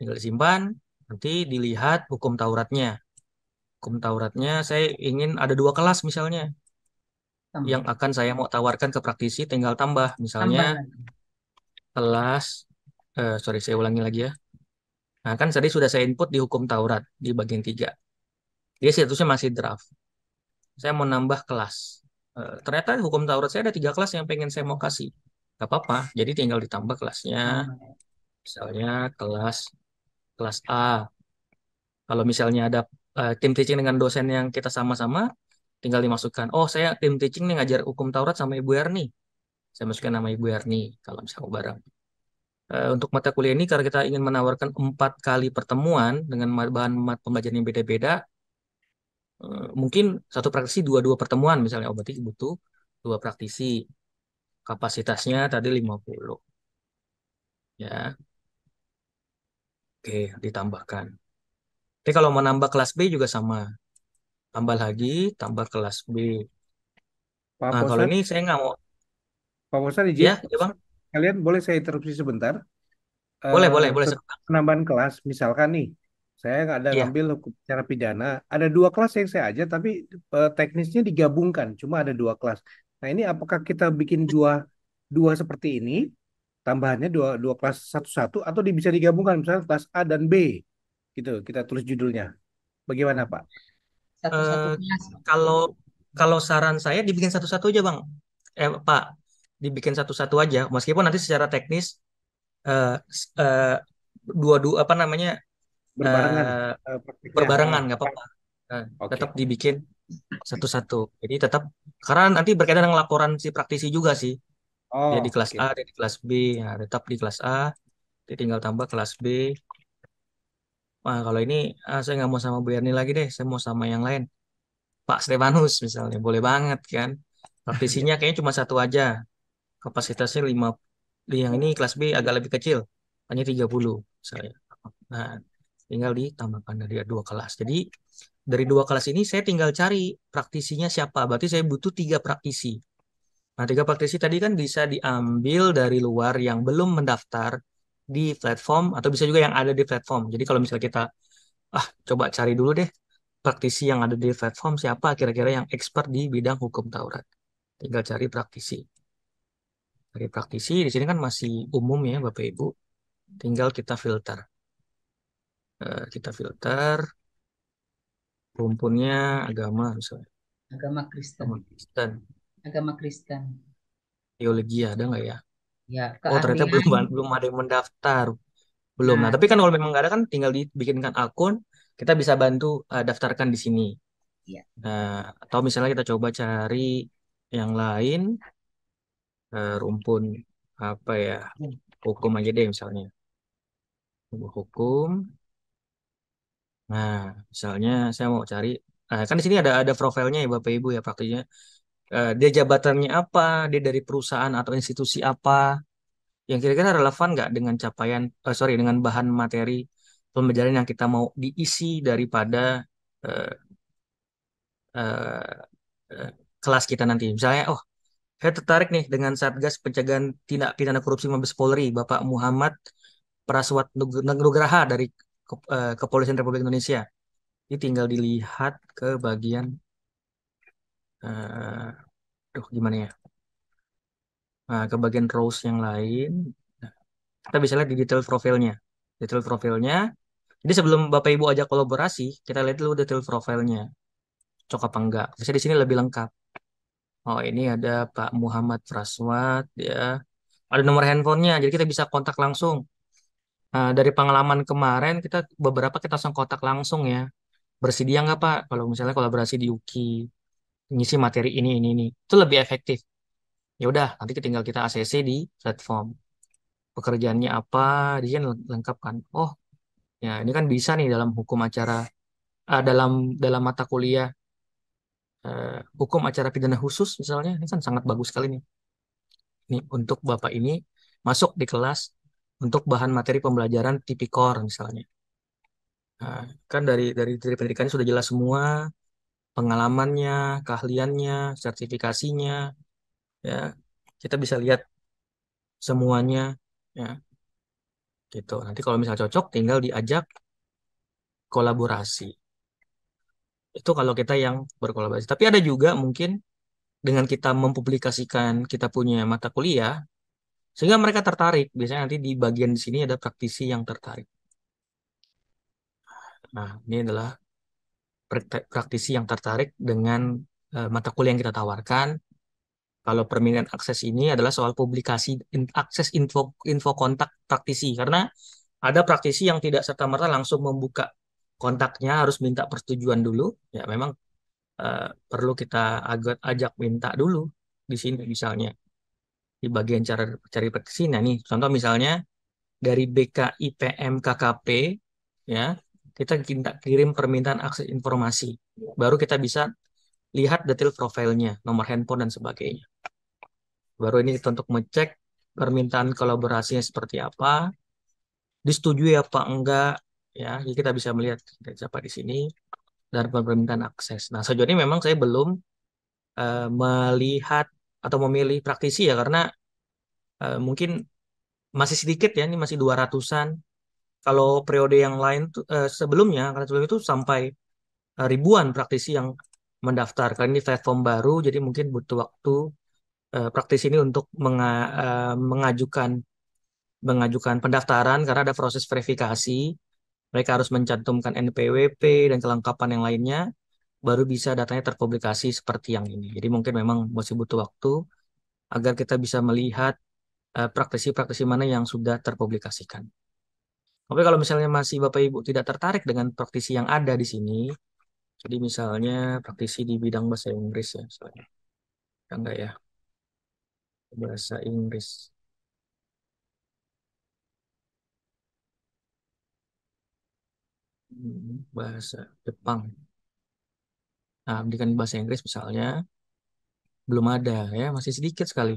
Tinggal disimpan, nanti dilihat hukum Tauratnya. Hukum Tauratnya saya ingin ada dua kelas misalnya. Tambah. Yang akan saya mau tawarkan ke praktisi tinggal tambah. Misalnya tambah. kelas, uh, sorry saya ulangi lagi ya. Nah kan tadi sudah saya input di hukum Taurat di bagian tiga, Dia statusnya masih draft saya mau nambah kelas E, ternyata hukum Taurat saya ada tiga kelas yang pengen saya mau kasih Gak apa-apa jadi tinggal ditambah kelasnya hmm. misalnya kelas kelas A kalau misalnya ada e, tim teaching dengan dosen yang kita sama-sama tinggal dimasukkan oh saya tim teaching nih ngajar hukum Taurat sama Ibu Erni saya masukkan nama Ibu Erni kalau misalnya bareng. uh, untuk mata kuliah ini karena kita ingin menawarkan empat kali pertemuan dengan bahan pembelajaran yang beda-beda Eh, mungkin satu praktisi dua dua pertemuan misalnya oh butuh dua praktisi kapasitasnya tadi 50 ya oke ditambahkan tapi kalau menambah kelas B juga sama tambah lagi tambah kelas B Pak nah kalau ini saya nggak mau Pak Bosan ya, ya Bang kalian boleh saya interupsi sebentar boleh uh, boleh eh, boleh penambahan kelas misalkan nih saya nggak ada iya. ngambil hukum secara pidana. Ada dua kelas yang saya aja tapi uh, teknisnya digabungkan. Cuma ada dua kelas. Nah ini apakah kita bikin dua dua seperti ini? Tambahannya dua dua kelas satu-satu atau bisa digabungkan misalnya kelas A dan B, gitu. Kita tulis judulnya. Bagaimana Pak? satu Uh, eh, kalau kalau saran saya dibikin satu-satu aja bang. Eh Pak, dibikin satu-satu aja. Meskipun nanti secara teknis uh, eh, uh, dua dua apa namanya berbarengan uh, berbarengan nggak apa-apa nah, eh, okay. tetap dibikin satu-satu jadi tetap karena nanti berkaitan dengan laporan si praktisi juga sih oh, dia di kelas okay. A dia di kelas B nah, tetap di kelas A dia tinggal tambah kelas B Wah, kalau ini ah, saya nggak mau sama Bu Yani lagi deh, saya mau sama yang lain. Pak Stefanus misalnya, boleh banget kan. Praktisinya *laughs* kayaknya cuma satu aja. Kapasitasnya lima. yang ini kelas B agak lebih kecil, hanya 30 misalnya. Nah, tinggal ditambahkan dari dua kelas. Jadi dari dua kelas ini saya tinggal cari praktisinya siapa. Berarti saya butuh tiga praktisi. Nah, tiga praktisi tadi kan bisa diambil dari luar yang belum mendaftar di platform atau bisa juga yang ada di platform. Jadi kalau misalnya kita ah coba cari dulu deh praktisi yang ada di platform siapa kira-kira yang expert di bidang hukum Taurat. Tinggal cari praktisi. Cari praktisi di sini kan masih umum ya Bapak Ibu. Tinggal kita filter. Eh, kita filter rumpunnya agama misalnya agama Kristen agama Kristen agama Kristen teologi ada nggak ya ya keahlian. oh ternyata belum belum ada yang mendaftar belum nah, nah tapi kan kalau memang nggak ada kan tinggal dibikinkan akun kita bisa bantu uh, daftarkan di sini ya. nah atau misalnya kita coba cari yang lain uh, rumpun apa ya hmm. hukum aja deh misalnya hukum Nah, misalnya saya mau cari, nah, kan di sini ada ada profilnya ya Bapak Ibu ya praktiknya. Eh, dia jabatannya apa, dia dari perusahaan atau institusi apa, yang kira-kira relevan nggak dengan capaian, eh, sorry dengan bahan materi pembelajaran yang kita mau diisi daripada eh, eh, eh kelas kita nanti. Misalnya, oh saya tertarik nih dengan Satgas Pencegahan Tindak Pidana Korupsi Mabes Polri, Bapak Muhammad Praswat Nugraha dari Eh, Kepolisian Republik Indonesia. Ini tinggal dilihat ke bagian eh, aduh gimana ya? Nah, ke bagian rows yang lain. Nah, kita bisa lihat di detail profilnya. Detail profilnya. Jadi sebelum Bapak Ibu ajak kolaborasi, kita lihat dulu detail profilnya. Cocok apa enggak? Bisa di sini lebih lengkap. Oh, ini ada Pak Muhammad Fraswat ya. Ada nomor handphonenya, jadi kita bisa kontak langsung. Nah, dari pengalaman kemarin kita beberapa kita langsung kontak langsung ya. Bersedia nggak Pak kalau misalnya kolaborasi di UKI ngisi materi ini ini ini itu lebih efektif. Ya udah nanti tinggal kita ACC di platform. Pekerjaannya apa, dia kan lengkapkan. Oh, ya ini kan bisa nih dalam hukum acara uh, dalam dalam mata kuliah uh, hukum acara pidana khusus misalnya ini kan sangat bagus sekali nih. Ini untuk Bapak ini masuk di kelas untuk bahan materi pembelajaran tipikor misalnya. Nah, kan dari dari dari pendidikan sudah jelas semua pengalamannya, keahliannya, sertifikasinya, ya kita bisa lihat semuanya, ya gitu. Nanti kalau misalnya cocok, tinggal diajak kolaborasi. Itu kalau kita yang berkolaborasi. Tapi ada juga mungkin dengan kita mempublikasikan kita punya mata kuliah, sehingga mereka tertarik biasanya nanti di bagian di sini ada praktisi yang tertarik nah ini adalah praktisi yang tertarik dengan eh, mata kuliah yang kita tawarkan kalau permintaan akses ini adalah soal publikasi in, akses info info kontak praktisi karena ada praktisi yang tidak serta merta langsung membuka kontaknya harus minta persetujuan dulu ya memang uh, perlu kita agak ajak minta dulu di sini misalnya di bagian cara cari petisi. Nah, nih contoh misalnya dari BKIPMKKP KKP ya, kita kirim permintaan akses informasi. Baru kita bisa lihat detail profilnya, nomor handphone dan sebagainya. Baru ini kita untuk mengecek permintaan kolaborasinya seperti apa, disetujui apa enggak, ya. Jadi kita bisa melihat siapa di sini dan permintaan akses. Nah, sejauh ini memang saya belum eh, melihat atau memilih praktisi ya karena uh, mungkin masih sedikit ya ini masih 200-an. Kalau periode yang lain uh, sebelumnya, karena sebelum itu sampai uh, ribuan praktisi yang mendaftar. karena ini platform baru jadi mungkin butuh waktu uh, praktisi ini untuk menga uh, mengajukan mengajukan pendaftaran karena ada proses verifikasi. Mereka harus mencantumkan NPWP dan kelengkapan yang lainnya baru bisa datanya terpublikasi seperti yang ini. Jadi mungkin memang masih butuh waktu agar kita bisa melihat eh, praktisi-praktisi uh, mana yang sudah terpublikasikan. Oke, kalau misalnya masih Bapak Ibu tidak tertarik dengan praktisi yang ada di sini, jadi misalnya praktisi di bidang bahasa Inggris ya, soalnya. Ya enggak ya? Bahasa Inggris. Hmm, bahasa Jepang. Nah, pendidikan bahasa Inggris misalnya belum ada ya, masih sedikit sekali.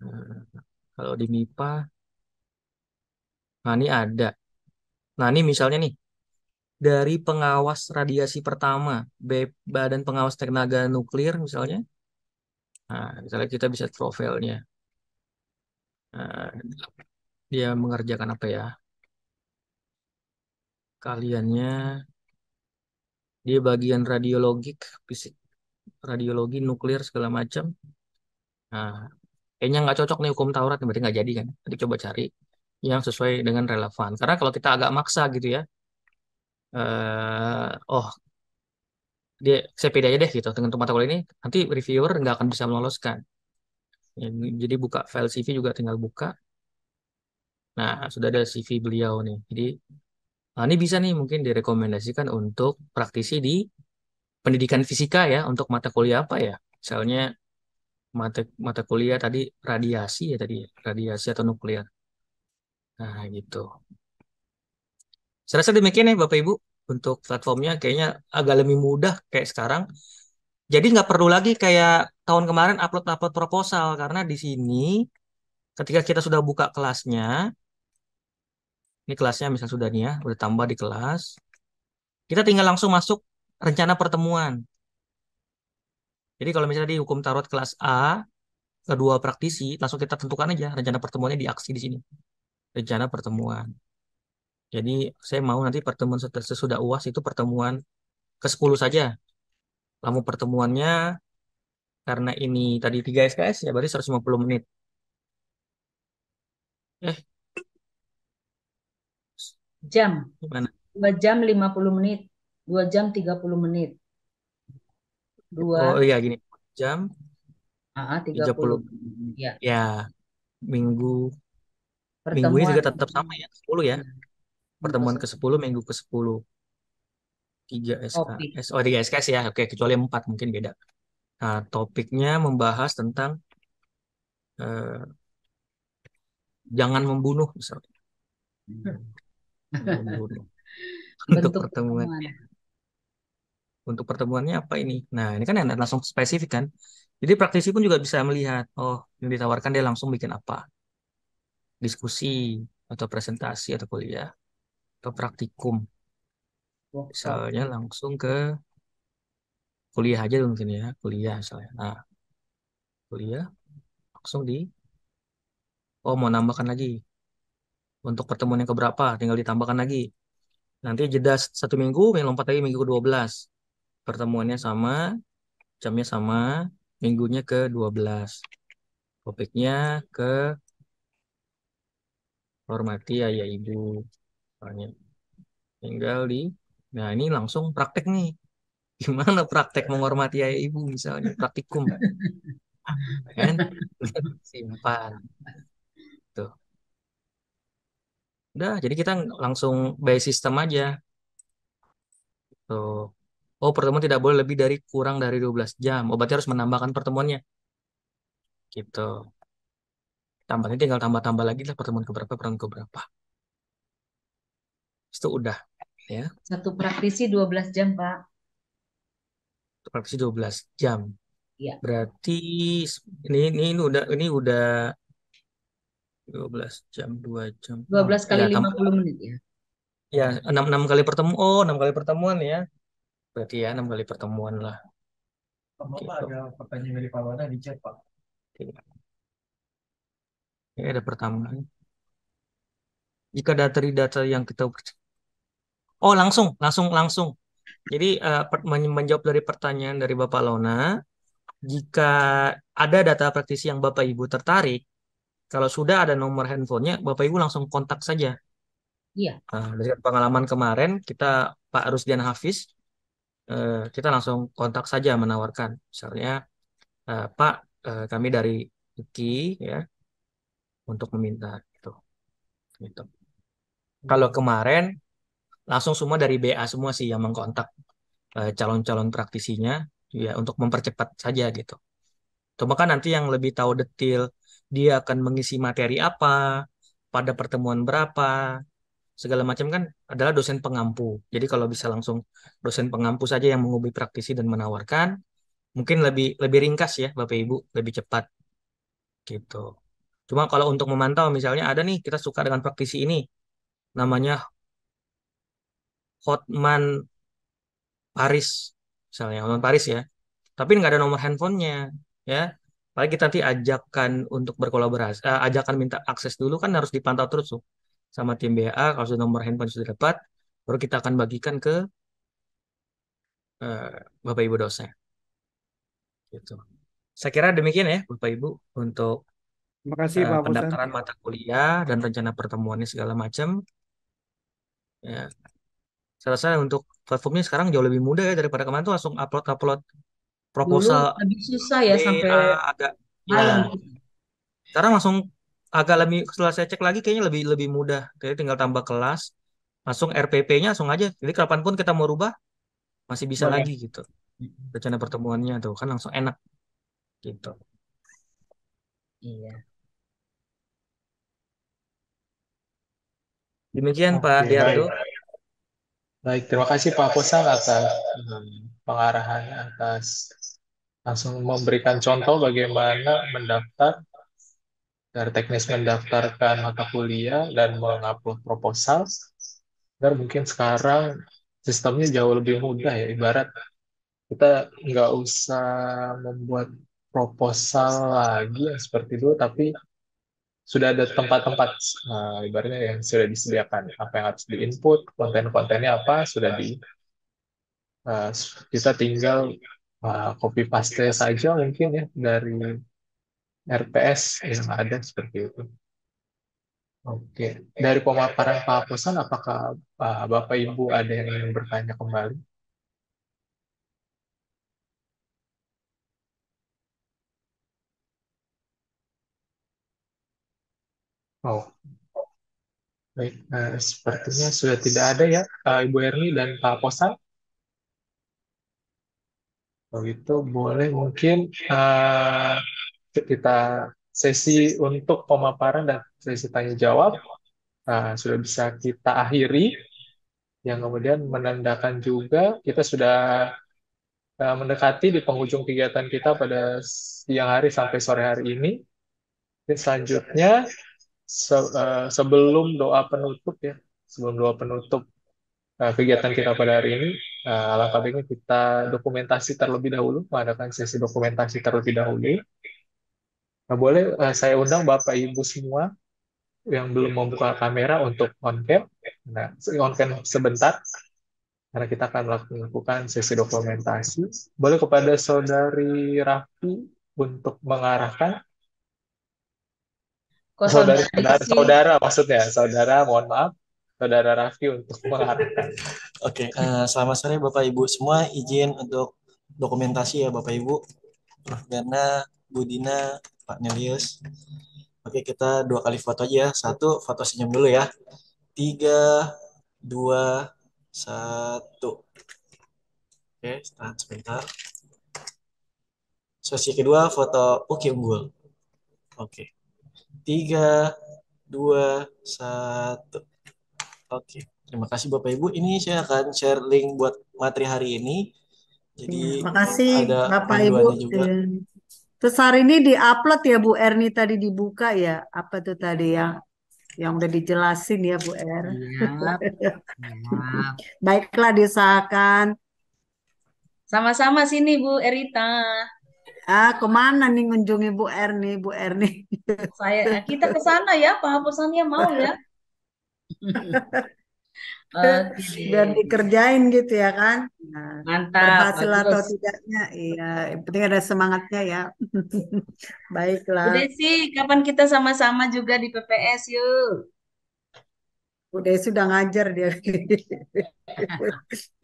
Nah, kalau di MIPA, nah ini ada. Nah, ini misalnya nih, dari pengawas radiasi pertama, Badan Pengawas Tenaga Nuklir misalnya. Nah, misalnya kita bisa profilnya. Nah, dia mengerjakan apa ya? Kaliannya dia bagian radiologik fisik radiologi nuklir segala macam nah kayaknya nggak cocok nih hukum Taurat berarti nggak jadi kan nanti coba cari yang sesuai dengan relevan karena kalau kita agak maksa gitu ya eh, oh dia saya aja deh gitu dengan mata kuliah ini nanti reviewer nggak akan bisa meloloskan ya, jadi buka file CV juga tinggal buka nah sudah ada CV beliau nih jadi Nah, ini bisa nih mungkin direkomendasikan untuk praktisi di pendidikan fisika ya, untuk mata kuliah apa ya? Misalnya mata mata kuliah tadi radiasi ya tadi, radiasi atau nuklir. Nah, gitu. Saya rasa demikian ya Bapak Ibu untuk platformnya kayaknya agak lebih mudah kayak sekarang. Jadi nggak perlu lagi kayak tahun kemarin upload-upload proposal karena di sini ketika kita sudah buka kelasnya, ini kelasnya misal sudah nih ya, udah tambah di kelas. Kita tinggal langsung masuk rencana pertemuan. Jadi kalau misalnya di hukum tarot kelas A, kedua praktisi, langsung kita tentukan aja rencana pertemuannya di aksi di sini. Rencana pertemuan. Jadi saya mau nanti pertemuan sesudah UAS itu pertemuan ke-10 saja. Lalu pertemuannya karena ini tadi 3 SKS ya berarti 150 menit. Eh, jam. Gimana? 2 jam 50 menit, 2 jam 30 menit. 2 Oh iya gini, jam Heeh, 30. 30. Ya. Ya. Minggu Pertemuan. minggunya juga tetap sama ya, 10 ya. Pertemuan ke-10 minggu ke-10. 3 SKS. Oh, 3 SKS ya. Oke, kecuali 4 mungkin beda. Nah, topiknya membahas tentang eh, jangan membunuh misalnya. Hmm. *laughs* Untuk Bentuk pertemuannya. Untuk pertemuannya apa ini? Nah, ini kan yang langsung spesifik kan. Jadi praktisi pun juga bisa melihat, oh, yang ditawarkan dia langsung bikin apa? Diskusi atau presentasi atau kuliah atau praktikum. Oh, misalnya langsung ke kuliah aja mungkin ya, kuliah misalnya. Nah, kuliah langsung di Oh, mau nambahkan lagi untuk pertemuan yang keberapa tinggal ditambahkan lagi nanti jeda satu minggu main lompat lagi minggu ke-12 pertemuannya sama jamnya sama minggunya ke-12 topiknya ke hormati ayah ibu soalnya tinggal di nah ini langsung praktek nih gimana praktek menghormati ayah ibu misalnya praktikum kan simpan tuh Udah, jadi kita langsung by system aja. Tuh. Oh, pertemuan tidak boleh lebih dari kurang dari 12 jam. obatnya oh, harus menambahkan pertemuannya. Gitu. Tambahnya tinggal tambah-tambah lagi lah pertemuan keberapa, pertemuan keberapa. Itu udah. ya. Satu praktisi 12 jam, Pak. Satu praktisi 12 jam. Ya. Berarti ini, ini ini udah ini udah 12 jam, 2 jam. 12 kali ya, 50 menit ya. Ya, 6, 6 kali pertemuan. Oh, 6 kali pertemuan ya. Berarti ya 6 kali pertemuan lah. Bapak gitu. ada pertanyaan dari Pak Wana di chat, Pak. Oke. ada pertanyaan Jika data dari data yang kita Oh, langsung, langsung, langsung. Jadi uh, menjawab dari pertanyaan dari Bapak Lona, jika ada data praktisi yang Bapak Ibu tertarik, kalau sudah ada nomor handphonenya, Bapak Ibu langsung kontak saja. Iya. Nah, dari pengalaman kemarin, kita Pak Rusdian Hafiz, eh, kita langsung kontak saja menawarkan. Misalnya, eh, Pak, eh, kami dari UKI ya, untuk meminta gitu. gitu. Kalau kemarin, langsung semua dari BA semua sih yang mengkontak calon eh, calon-calon praktisinya, ya untuk mempercepat saja gitu. Atau bahkan nanti yang lebih tahu detail dia akan mengisi materi apa, pada pertemuan berapa, segala macam kan adalah dosen pengampu. Jadi kalau bisa langsung dosen pengampu saja yang menghubungi praktisi dan menawarkan, mungkin lebih lebih ringkas ya Bapak Ibu, lebih cepat gitu. Cuma kalau untuk memantau misalnya ada nih kita suka dengan praktisi ini, namanya Hotman Paris misalnya Hotman Paris ya, tapi nggak ada nomor handphonenya ya Mari kita nanti ajakkan untuk berkolaborasi, uh, ajakan minta akses dulu kan harus dipantau terus tuh sama tim BA. Kalau sudah nomor handphone sudah dapat, baru kita akan bagikan ke uh, Bapak Ibu dosen. Gitu. Saya kira demikian ya Bapak Ibu untuk Terima kasih, eh, Pak pendaftaran mata kuliah dan rencana pertemuannya segala macam. Ya. Saya rasa untuk platformnya sekarang jauh lebih mudah ya daripada kemarin tuh langsung upload upload proposal dulu lebih susah ya iya, sampai uh, agak malam. ya. Sekarang langsung agak lebih setelah saya cek lagi kayaknya lebih lebih mudah. kayak tinggal tambah kelas, langsung RPP-nya langsung aja. Jadi kapanpun kita mau rubah masih bisa Boleh. lagi gitu. Rencana pertemuannya tuh kan langsung enak gitu. Iya. Demikian Oke, Pak Diardo. Baik. baik, terima kasih Pak Posang atas hmm, pengarahan atas langsung memberikan contoh bagaimana mendaftar dari teknis mendaftarkan mata kuliah dan mengupload proposal dan mungkin sekarang sistemnya jauh lebih mudah ya ibarat kita nggak usah membuat proposal lagi yang seperti dulu tapi sudah ada tempat-tempat nah, ibaratnya yang sudah disediakan apa yang harus diinput konten-kontennya apa sudah di uh, kita tinggal uh, copy paste saja mungkin ya dari RPS yang ada seperti itu. Oke, dari pemaparan Pak Posan, apakah uh, Bapak Ibu ada yang ingin bertanya kembali? Oh, baik. Nah, sepertinya sudah tidak ada ya, Ibu Erni dan Pak Posan begitu boleh mungkin uh, kita sesi untuk pemaparan dan sesi tanya jawab uh, sudah bisa kita akhiri yang kemudian menandakan juga kita sudah uh, mendekati di penghujung kegiatan kita pada siang hari sampai sore hari ini. Dan selanjutnya se uh, sebelum doa penutup ya sebelum doa penutup uh, kegiatan kita pada hari ini Nah, eh, ala kadarnya kita dokumentasi terlebih dahulu, mengadakan sesi dokumentasi terlebih dahulu. Nah, boleh uh, saya undang Bapak Ibu semua yang belum membuka kamera untuk on cam. Nah, on cam sebentar karena kita akan melakukan sesi dokumentasi. Boleh kepada Saudari Raffi untuk mengarahkan saudara, saudara maksudnya, saudara mohon maaf, saudara Raffi untuk mengarahkan. Oke, okay. uh, eh, selamat sore Bapak Ibu semua. Izin untuk dokumentasi ya Bapak Ibu. Prof. Berna, Bu Dina, Pak Nelius. Oke, kita dua kali foto aja ya. Satu, foto senyum dulu ya. Tiga, dua, satu. Oke, tahan sebentar. Sesi kedua, foto Uki Unggul. Oke. Tiga, dua, satu. Oke. Terima kasih Bapak Ibu. Ini saya akan share link buat materi hari ini. Jadi terima hmm, kasih ada Bapak Ibu. Juga. Terus hari ini diupload ya Bu Erni tadi dibuka ya apa tuh tadi ya yang udah dijelasin ya Bu Er. Ya, *laughs* Baiklah disahkan. Sama-sama sini Bu Erita. Ah, kemana nih ngunjungi Bu Erni, Bu Erni? Saya kita ke sana ya, Pak Bosannya mau ya. *laughs* dan dikerjain gitu ya kan nah, mantap berhasil atau atau tidaknya iya penting ada semangatnya ya *laughs* baiklah udah sih kapan kita sama-sama juga di PPS yuk udah sudah ngajar dia *laughs*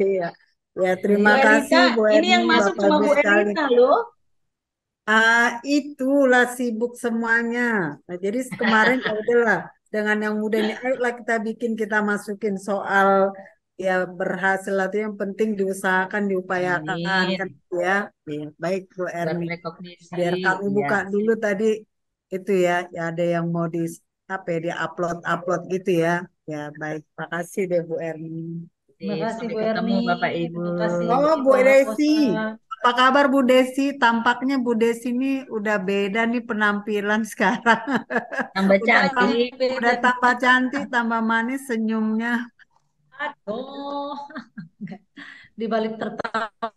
iya ya terima Bu kasih Bu Erni, ini yang masuk Bapak cuma Bu Erita loh Ah, itulah sibuk semuanya. Nah, jadi kemarin ya udahlah dengan yang muda ini ayolah kita bikin kita masukin soal ya berhasil atau yang penting diusahakan diupayakan kan ya. baik Bu Ermi biar iya. kami buka ya. dulu tadi itu ya, ya ada yang mau di apa ya di upload upload gitu ya ya baik makasih deh Bu Ermi terima iya, kasih Bu Ermi Bapak Ibu terima kasih, oh Bu Desi apa kabar Bu Desi? Tampaknya Bu Desi ini udah beda nih penampilan sekarang. Tambah cantik. Tambah, udah tambah cantik, tambah manis senyumnya. Aduh. Di balik tertawa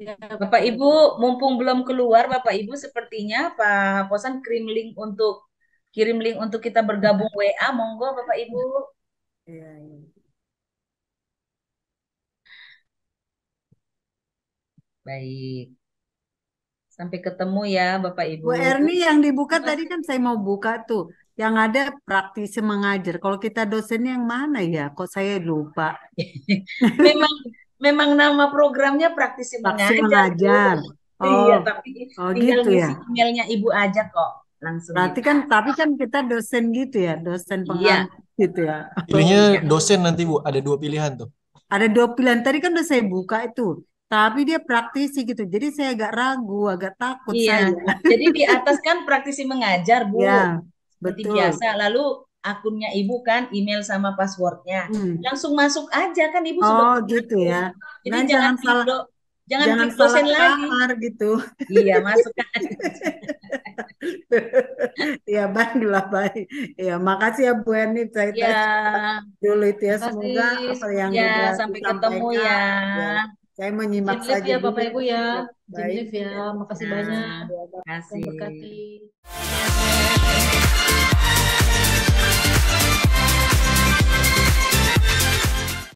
ya? Bapak Ibu, mumpung belum keluar Bapak Ibu sepertinya Pak Posan kirim link untuk kirim link untuk kita bergabung WA monggo Bapak Ibu. Iya, iya. Baik. Sampai ketemu ya Bapak Ibu. Bu Erni yang dibuka tadi kan saya mau buka tuh. Yang ada praktisi mengajar. Kalau kita dosen yang mana ya? Kok saya lupa. *laughs* memang memang nama programnya praktisi, praktisi mengajar. mengajar. Iya, oh, iya, tapi oh, tinggal gitu ya. emailnya Ibu aja kok langsung. Berarti gitu. kan tapi kan kita dosen gitu ya, dosen iya. pengajar iya. gitu ya. Pilihnya iya. dosen nanti Bu, ada dua pilihan tuh. Ada dua pilihan. Tadi kan udah saya buka itu tapi dia praktisi gitu. Jadi saya agak ragu, agak takut iya. saya. Iya. Jadi di atas kan praktisi mengajar, Bu. *laughs* Ya, betul. Seperti biasa. Lalu akunnya Ibu kan email sama passwordnya. Hmm. Langsung masuk aja kan Ibu sudah Oh, gitu ya. Jadi nah, jangan, jangan salah tidur. jangan, jangan salah lagi gitu. Iya, masuk *laughs* aja. ya baiklah baik. Ya makasih ya Bu Eni Saya ya. dulu itu ya semoga apa yang ya, sampai ketemu ya. ya saya menyimak Jim saja. Ya, Bapak ya. Ibu ya. Baik. ya. Makasih nah, banyak. Terima kasih.